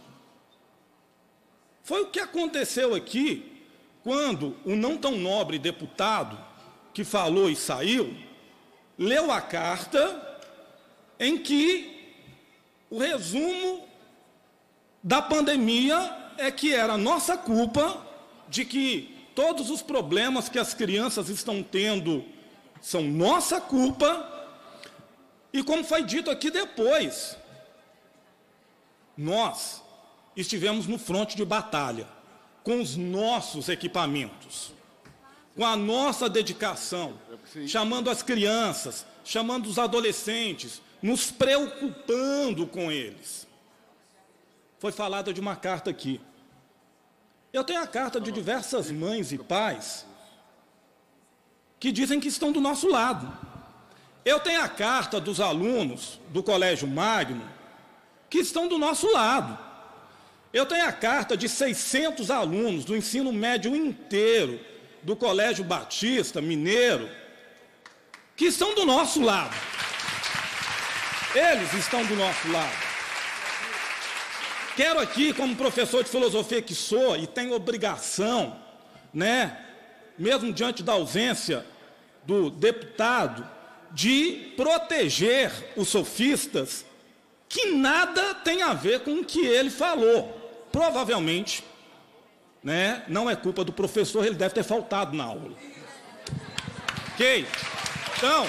Foi o que aconteceu aqui quando o não tão nobre deputado que falou e saiu leu a carta em que o resumo da pandemia é que era nossa culpa de que todos os problemas que as crianças estão tendo são nossa culpa. E como foi dito aqui depois, nós estivemos no fronte de batalha com os nossos equipamentos, com a nossa dedicação, é chamando as crianças, chamando os adolescentes, nos preocupando com eles. Foi falado de uma carta aqui. Eu tenho a carta de diversas mães e pais que dizem que estão do nosso lado. Eu tenho a carta dos alunos do Colégio Magno que estão do nosso lado. Eu tenho a carta de 600 alunos do ensino médio inteiro do Colégio Batista Mineiro que estão do nosso lado. Eles estão do nosso lado. Quero aqui, como professor de filosofia que sou e tenho obrigação, né, mesmo diante da ausência do deputado, de proteger os sofistas que nada tem a ver com o que ele falou. Provavelmente, né, não é culpa do professor, ele deve ter faltado na aula. Ok? Então,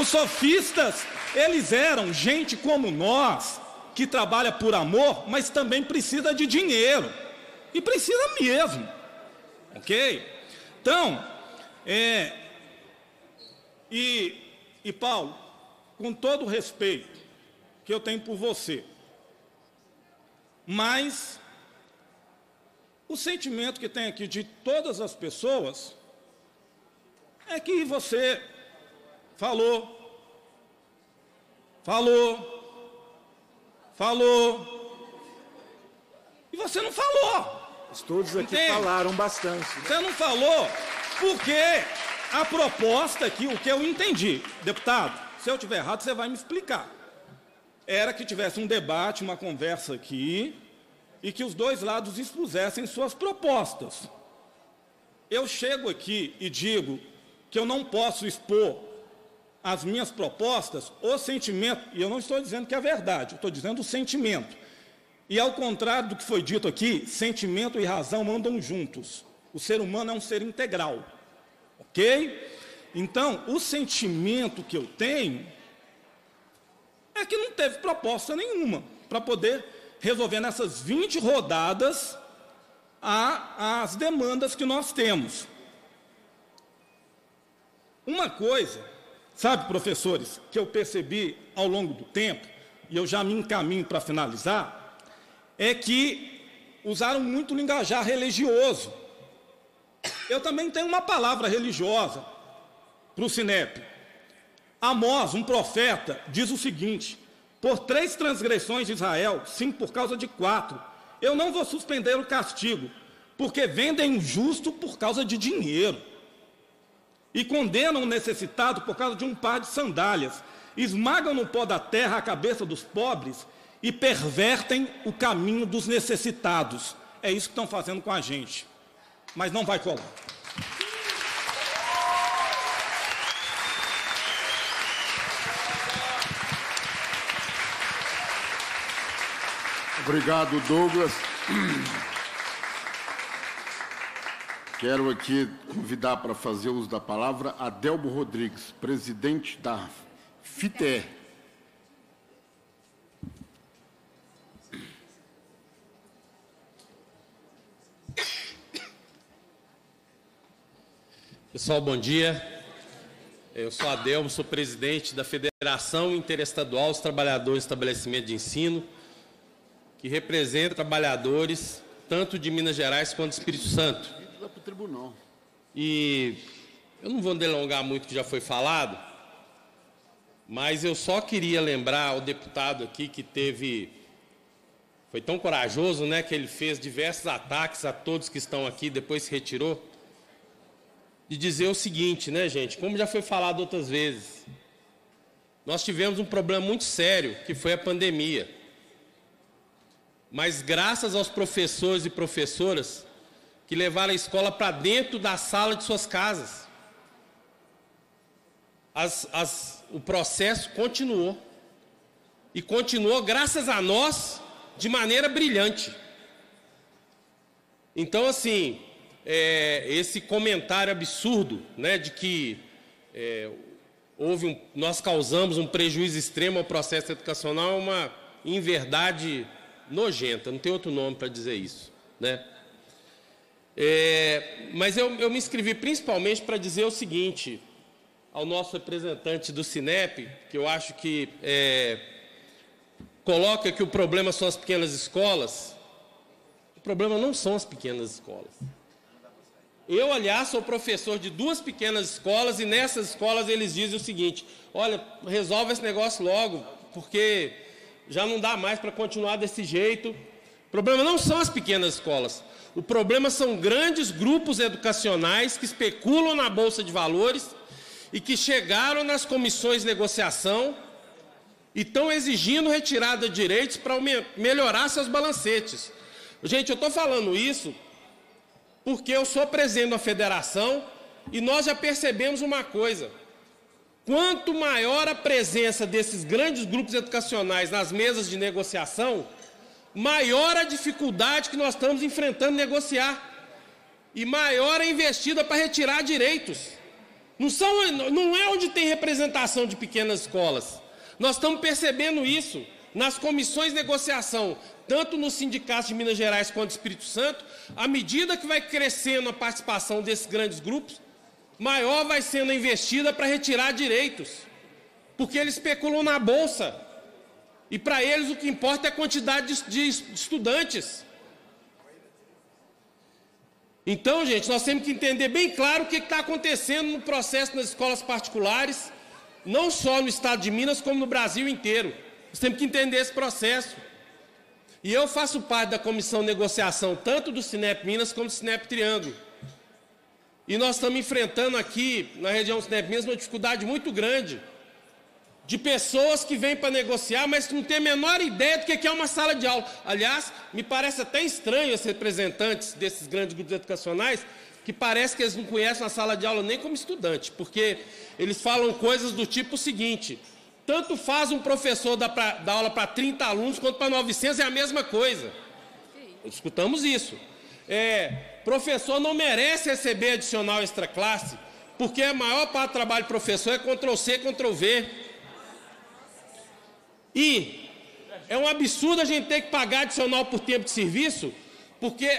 os sofistas eles eram gente como nós, que trabalha por amor, mas também precisa de dinheiro. E precisa mesmo. Ok? Então, é, e, e Paulo, com todo o respeito que eu tenho por você, mas o sentimento que tem aqui de todas as pessoas é que você falou Falou. Falou. E você não falou. Todos aqui Entende? falaram bastante. Né? Você não falou porque a proposta aqui, o que eu entendi, deputado, se eu tiver errado, você vai me explicar. Era que tivesse um debate, uma conversa aqui, e que os dois lados expusessem suas propostas. Eu chego aqui e digo que eu não posso expor as minhas propostas, o sentimento, e eu não estou dizendo que é verdade, estou dizendo o sentimento. E ao contrário do que foi dito aqui, sentimento e razão andam juntos. O ser humano é um ser integral. Ok? Então, o sentimento que eu tenho é que não teve proposta nenhuma para poder resolver nessas 20 rodadas a, as demandas que nós temos. Uma coisa Sabe, professores, que eu percebi ao longo do tempo, e eu já me encaminho para finalizar, é que usaram muito linguajar religioso. Eu também tenho uma palavra religiosa para o Sinep. Amós, um profeta, diz o seguinte: Por três transgressões de Israel, sim, por causa de quatro, eu não vou suspender o castigo, porque vendem o justo por causa de dinheiro e condenam o necessitado por causa de um par de sandálias, esmagam no pó da terra a cabeça dos pobres e pervertem o caminho dos necessitados. É isso que estão fazendo com a gente. Mas não vai colar. Obrigado, Douglas. Quero aqui convidar para fazer uso da palavra Adelmo Rodrigues, presidente da FITE. Pessoal, bom dia. Eu sou Adelmo, sou presidente da Federação Interestadual dos Trabalhadores do Estabelecimento de Ensino, que representa trabalhadores tanto de Minas Gerais quanto do Espírito Santo para o tribunal. E eu não vou delongar muito o que já foi falado, mas eu só queria lembrar o deputado aqui que teve. Foi tão corajoso, né? Que ele fez diversos ataques a todos que estão aqui, depois se retirou. De dizer o seguinte, né, gente? Como já foi falado outras vezes, nós tivemos um problema muito sério, que foi a pandemia. Mas graças aos professores e professoras, que levaram a escola para dentro da sala de suas casas. As, as, o processo continuou. E continuou, graças a nós, de maneira brilhante. Então, assim, é, esse comentário absurdo né, de que é, houve um, nós causamos um prejuízo extremo ao processo educacional é uma inverdade nojenta, não tem outro nome para dizer isso. Né? É, mas eu, eu me inscrevi principalmente para dizer o seguinte ao nosso representante do Cinepe, que eu acho que é, coloca que o problema são as pequenas escolas. O problema não são as pequenas escolas. Eu, aliás, sou professor de duas pequenas escolas e nessas escolas eles dizem o seguinte: olha, resolve esse negócio logo, porque já não dá mais para continuar desse jeito. O problema não são as pequenas escolas. O problema são grandes grupos educacionais que especulam na bolsa de valores e que chegaram nas comissões de negociação e estão exigindo retirada de direitos para melhorar seus balancetes. Gente, eu estou falando isso porque eu sou presidente da federação e nós já percebemos uma coisa. Quanto maior a presença desses grandes grupos educacionais nas mesas de negociação, maior a dificuldade que nós estamos enfrentando negociar e maior a investida para retirar direitos. Não, são, não é onde tem representação de pequenas escolas. Nós estamos percebendo isso nas comissões de negociação, tanto nos sindicatos de Minas Gerais quanto do Espírito Santo. À medida que vai crescendo a participação desses grandes grupos, maior vai sendo a investida para retirar direitos, porque eles especulam na bolsa. E para eles o que importa é a quantidade de, estudantes. Então, gente, nós temos que entender bem claro o que está acontecendo no processo nas escolas particulares, não só no estado de Minas, como no Brasil inteiro. Nós temos que entender esse processo. E eu faço parte da comissão de negociação, tanto do Cinep Minas como do Cinep Triângulo. E nós estamos enfrentando aqui, na região do Cinep Minas, uma dificuldade muito grande de pessoas que vêm para negociar, mas que não tem a menor ideia do que é uma sala de aula. Aliás, me parece até estranho os representantes desses grandes grupos educacionais, que parece que eles não conhecem a sala de aula nem como estudante, porque eles falam coisas do tipo seguinte: tanto faz um professor dar, pra, dar aula para 30 alunos quanto para 900 é a mesma coisa. Escutamos isso. É, professor não merece receber adicional extra classe, porque a maior parte do trabalho do professor é Ctrl C, Ctrl V. E é um absurdo a gente ter que pagar adicional por tempo de serviço, porque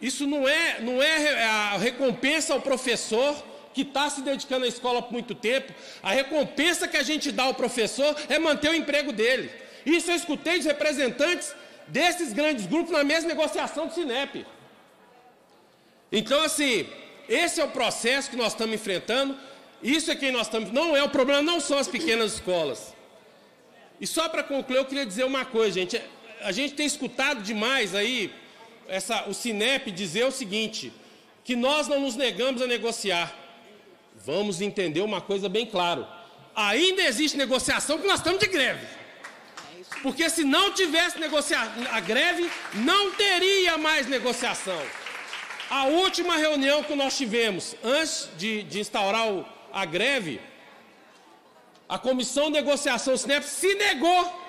isso não é, não é a recompensa ao professor que está se dedicando à escola por muito tempo. A recompensa que a gente dá ao professor é manter o emprego dele. Isso eu escutei de representantes desses grandes grupos na mesma negociação do Sinep. Então, assim, esse é o processo que nós estamos enfrentando. Isso é quem nós estamos. Não é o problema, não são as pequenas escolas. E só para concluir, eu queria dizer uma coisa, gente. É, a gente tem escutado demais aí essa, o Sinep dizer o seguinte: que nós não nos negamos a negociar. Vamos entender uma coisa bem claro. Ainda existe negociação que nós estamos de greve. Porque se não tivesse a greve, não teria mais negociação. A última reunião que nós tivemos antes de, de instaurar o, a greve, a comissão de negociação Sinep se negou,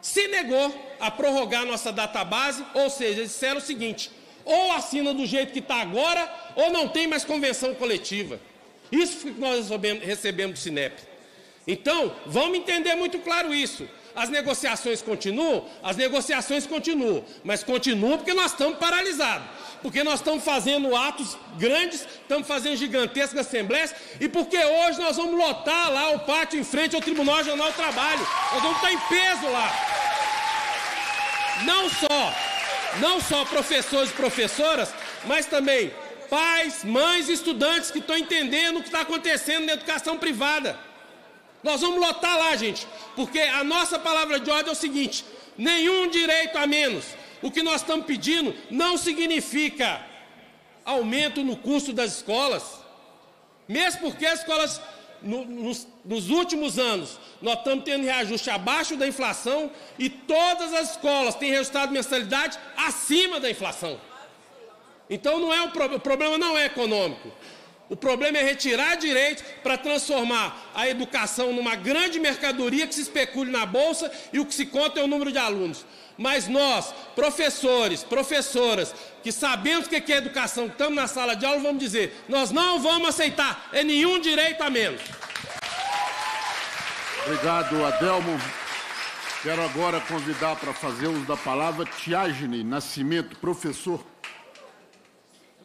se negou a prorrogar a nossa database, ou seja, disseram o seguinte: ou assina do jeito que está agora, ou não tem mais convenção coletiva. Isso foi o que nós recebemos do Sinep. Então, vamos entender muito claro isso. As negociações continuam? As negociações continuam, mas continuam porque nós estamos paralisados porque nós estamos fazendo atos grandes, estamos fazendo gigantescas assembleias, e porque hoje nós vamos lotar lá o pátio em frente ao Tribunal Regional do Trabalho. Nós vamos estar em peso lá. Não só, não só professores e professoras, mas também pais, mães e estudantes que estão entendendo o que está acontecendo na educação privada. Nós vamos lotar lá, gente, porque a nossa palavra de ordem é o seguinte: nenhum direito a menos. O que nós estamos pedindo não significa aumento no custo das escolas, mesmo porque as escolas, no, nos, nos últimos anos, nós estamos tendo reajuste abaixo da inflação e todas as escolas têm resultado de mensalidade acima da inflação. Então não é um o problema não é econômico. O problema é retirar direitos para transformar a educação numa grande mercadoria que se especule na bolsa e o que se conta é o número de alunos. Mas nós, professores, professoras, que sabemos o que é educação, estamos na sala de aula, vamos dizer: nós não vamos aceitar, é nenhum direito a menos. Obrigado, Adelmo. Quero agora convidar para fazer uso da palavra Tiagne Nascimento, professor.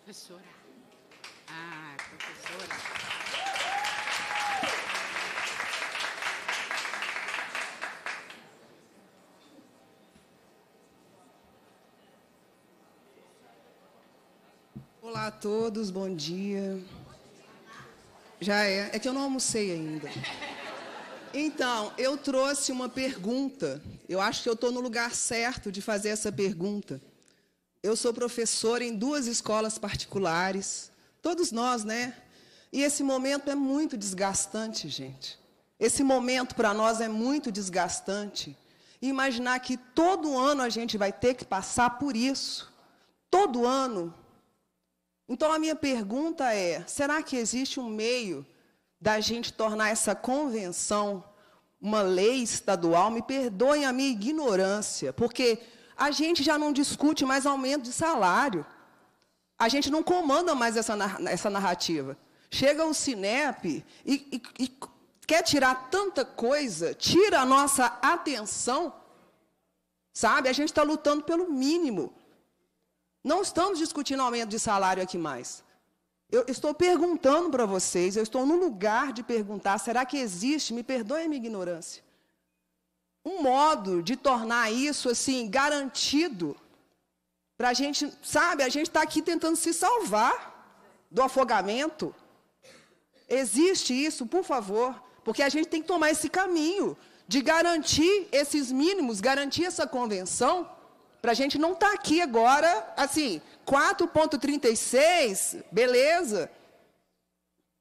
Professora. a todos, bom dia. Já é, é que eu não almocei ainda. Então, eu trouxe uma pergunta. Eu acho que eu estou no lugar certo de fazer essa pergunta. Eu sou professora em duas escolas particulares, todos nós, né? E esse momento é muito desgastante, gente. Esse momento para nós é muito desgastante. E imaginar que todo ano a gente vai ter que passar por isso. Todo ano então a minha pergunta é: será que existe um meio da gente tornar essa convenção uma lei estadual? Me perdoem a minha ignorância, porque a gente já não discute mais aumento de salário. A gente não comanda mais essa, essa narrativa. Chega o Cinep e, e, e quer tirar tanta coisa, tira a nossa atenção, sabe? A gente está lutando pelo mínimo. Não estamos discutindo aumento de salário aqui mais. Eu estou perguntando para vocês, eu estou no lugar de perguntar, será que existe, me perdoe a minha ignorância, um modo de tornar isso assim garantido para a gente, sabe, a gente está aqui tentando se salvar do afogamento. Existe isso, por favor, porque a gente tem que tomar esse caminho de garantir esses mínimos, garantir essa convenção para a gente não estar tá aqui agora, assim, 4,36, beleza.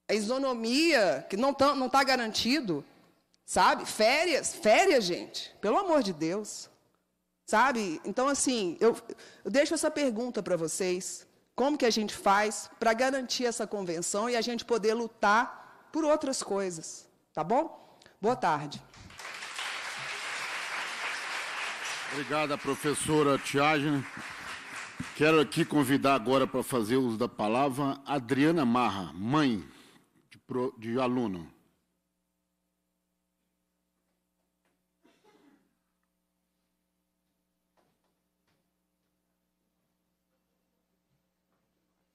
A isonomia, que não está não tá garantido, sabe? Férias, férias, gente, pelo amor de Deus. Sabe? Então, assim, eu, eu deixo essa pergunta para vocês. Como que a gente faz para garantir essa convenção e a gente poder lutar por outras coisas? Tá bom? Boa tarde. Obrigada, professora Tiagem. Quero aqui convidar agora para fazer uso da palavra Adriana Marra, mãe de, pro, de aluno.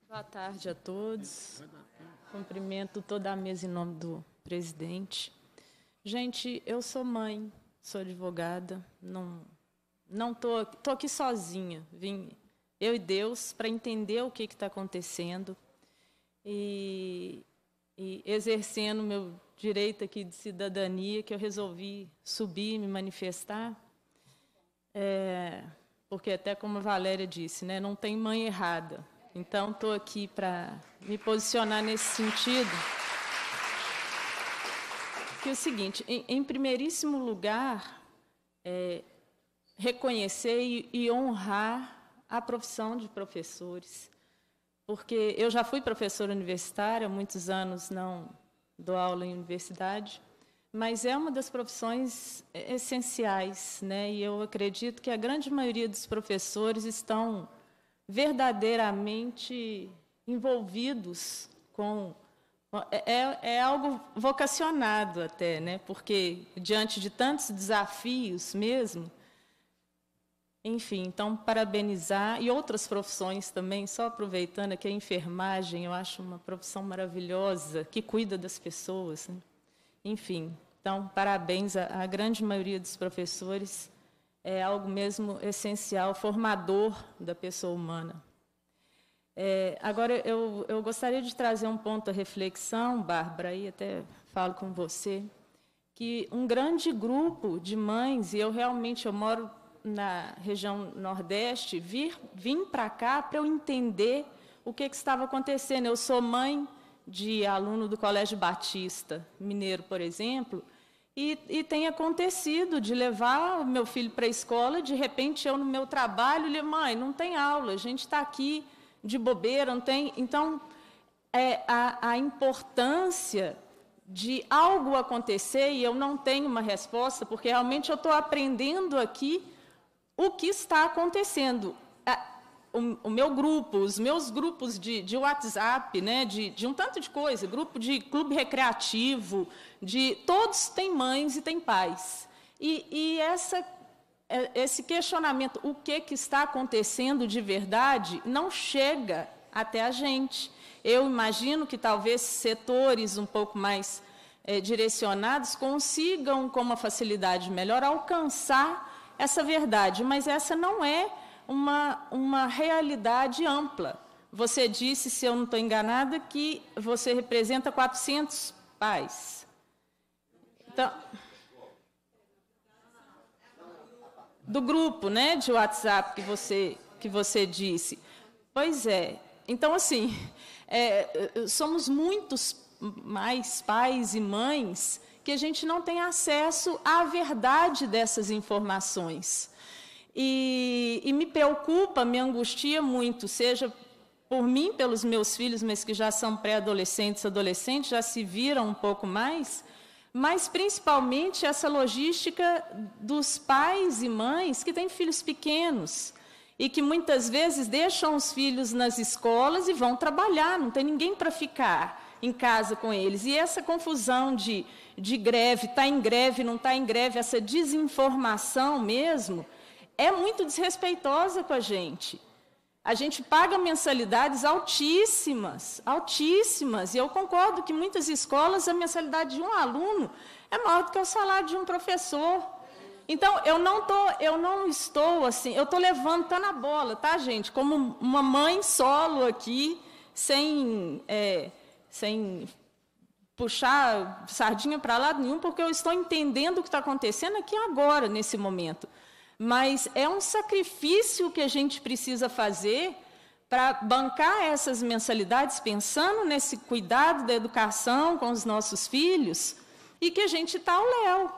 Boa tarde a todos. Cumprimento toda a mesa em nome do presidente. Gente, eu sou mãe, sou advogada, não não tô, tô aqui sozinha. Vim eu e Deus para entender o que está acontecendo e, e exercendo meu direito aqui de cidadania que eu resolvi subir, me manifestar. É, porque até como a Valéria disse, né, não tem mãe errada. Então estou aqui para me posicionar nesse sentido. Que é o seguinte, em, em primeiríssimo lugar, é, reconhecer e, honrar a profissão de professores, porque eu já fui professora universitária, muitos anos não dou aula em universidade, mas é uma das profissões essenciais, né? E eu acredito que a grande maioria dos professores estão verdadeiramente envolvidos com é, é, é algo vocacionado até, né? Porque diante de tantos desafios mesmo, enfim, então, parabenizar. E outras profissões também, só aproveitando aqui, a enfermagem, eu acho uma profissão maravilhosa, que cuida das pessoas. Né? Enfim, então, parabéns à, grande maioria dos professores. É algo mesmo essencial, formador da pessoa humana. É, agora, eu, eu gostaria de trazer um ponto à reflexão, Bárbara, e até falo com você, que um grande grupo de mães, e eu realmente eu moro na região Nordeste, vir, vim para cá para eu entender o que, que estava acontecendo. Eu sou mãe de aluno do Colégio Batista Mineiro, por exemplo, e, e, tem acontecido de levar o meu filho para a escola, de repente eu no meu trabalho, ele, mãe, não tem aula, a gente está aqui de bobeira, não tem. Então, é, a, a, importância de algo acontecer, e eu não tenho uma resposta, porque realmente eu estou aprendendo aqui o que está acontecendo. Ah, o, o meu grupo, os meus grupos de, de WhatsApp, né, de, de, um tanto de coisa, grupo de clube recreativo, de todos têm mães e têm pais. E, e essa, é, esse questionamento, o que, que está acontecendo de verdade, não chega até a gente. Eu imagino que talvez setores um pouco mais é, direcionados consigam, com uma facilidade melhor, alcançar essa verdade, mas essa não é uma, uma realidade ampla. Você disse, se eu não estou enganada, que você representa 400 pais. Então, do grupo, né, de WhatsApp que você que você disse. Pois é. Então assim, é, somos muitos mais pais e mães que a gente não tem acesso à verdade dessas informações. E, e me preocupa, me angustia muito, seja por mim, pelos meus filhos, mas que já são pré-adolescentes, adolescentes, já se viram um pouco mais, mas principalmente essa logística dos pais e mães que têm filhos pequenos e que muitas vezes deixam os filhos nas escolas e vão trabalhar, não tem ninguém para ficar em casa com eles. E essa confusão de de greve, está em greve, não está em greve, essa desinformação mesmo, é muito desrespeitosa com a gente. A gente paga mensalidades altíssimas, altíssimas, e eu concordo que muitas escolas a mensalidade de um aluno é maior do que o salário de um professor. Então, eu não, tô, eu não estou assim, eu estou levando, está na bola, tá, gente? Como uma mãe solo aqui, sem, é, sem puxar sardinha para lado nenhum, porque eu estou entendendo o que está acontecendo aqui agora, nesse momento. Mas é um sacrifício que a gente precisa fazer para bancar essas mensalidades, pensando nesse cuidado da educação com os nossos filhos, e que a gente está ao léu.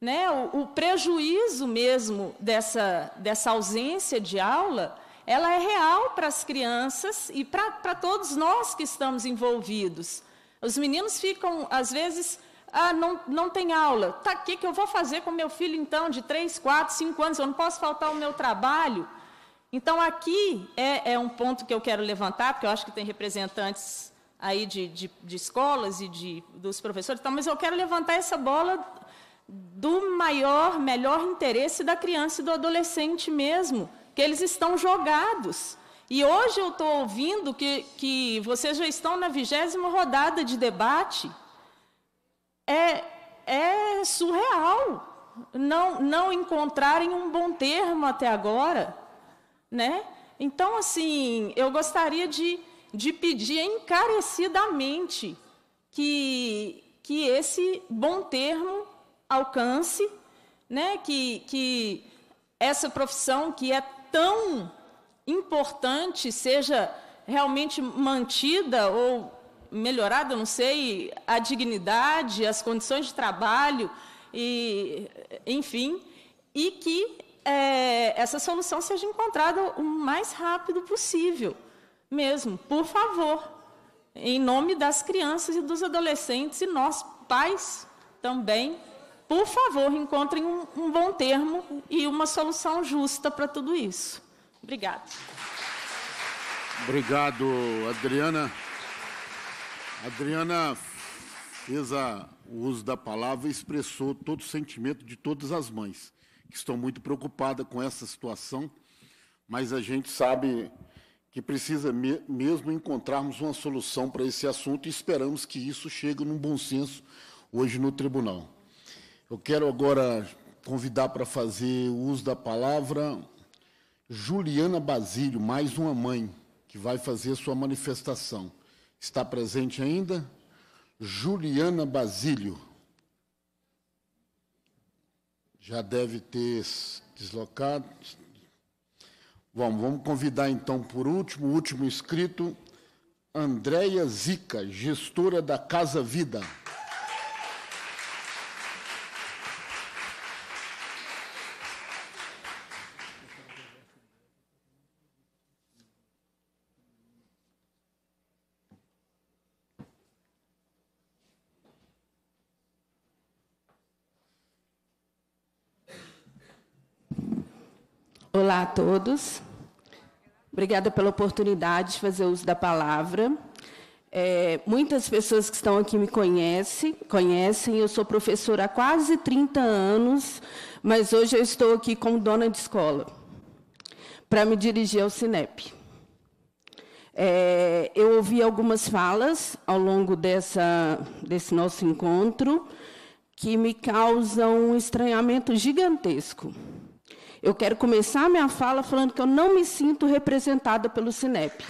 Né? O, o prejuízo mesmo dessa, dessa ausência de aula ela é real para as crianças e para todos nós que estamos envolvidos. Os meninos ficam, às vezes, ah, não, não tem aula. Tá, o que, que eu vou fazer com meu filho, então, de 3, 4, 5 anos? Eu não posso faltar o meu trabalho. Então, aqui é, é um ponto que eu quero levantar, porque eu acho que tem representantes aí de, de, de escolas e de, dos professores, então, mas eu quero levantar essa bola do maior, melhor interesse da criança e do adolescente mesmo, que eles estão jogados. E hoje eu estou ouvindo que, que vocês já estão na vigésima rodada de debate. É, é surreal não, não encontrarem um bom termo até agora. Né? Então, assim, eu gostaria de, de pedir encarecidamente que, que esse bom termo alcance, né? que, que essa profissão que é tão importante seja realmente mantida ou melhorada, não sei, a dignidade, as condições de trabalho, e, enfim, e que é, essa solução seja encontrada o mais rápido possível, mesmo, por favor, em nome das crianças e dos adolescentes e nós, pais, também, por favor, encontrem um, um bom termo e uma solução justa para tudo isso. Obrigada. Obrigado, Adriana. Adriana fez a, o uso da palavra e expressou todo o sentimento de todas as mães que estão muito preocupadas com essa situação, mas a gente sabe que precisa me, mesmo encontrarmos uma solução para esse assunto e esperamos que isso chegue num bom senso hoje no tribunal. Eu quero agora convidar para fazer o uso da palavra Juliana Basílio, mais uma mãe que vai fazer sua manifestação. Está presente ainda? Juliana Basílio. Já deve ter deslocado. Bom, vamos convidar então por último, último inscrito, Andréia Zica, gestora da Casa Vida. Olá a todos. Obrigada pela oportunidade de fazer uso da palavra. É, muitas pessoas que estão aqui me conhecem, conhecem. Eu sou professora há quase 30 anos, mas hoje eu estou aqui como dona de escola para me dirigir ao Cinep. É, eu ouvi algumas falas ao longo dessa, desse nosso encontro que me causam um estranhamento gigantesco. Eu quero começar a minha fala falando que eu não me sinto representada pelo Sinep.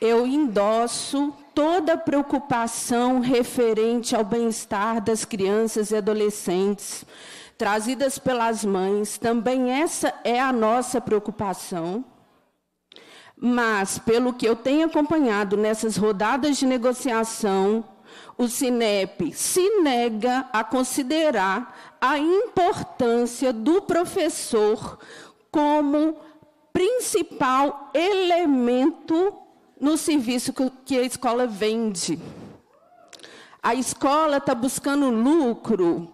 Eu endosso toda preocupação referente ao bem-estar das crianças e adolescentes trazidas pelas mães, também essa é a nossa preocupação. Mas, pelo que eu tenho acompanhado nessas rodadas de negociação, o Cinep se nega a considerar a importância do professor como principal elemento no serviço que a escola vende. A escola está buscando lucro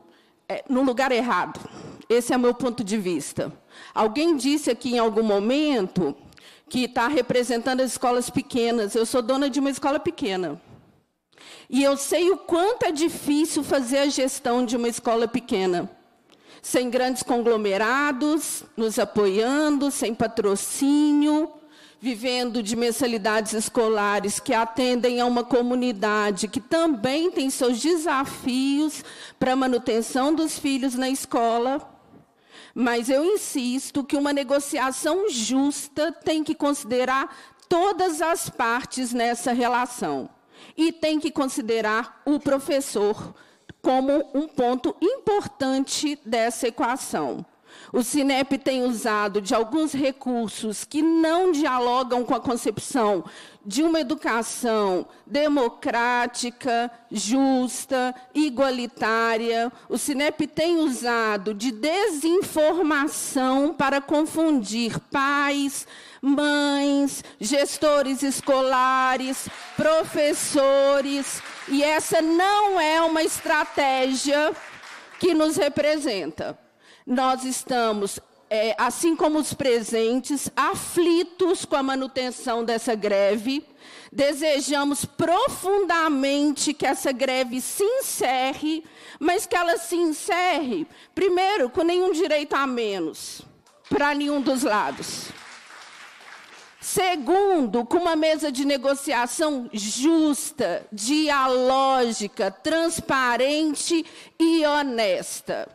é, no lugar errado. Esse é o meu ponto de vista. Alguém disse aqui em algum momento que está representando as escolas pequenas. Eu sou dona de uma escola pequena. E eu sei o quanto é difícil fazer a gestão de uma escola pequena. Sem grandes conglomerados, nos apoiando, sem patrocínio, vivendo de mensalidades escolares que atendem a uma comunidade que também tem seus desafios para a manutenção dos filhos na escola. Mas eu insisto que uma negociação justa tem que considerar todas as partes nessa relação e tem que considerar o professor como um ponto importante dessa equação. O Cinep tem usado de alguns recursos que não dialogam com a concepção de uma educação democrática, justa, igualitária. O Cinep tem usado de desinformação para confundir pais, mães, gestores escolares, professores, e essa não é uma estratégia que nos representa nós estamos, é, assim como os presentes, aflitos com a manutenção dessa greve. Desejamos profundamente que essa greve se encerre, mas que ela se encerre, primeiro, com nenhum direito a menos, para nenhum dos lados. Segundo, com uma mesa de negociação justa, dialógica, transparente e honesta.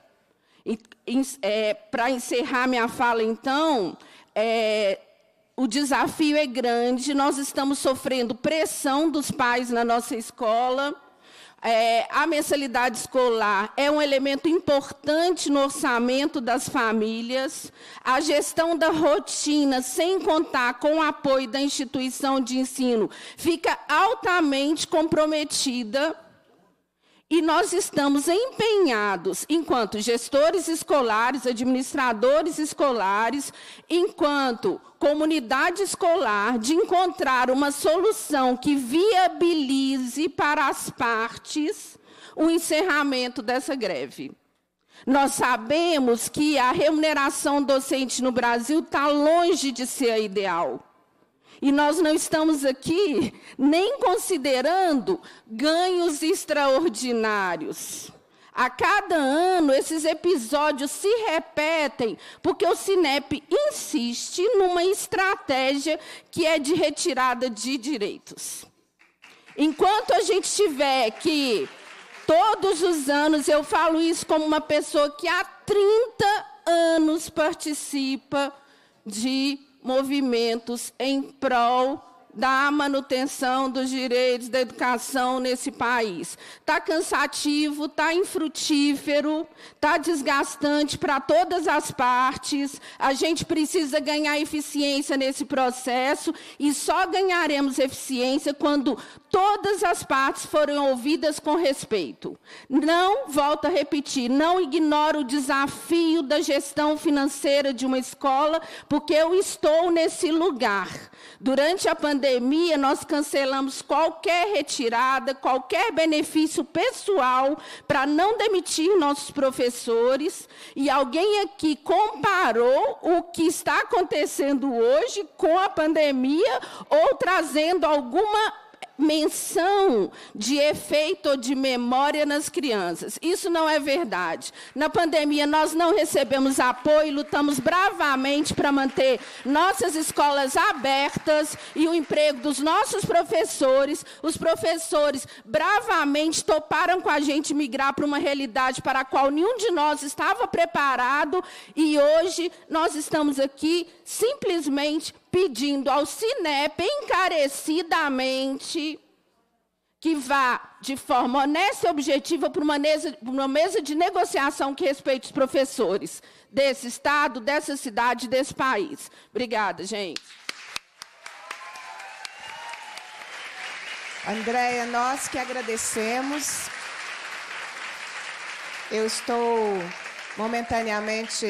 É, Para encerrar minha fala, então, é, o desafio é grande, nós estamos sofrendo pressão dos pais na nossa escola. É, a mensalidade escolar é um elemento importante no orçamento das famílias. A gestão da rotina, sem contar com o apoio da instituição de ensino, fica altamente comprometida. E nós estamos empenhados, enquanto gestores escolares, administradores escolares, enquanto comunidade escolar, de encontrar uma solução que viabilize para as partes o encerramento dessa greve. Nós sabemos que a remuneração docente no Brasil está longe de ser a ideal. E nós não estamos aqui nem considerando ganhos extraordinários. A cada ano, esses episódios se repetem, porque o Sinep insiste numa estratégia que é de retirada de direitos. Enquanto a gente tiver que, todos os anos, eu falo isso como uma pessoa que há 30 anos participa de movimentos em prol da manutenção dos direitos da educação nesse país. Está cansativo, está infrutífero, está desgastante para todas as partes. A gente precisa ganhar eficiência nesse processo e só ganharemos eficiência quando todas as partes forem ouvidas com respeito. Não, volto a repetir, não ignoro o desafio da gestão financeira de uma escola, porque eu estou nesse lugar. Durante a pandemia, nós cancelamos qualquer retirada, qualquer benefício pessoal para não demitir nossos professores. E alguém aqui comparou o que está acontecendo hoje com a pandemia ou trazendo alguma menção de efeito ou de memória nas crianças. Isso não é verdade. Na pandemia, nós não recebemos apoio, lutamos bravamente para manter nossas escolas abertas e o emprego dos nossos professores. Os professores bravamente toparam com a gente migrar para uma realidade para a qual nenhum de nós estava preparado e hoje nós estamos aqui simplesmente pedindo ao Cinepe encarecidamente que vá de forma honesta e objetiva para uma, mesa, para uma mesa de negociação que respeite os professores desse estado, dessa cidade, desse país. Obrigada, gente. Andréia, nós que agradecemos. Eu estou momentaneamente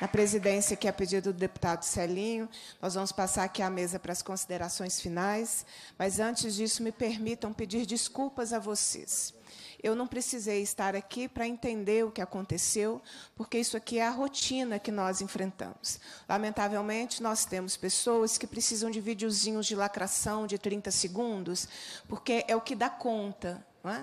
na presidência, que é a pedido do deputado Celinho. Nós vamos passar aqui a mesa para as considerações finais, mas antes disso, me permitam pedir desculpas a vocês. Eu não precisei estar aqui para entender o que aconteceu, porque isso aqui é a rotina que nós enfrentamos. Lamentavelmente, nós temos pessoas que precisam de videozinhos de lacração de 30 segundos, porque é o que dá conta é?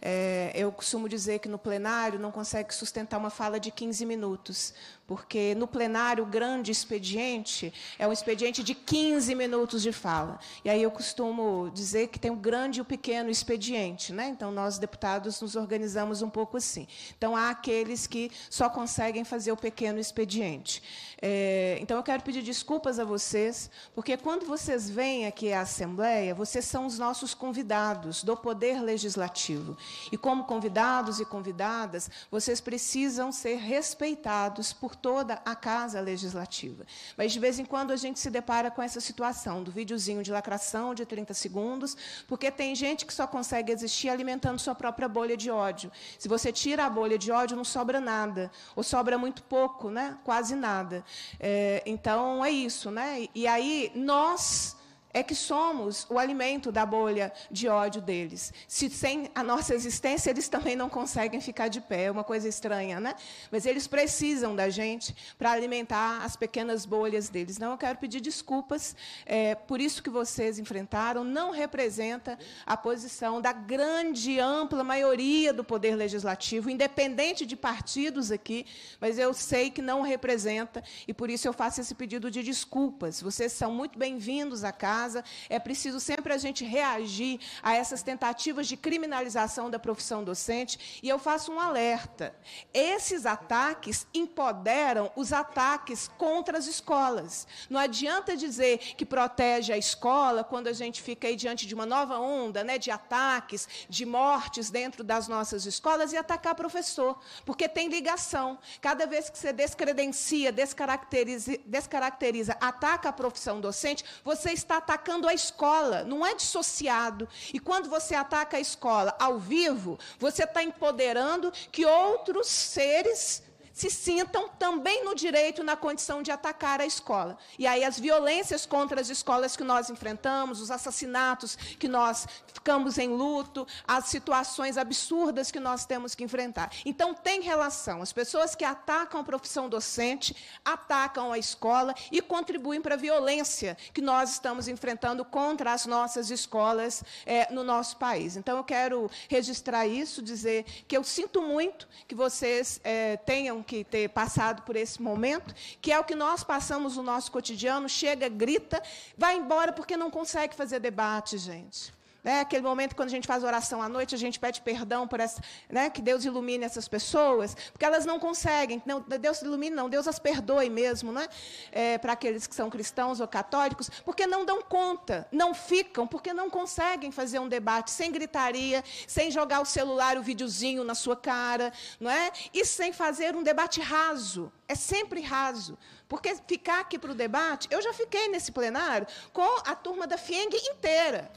é, eu costumo dizer que no plenário não consegue sustentar uma fala de 15 minutos, porque no plenário o grande expediente é um expediente de 15 minutos de fala. E aí eu costumo dizer que tem o grande e o pequeno expediente, né? Então nós deputados nos organizamos um pouco assim. Então há aqueles que só conseguem fazer o pequeno expediente. É, então eu quero pedir desculpas a vocês, porque quando vocês vêm aqui à Assembleia, vocês são os nossos convidados do Poder Legislativo. E como convidados e convidadas, vocês precisam ser respeitados por toda a Casa Legislativa. Mas, de vez em quando, a gente se depara com essa situação do videozinho de lacração de 30 segundos, porque tem gente que só consegue existir alimentando sua própria bolha de ódio. Se você tira a bolha de ódio, não sobra nada, ou sobra muito pouco, né? quase nada. É, então, é isso. Né? E aí, nós é que somos o alimento da bolha de ódio deles. Se sem a nossa existência, eles também não conseguem ficar de pé, é uma coisa estranha, né? Mas eles precisam da gente para alimentar as pequenas bolhas deles. Não, eu quero pedir desculpas é, por isso que vocês enfrentaram, não representa a posição da grande, ampla maioria do Poder Legislativo, independente de partidos aqui, mas eu sei que não representa, e por isso eu faço esse pedido de desculpas. Vocês são muito bem-vindos à casa casa. É preciso sempre a gente reagir a essas tentativas de criminalização da profissão docente. E eu faço um alerta: esses ataques empoderam os ataques contra as escolas. Não adianta dizer que protege a escola quando a gente fica aí diante de uma nova onda né, de ataques, de mortes dentro das nossas escolas e atacar professor, porque tem ligação. Cada vez que você descredencia, descaracteriza, descaracteriza ataca a profissão docente, você está atacando atacando a escola, não é dissociado. E quando você ataca a escola ao vivo, você está empoderando que outros seres se sintam também no direito, na condição de atacar a escola. E aí as violências contra as escolas que nós enfrentamos, os assassinatos que nós ficamos em luto, as situações absurdas que nós temos que enfrentar. Então tem relação. As pessoas que atacam a profissão docente atacam a escola e contribuem para a violência que nós estamos enfrentando contra as nossas escolas é, no nosso país. Então eu quero registrar isso, dizer que eu sinto muito que vocês é, tenham que ter passado por esse momento, que é o que nós passamos no nosso cotidiano, chega, grita, vai embora porque não consegue fazer debate, gente né? aquele momento quando a gente faz oração à noite, a gente pede perdão por essa, né? que Deus ilumine essas pessoas, porque elas não conseguem, não, Deus ilumine, não, Deus as perdoe mesmo, né? É, para aqueles que são cristãos ou católicos, porque não dão conta, não ficam, porque não conseguem fazer um debate sem gritaria, sem jogar o celular, o videozinho na sua cara, não é? E sem fazer um debate raso. É sempre raso. Porque ficar aqui para o debate, eu já fiquei nesse plenário com a turma da FIENG inteira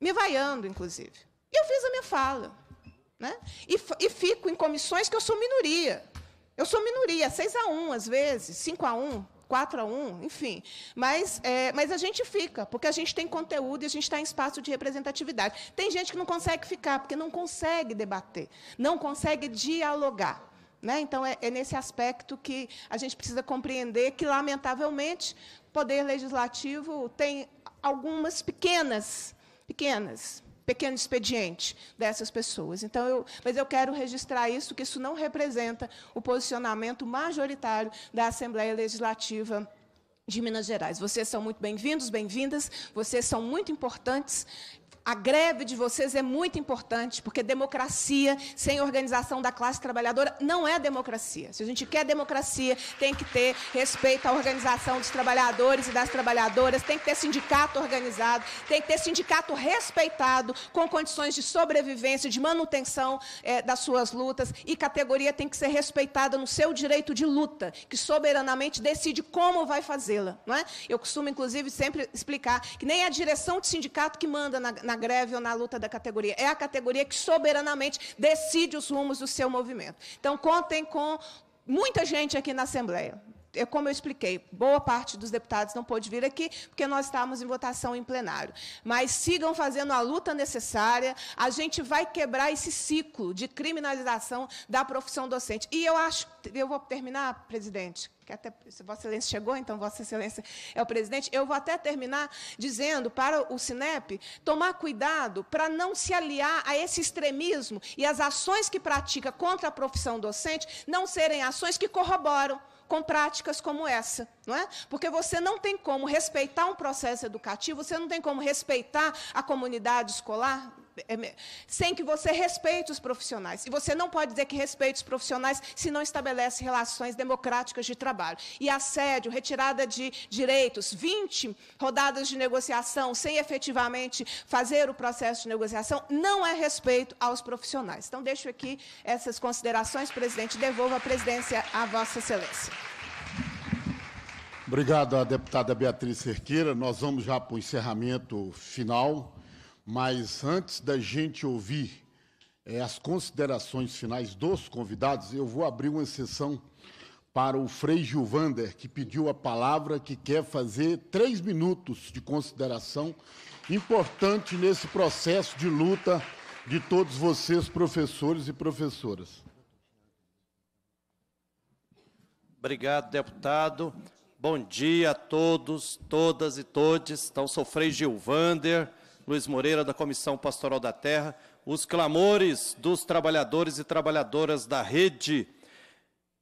me vaiando, inclusive. E eu fiz a minha fala. Né? E, e fico em comissões que eu sou minoria. Eu sou minoria, 6 a 1 às vezes, 5 a 1, 4 a 1, enfim. Mas, é, mas a gente fica, porque a gente tem conteúdo e a gente está em espaço de representatividade. Tem gente que não consegue ficar, porque não consegue debater, não consegue dialogar. Né? Então, é, é nesse aspecto que a gente precisa compreender que, lamentavelmente, o Poder Legislativo tem algumas pequenas pequenas, pequeno expediente dessas pessoas. Então, eu, mas eu quero registrar isso, que isso não representa o posicionamento majoritário da Assembleia Legislativa de Minas Gerais. Vocês são muito bem-vindos, bem-vindas, vocês são muito importantes a greve de vocês é muito importante, porque democracia sem organização da classe trabalhadora não é democracia. Se a gente quer democracia, tem que ter respeito à organização dos trabalhadores e das trabalhadoras, tem que ter sindicato organizado, tem que ter sindicato respeitado, com condições de sobrevivência, de manutenção é, das suas lutas, e categoria tem que ser respeitada no seu direito de luta, que soberanamente decide como vai fazê-la. Não é? Eu costumo, inclusive, sempre explicar que nem a direção de sindicato que manda na na greve ou na luta da categoria. É a categoria que soberanamente decide os rumos do seu movimento. Então, contem com muita gente aqui na Assembleia é como eu expliquei, boa parte dos deputados não pôde vir aqui, porque nós estávamos em votação em plenário. Mas sigam fazendo a luta necessária, a gente vai quebrar esse ciclo de criminalização da profissão docente. E eu acho, eu vou terminar, presidente, que até Vossa Excelência chegou, então Vossa Excelência é o presidente. Eu vou até terminar dizendo para o Sinep tomar cuidado para não se aliar a esse extremismo e as ações que pratica contra a profissão docente não serem ações que corroboram com práticas como essa, não é? Porque você não tem como respeitar um processo educativo, você não tem como respeitar a comunidade escolar, é sem que você respeite os profissionais. E você não pode dizer que respeita os profissionais se não estabelece relações democráticas de trabalho. E assédio, retirada de direitos, 20 rodadas de negociação sem efetivamente fazer o processo de negociação, não é respeito aos profissionais. Então, deixo aqui essas considerações, presidente. Devolvo a presidência à Vossa Excelência. Obrigado à deputada Beatriz Cerqueira. Nós vamos já para o encerramento final. Mas antes da gente ouvir é, as considerações finais dos convidados, eu vou abrir uma sessão para o Frei Gilvander, que pediu a palavra, que quer fazer três minutos de consideração importante nesse processo de luta de todos vocês, professores e professoras. Obrigado, deputado. Bom dia a todos, todas e todes. Então, sou Frei Gilvander, Luiz Moreira, da Comissão Pastoral da Terra, os clamores dos trabalhadores e trabalhadoras da rede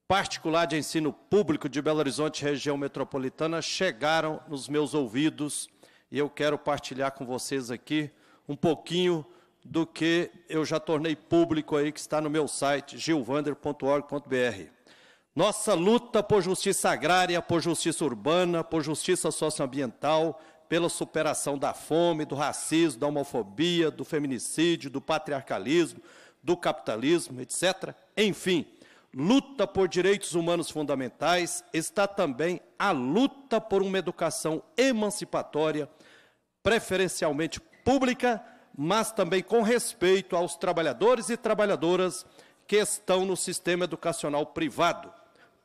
particular de ensino público de Belo Horizonte, região metropolitana, chegaram nos meus ouvidos e eu quero partilhar com vocês aqui um pouquinho do que eu já tornei público aí, que está no meu site, gilvander.org.br. Nossa luta por justiça agrária, por justiça urbana, por justiça socioambiental, pela superação da fome, do racismo, da homofobia, do feminicídio, do patriarcalismo, do capitalismo, etc. Enfim, luta por direitos humanos fundamentais está também a luta por uma educação emancipatória, preferencialmente pública, mas também com respeito aos trabalhadores e trabalhadoras que estão no sistema educacional privado.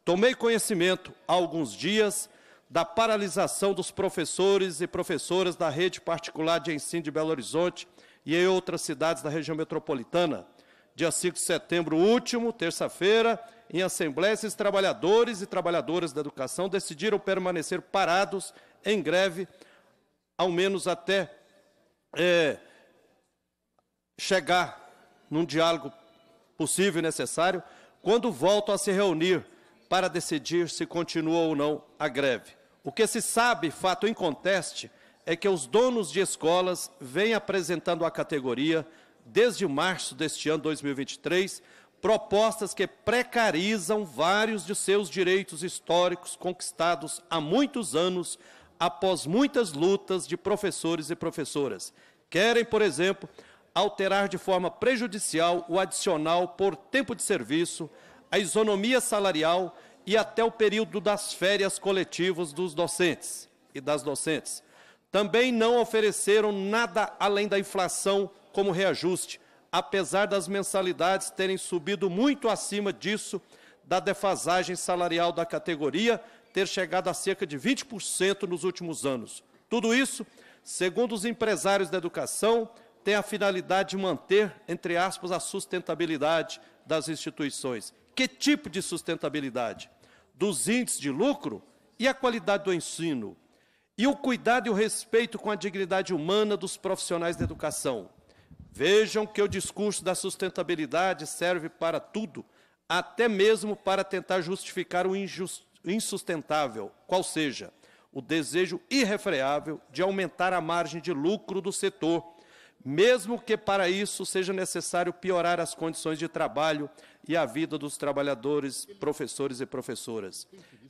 Tomei conhecimento há alguns dias da paralisação dos professores e professoras da rede particular de ensino de Belo Horizonte e em outras cidades da região metropolitana. Dia 5 de setembro último, terça-feira, em assembleia, esses trabalhadores e trabalhadoras da educação decidiram permanecer parados em greve, ao menos até é, chegar num diálogo possível e necessário, quando voltam a se reunir para decidir se continua ou não a greve. O que se sabe, fato inconteste, é que os donos de escolas vêm apresentando à categoria, desde março deste ano 2023, propostas que precarizam vários de seus direitos históricos conquistados há muitos anos, após muitas lutas de professores e professoras. Querem, por exemplo, alterar de forma prejudicial o adicional por tempo de serviço, a isonomia salarial e até o período das férias coletivas dos docentes e das docentes. Também não ofereceram nada além da inflação como reajuste, apesar das mensalidades terem subido muito acima disso, da defasagem salarial da categoria ter chegado a cerca de 20% nos últimos anos. Tudo isso, segundo os empresários da educação, tem a finalidade de manter, entre aspas, a sustentabilidade das instituições que tipo de sustentabilidade? Dos índices de lucro e a qualidade do ensino? E o cuidado e o respeito com a dignidade humana dos profissionais da educação? Vejam que o discurso da sustentabilidade serve para tudo, até mesmo para tentar justificar o insustentável, qual seja, o desejo irrefreável de aumentar a margem de lucro do setor mesmo que para isso seja necessário piorar as condições de trabalho e a vida dos trabalhadores, professores e professoras.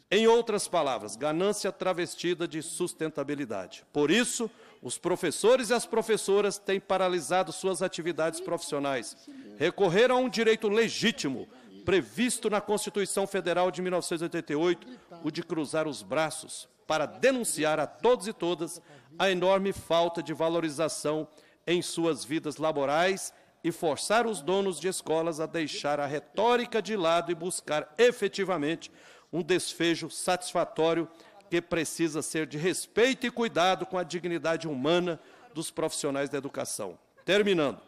Em outras palavras, ganância travestida de sustentabilidade. Por isso, os professores e as professoras têm paralisado suas atividades profissionais. Recorreram a um direito legítimo, previsto na Constituição Federal de 1988, o de cruzar os braços, para denunciar a todos e todas a enorme falta de valorização em suas vidas laborais e forçar os donos de escolas a deixar a retórica de lado e buscar efetivamente um desfecho satisfatório que precisa ser de respeito e cuidado com a dignidade humana dos profissionais da educação. Terminando,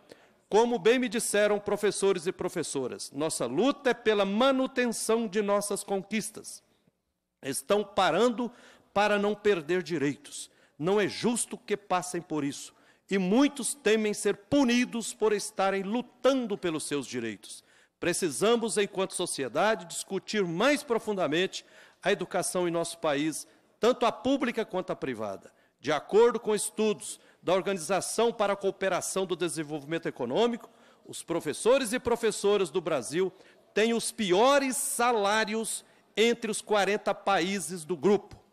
como bem me disseram professores e professoras, nossa luta é pela manutenção de nossas conquistas. Estão parando para não perder direitos. Não é justo que passem por isso e muitos temem ser punidos por estarem lutando pelos seus direitos. Precisamos, enquanto sociedade, discutir mais profundamente a educação em nosso país, tanto a pública quanto a privada. De acordo com estudos da Organização para a Cooperação do Desenvolvimento Econômico, os professores e professoras do Brasil têm os piores salários entre os 40 países do grupo.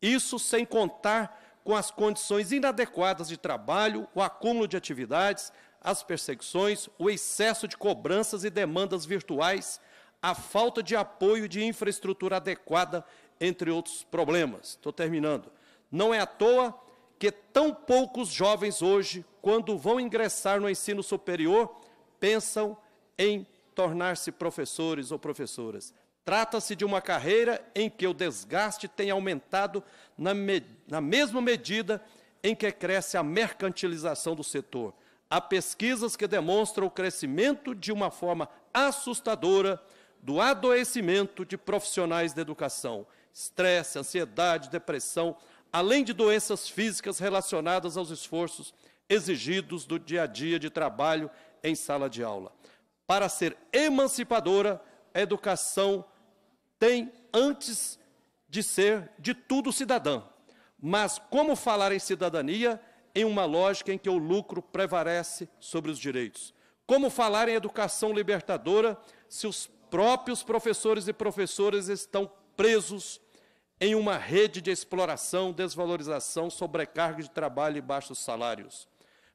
Isso sem contar com as condições inadequadas de trabalho, o acúmulo de atividades, as perseguições, o excesso de cobranças e demandas virtuais, a falta de apoio de infraestrutura adequada, entre outros problemas. Estou terminando. Não é à toa que tão poucos jovens hoje, quando vão ingressar no ensino superior, pensam em tornar-se professores ou professoras. Trata-se de uma carreira em que o desgaste tem aumentado na, me na mesma medida em que cresce a mercantilização do setor. Há pesquisas que demonstram o crescimento de uma forma assustadora do adoecimento de profissionais da educação. Estresse, ansiedade, depressão, além de doenças físicas relacionadas aos esforços exigidos do dia a dia de trabalho em sala de aula. Para ser emancipadora, a educação tem antes de ser de tudo cidadã. Mas como falar em cidadania em uma lógica em que o lucro prevalece sobre os direitos? Como falar em educação libertadora se os próprios professores e professoras estão presos em uma rede de exploração, desvalorização, sobrecarga de trabalho e baixos salários?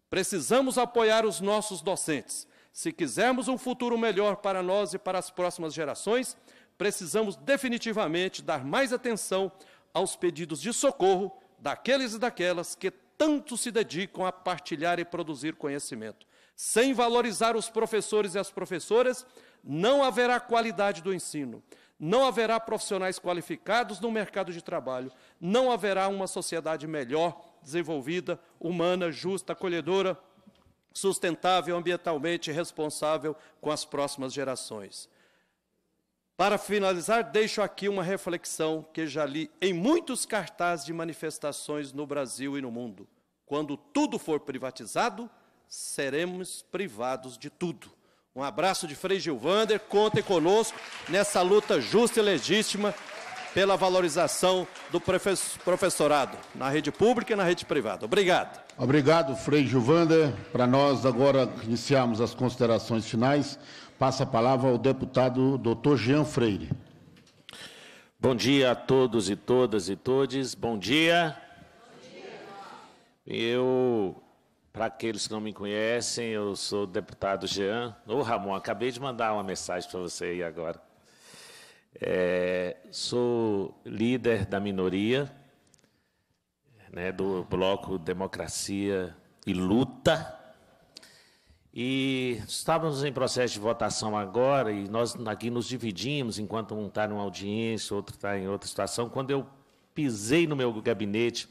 Precisamos apoiar os nossos docentes. Se quisermos um futuro melhor para nós e para as próximas gerações, precisamos definitivamente dar mais atenção aos pedidos de socorro daqueles e daquelas que tanto se dedicam a partilhar e produzir conhecimento. Sem valorizar os professores e as professoras, não haverá qualidade do ensino, não haverá profissionais qualificados no mercado de trabalho, não haverá uma sociedade melhor, desenvolvida, humana, justa, acolhedora, sustentável, ambientalmente responsável com as próximas gerações. Para finalizar, deixo aqui uma reflexão que já li em muitos cartazes de manifestações no Brasil e no mundo. Quando tudo for privatizado, seremos privados de tudo. Um abraço de Frei Gilvander, contem conosco nessa luta justa e legítima pela valorização do professorado na rede pública e na rede privada. Obrigado. Obrigado, Frei Gilvander. Para nós agora iniciarmos as considerações finais. Passa a palavra ao deputado doutor Jean Freire. Bom dia a todos e todas e todes. Bom dia. Bom dia. Eu, para aqueles que não me conhecem, eu sou o deputado Jean. Ô, oh, Ramon, acabei de mandar uma mensagem para você aí agora. É, sou líder da minoria, né, do bloco Democracia e Luta, e estávamos em processo de votação agora e nós aqui nos dividimos, enquanto um está uma audiência, outro está em outra situação. Quando eu pisei no meu gabinete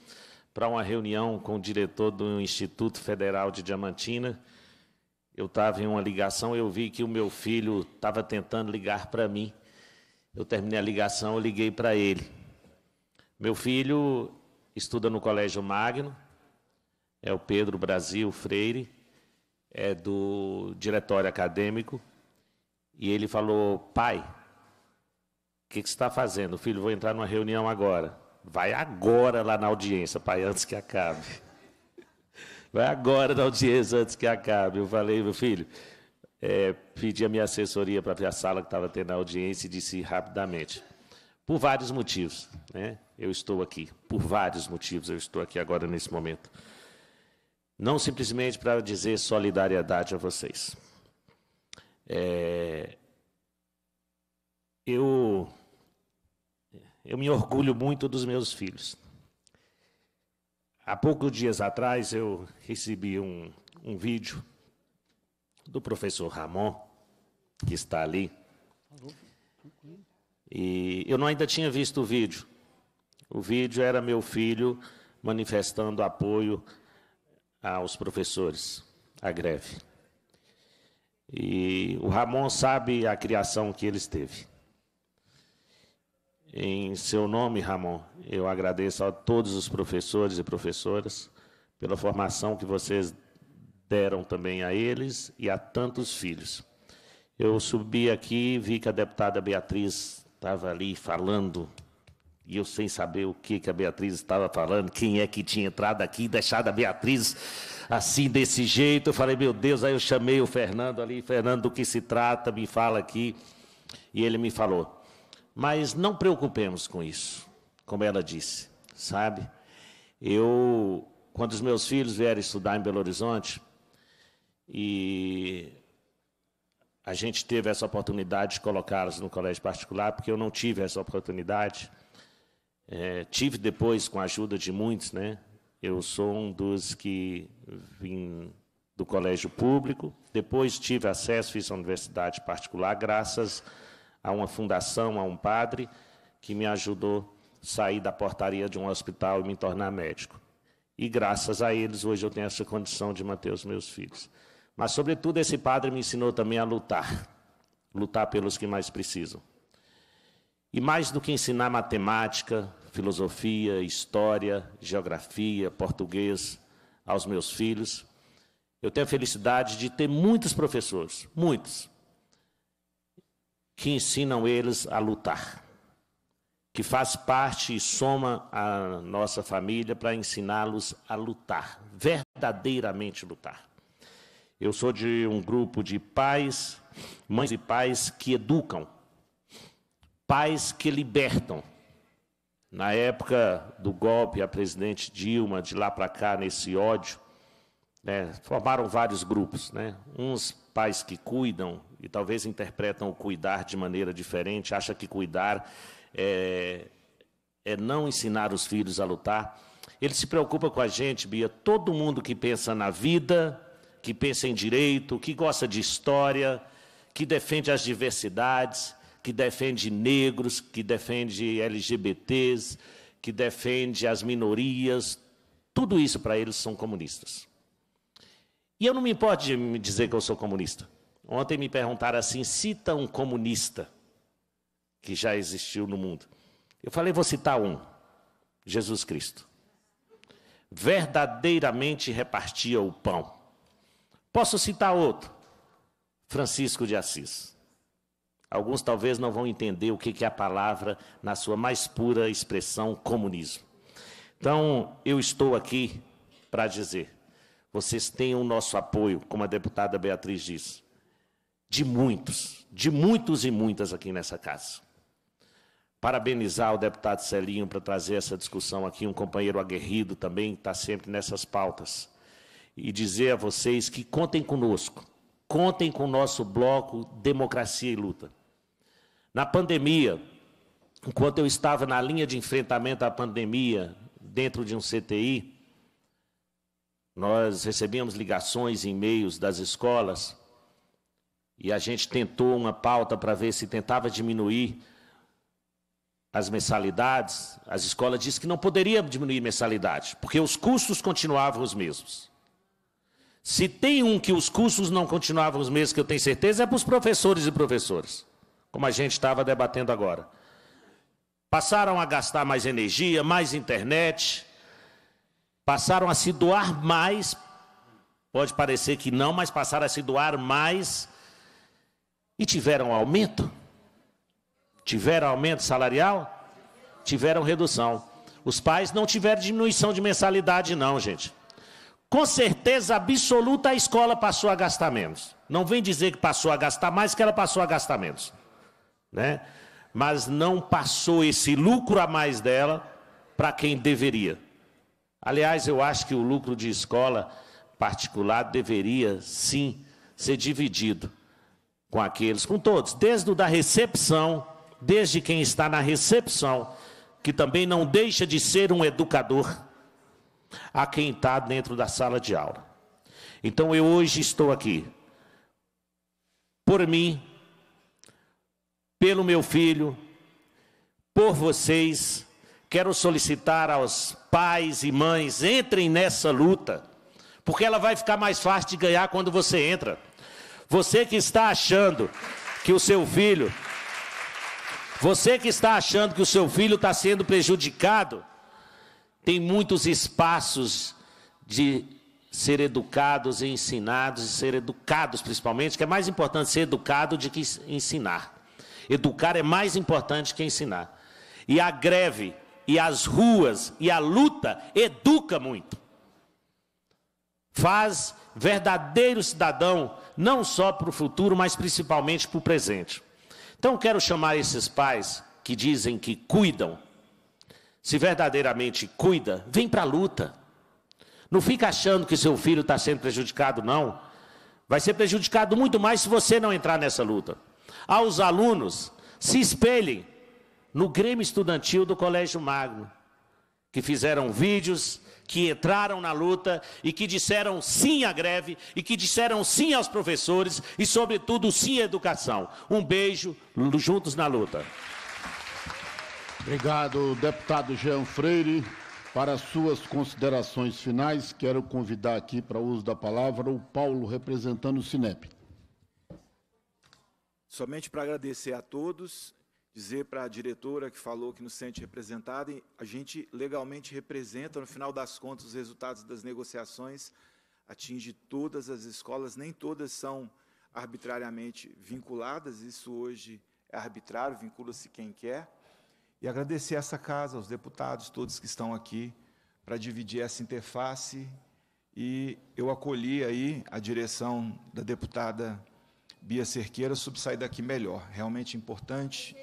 para uma reunião com o diretor do Instituto Federal de Diamantina, eu estava em uma ligação, eu vi que o meu filho estava tentando ligar para mim. Eu terminei a ligação, eu liguei para ele. Meu filho estuda no Colégio Magno, é o Pedro Brasil Freire é, do diretório acadêmico e ele falou: Pai, o que, que você está fazendo? Filho, vou entrar numa reunião agora. Vai agora lá na audiência, pai, antes que acabe. Vai agora na audiência antes que acabe. Eu falei, meu filho, é, pedi a minha assessoria para ver a sala que estava tendo a audiência e disse rapidamente. Por vários motivos, né? Eu estou aqui. Por vários motivos eu estou aqui agora nesse momento. Não simplesmente para dizer solidariedade a vocês. É, eu, eu me orgulho muito dos meus filhos. Há poucos dias atrás eu recebi um, um vídeo do professor Ramon, que está ali. E eu não ainda tinha visto o vídeo. O vídeo era meu filho manifestando apoio aos professores, a greve. E o Ramon sabe a criação que eles teve. Em seu nome, Ramon, eu agradeço a todos os professores e professoras pela formação que vocês deram também a eles e a tantos filhos. Eu subi aqui, vi que a deputada Beatriz estava ali falando e eu sem saber o que, que a Beatriz estava falando, quem é que tinha entrado aqui e deixado a Beatriz assim, desse jeito. Eu falei, meu Deus, aí eu chamei o Fernando ali, Fernando, do que se trata, me fala aqui. E ele me falou, mas não preocupemos com isso, como ela disse, sabe? Eu, quando os meus filhos vieram estudar em Belo Horizonte, e a gente teve essa oportunidade de colocá-los no colégio particular, porque eu não tive essa oportunidade. É, tive depois, com a ajuda de muitos, né? Eu sou um dos que vim do colégio público. Depois tive acesso, fiz a universidade particular, graças a uma fundação, a um padre, que me ajudou a sair da portaria de um hospital e me tornar médico. E graças a eles, hoje eu tenho essa condição de manter os meus filhos. Mas, sobretudo, esse padre me ensinou também a lutar lutar pelos que mais precisam. E mais do que ensinar matemática, filosofia, história, geografia, português aos meus filhos. Eu tenho a felicidade de ter muitos professores, muitos, que ensinam eles a lutar, que faz parte e soma a nossa família para ensiná-los a lutar, verdadeiramente lutar. Eu sou de um grupo de pais, mães e pais que educam, pais que libertam, na época do golpe a presidente Dilma, de lá para cá, nesse ódio, né, formaram vários grupos. Né? Uns pais que cuidam e talvez interpretam o cuidar de maneira diferente, acham que cuidar é, é não ensinar os filhos a lutar. Ele se preocupa com a gente, Bia. Todo mundo que pensa na vida, que pensa em direito, que gosta de história, que defende as diversidades, que defende negros, que defende LGBTs, que defende as minorias, tudo isso para eles são comunistas. E eu não me importo de me dizer que eu sou comunista. Ontem me perguntaram assim: cita um comunista que já existiu no mundo. Eu falei: vou citar um: Jesus Cristo. Verdadeiramente repartia o pão. Posso citar outro: Francisco de Assis. Alguns talvez não vão entender o que é a palavra na sua mais pura expressão, comunismo. Então, eu estou aqui para dizer: vocês têm o nosso apoio, como a deputada Beatriz diz, de muitos, de muitos e muitas aqui nessa casa. Parabenizar o deputado Celinho para trazer essa discussão aqui, um companheiro aguerrido também, que está sempre nessas pautas. E dizer a vocês que contem conosco, contem com o nosso bloco Democracia e Luta na pandemia, enquanto eu estava na linha de enfrentamento à pandemia, dentro de um CTI, nós recebíamos ligações, e-mails das escolas, e a gente tentou uma pauta para ver se tentava diminuir as mensalidades. As escolas disseram que não poderia diminuir mensalidade, porque os custos continuavam os mesmos. Se tem um que os custos não continuavam os mesmos, que eu tenho certeza, é para os professores e professoras como a gente estava debatendo agora. Passaram a gastar mais energia, mais internet, passaram a se doar mais. Pode parecer que não, mas passaram a se doar mais e tiveram aumento. Tiveram aumento salarial? Tiveram redução. Os pais não tiveram diminuição de mensalidade, não, gente. Com certeza absoluta, a escola passou a gastar menos. Não vem dizer que passou a gastar mais, que ela passou a gastar menos né? mas não passou esse lucro a mais dela para quem deveria. Aliás, eu acho que o lucro de escola particular deveria sim ser dividido com aqueles, com todos, desde o da recepção, desde quem está na recepção, que também não deixa de ser um educador, a quem está dentro da sala de aula. Então eu hoje estou aqui, por mim, pelo meu filho, por vocês. Quero solicitar aos pais e mães, entrem nessa luta, porque ela vai ficar mais fácil de ganhar quando você entra. Você que está achando que o seu filho, você que está achando que o seu filho está sendo prejudicado, tem muitos espaços de ser educados e ensinados, e ser educados principalmente, que é mais importante ser educado do que ensinar. Educar é mais importante que ensinar. E a greve, e as ruas, e a luta educa muito. Faz verdadeiro cidadão, não só para o futuro, mas principalmente para o presente. Então, quero chamar esses pais que dizem que cuidam, se verdadeiramente cuida, vem para a luta. Não fica achando que seu filho está sendo prejudicado, não. Vai ser prejudicado muito mais se você não entrar nessa luta aos alunos se espelhem no Grêmio Estudantil do Colégio Magno, que fizeram vídeos, que entraram na luta e que disseram sim à greve e que disseram sim aos professores e, sobretudo, sim à educação. Um beijo, juntos na luta. Obrigado, deputado Jean Freire. Para suas considerações finais, quero convidar aqui para o uso da palavra o Paulo, representando o Cinep. Somente para agradecer a todos, dizer para a diretora que falou que nos sente representada, a gente legalmente representa, no final das contas, os resultados das negociações atinge todas as escolas, nem todas são arbitrariamente vinculadas, isso hoje é arbitrário, vincula-se quem quer. E agradecer essa casa, aos deputados, todos que estão aqui, para dividir essa interface. E eu acolhi aí a direção da deputada Bia Cerqueira subsai daqui melhor. Realmente importante?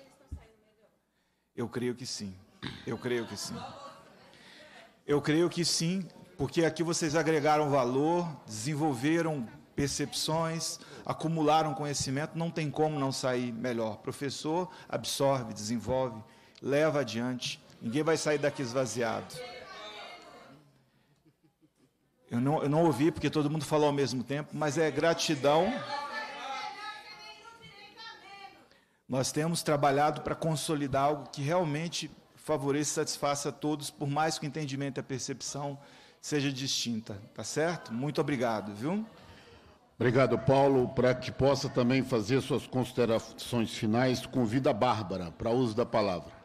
Eu creio que sim. Eu creio que sim. Eu creio que sim, porque aqui vocês agregaram valor, desenvolveram percepções, acumularam conhecimento, não tem como não sair melhor. Professor absorve, desenvolve, leva adiante. Ninguém vai sair daqui esvaziado. Eu não, eu não ouvi porque todo mundo falou ao mesmo tempo, mas é gratidão. Nós temos trabalhado para consolidar algo que realmente favoreça e satisfaça a todos, por mais que o entendimento e a percepção seja distinta, tá certo? Muito obrigado, viu? Obrigado, Paulo. Para que possa também fazer suas considerações finais, convido a Bárbara para uso da palavra.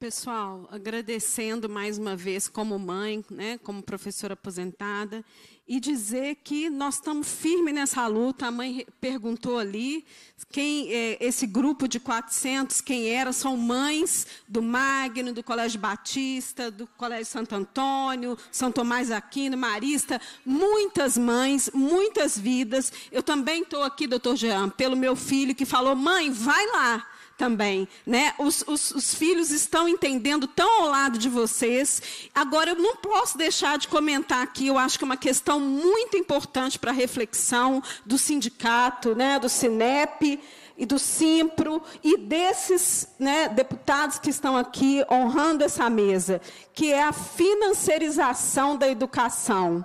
Pessoal, agradecendo mais uma vez como mãe, né, como professora aposentada, e dizer que nós estamos firmes nessa luta. A mãe perguntou ali quem é, esse grupo de 400, quem era, são mães do Magno, do Colégio Batista, do Colégio Santo Antônio, São Tomás Aquino, Marista, muitas mães, muitas vidas. Eu também estou aqui, doutor Jean, pelo meu filho que falou, mãe, vai lá também, né? Os, os, os, filhos estão entendendo tão ao lado de vocês. Agora, eu não posso deixar de comentar aqui, eu acho que é uma questão muito importante para a reflexão do sindicato, né? do Sinep e do Simpro e desses né, deputados que estão aqui honrando essa mesa, que é a financiarização da educação.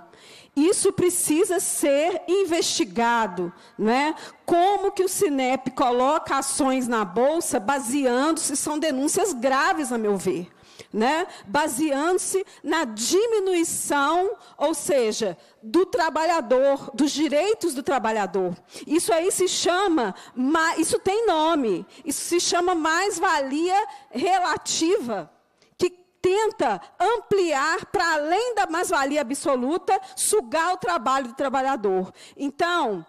Isso precisa ser investigado, né? Como que o Sinep coloca ações na bolsa baseando-se são denúncias graves, a meu ver. Né? baseando-se na diminuição, ou seja, do trabalhador, dos direitos do trabalhador. Isso aí se chama, isso tem nome, isso se chama mais-valia relativa tenta ampliar para além da mais-valia absoluta, sugar o trabalho do trabalhador. Então,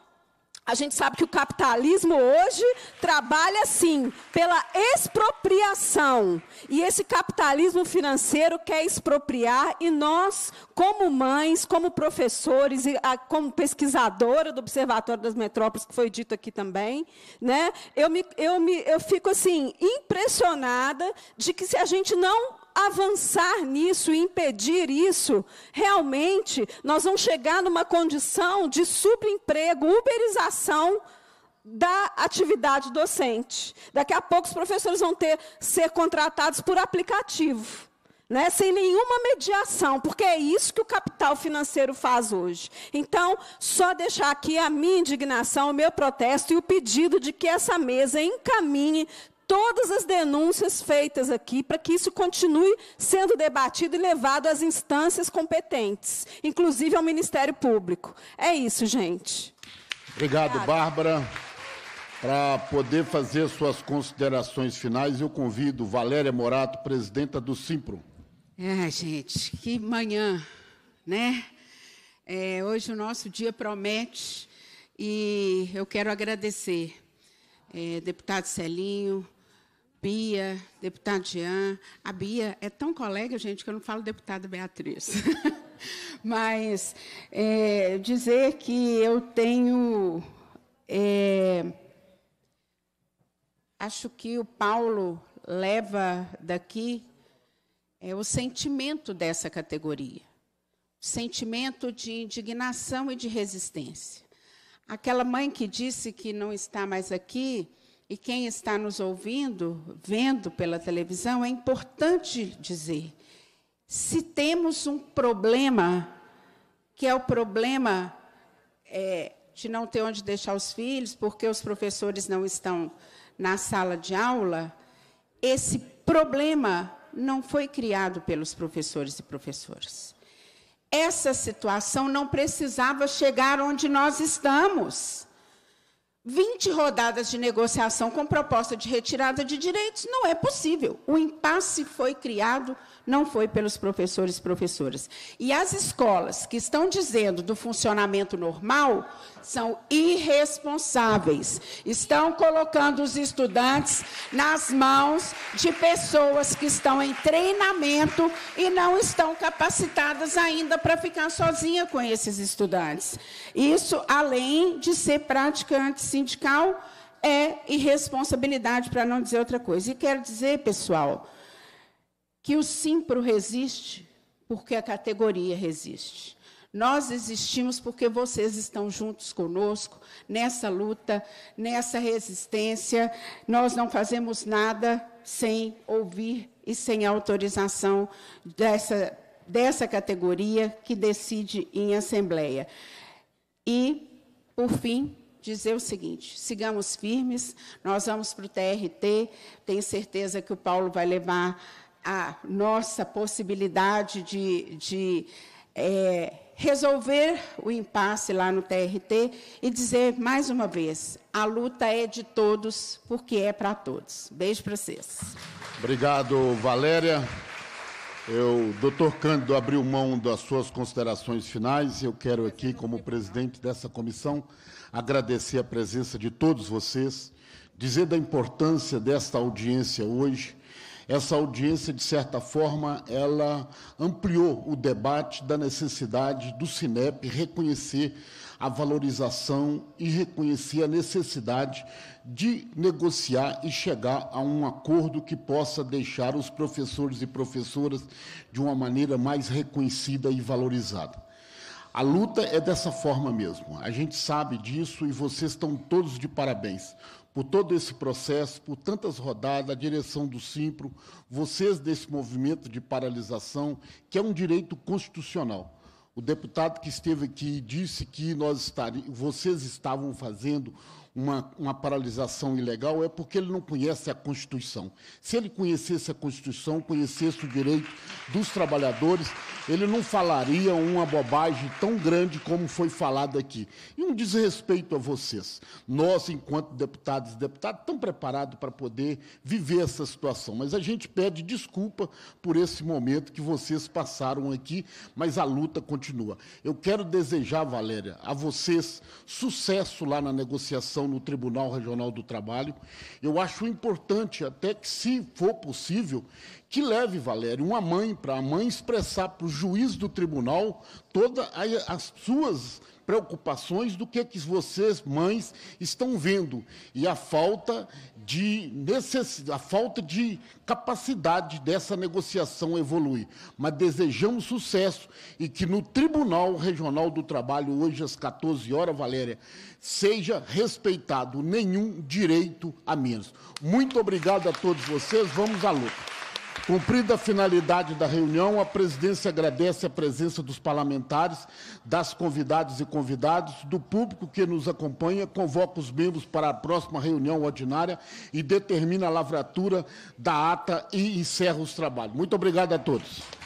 a gente sabe que o capitalismo hoje trabalha sim pela expropriação. E esse capitalismo financeiro quer expropriar e nós, como mães, como professores e a, ah, como pesquisadora do Observatório das Metrópoles, que foi dito aqui também, né? Eu me eu me eu fico assim impressionada de que se a gente não avançar nisso, e impedir isso, realmente nós vamos chegar numa condição de subemprego, uberização da atividade docente. Daqui a pouco os professores vão ter ser contratados por aplicativo. Né, sem nenhuma mediação, porque é isso que o capital financeiro faz hoje. Então, só deixar aqui a minha indignação, o meu protesto e o pedido de que essa mesa encaminhe todas as denúncias feitas aqui para que isso continue sendo debatido e levado às instâncias competentes, inclusive ao Ministério Público. É isso, gente. Obrigado, Obrigada. Bárbara. Para poder fazer suas considerações finais, eu convido Valéria Morato, presidenta do Simpro. É, gente, que manhã, né? É, hoje o nosso dia promete e eu quero agradecer, é, deputado Celinho, Bia, deputado Jean. A Bia é tão colega, gente, que eu não falo deputada Beatriz. Mas é, dizer que eu tenho. É, acho que o Paulo leva daqui é, o sentimento dessa categoria sentimento de indignação e de resistência. Aquela mãe que disse que não está mais aqui, e quem está nos ouvindo, vendo pela televisão, é importante dizer: se temos um problema, que é o problema é, de não ter onde deixar os filhos, porque os professores não estão na sala de aula, esse problema não foi criado pelos professores e professoras. Essa situação não precisava chegar onde nós estamos. 20 rodadas de negociação com proposta de retirada de direitos. Não é possível. O impasse foi criado não foi pelos professores e professoras. E as escolas que estão dizendo do funcionamento normal são irresponsáveis. Estão colocando os estudantes nas mãos de pessoas que estão em treinamento e não estão capacitadas ainda para ficar sozinha com esses estudantes. Isso, além de ser praticante sindical, é irresponsabilidade, para não dizer outra coisa. E quero dizer, pessoal, que o simpro resiste porque a categoria resiste. Nós existimos porque vocês estão juntos conosco nessa luta, nessa resistência. Nós não fazemos nada sem ouvir e sem autorização dessa, dessa categoria que decide em assembleia. E, por fim, dizer o seguinte: sigamos firmes, nós vamos para o TRT, tenho certeza que o Paulo vai levar a nossa possibilidade de, de é, resolver o impasse lá no TRT e dizer mais uma vez: a luta é de todos, porque é para todos. Beijo para vocês. Obrigado, Valéria. Eu, doutor Cândido abriu mão das suas considerações finais. Eu quero aqui, como presidente dessa comissão, agradecer a presença de todos vocês, dizer da importância desta audiência hoje essa audiência, de certa forma, ela ampliou o debate da necessidade do Cinep reconhecer a valorização e reconhecer a necessidade de negociar e chegar a um acordo que possa deixar os professores e professoras de uma maneira mais reconhecida e valorizada. A luta é dessa forma mesmo. A gente sabe disso e vocês estão todos de parabéns por todo esse processo, por tantas rodadas, a direção do Simpro, vocês desse movimento de paralisação, que é um direito constitucional. O deputado que esteve aqui disse que nós estari... vocês estavam fazendo uma, uma paralisação ilegal é porque ele não conhece a Constituição. Se ele conhecesse a Constituição, conhecesse o direito dos trabalhadores, ele não falaria uma bobagem tão grande como foi falada aqui. E um desrespeito a vocês. Nós, enquanto deputados e deputadas, estamos preparados para poder viver essa situação, mas a gente pede desculpa por esse momento que vocês passaram aqui, mas a luta continua. Eu quero desejar, Valéria, a vocês sucesso lá na negociação no Tribunal Regional do Trabalho. Eu acho importante, até que, se for possível, que leve, Valério, uma mãe, para a mãe expressar para o juiz do tribunal todas as suas preocupações do que, é que vocês, mães, estão vendo e a falta de necessidade, a falta de capacidade dessa negociação evoluir. Mas desejamos sucesso e que no Tribunal Regional do Trabalho, hoje às 14 horas, Valéria, seja respeitado nenhum direito a menos. Muito obrigado a todos vocês. Vamos à luta. Cumprida a finalidade da reunião, a presidência agradece a presença dos parlamentares, das convidadas e convidados, do público que nos acompanha, convoca os membros para a próxima reunião ordinária e determina a lavratura da ata e encerra os trabalhos. Muito obrigado a todos.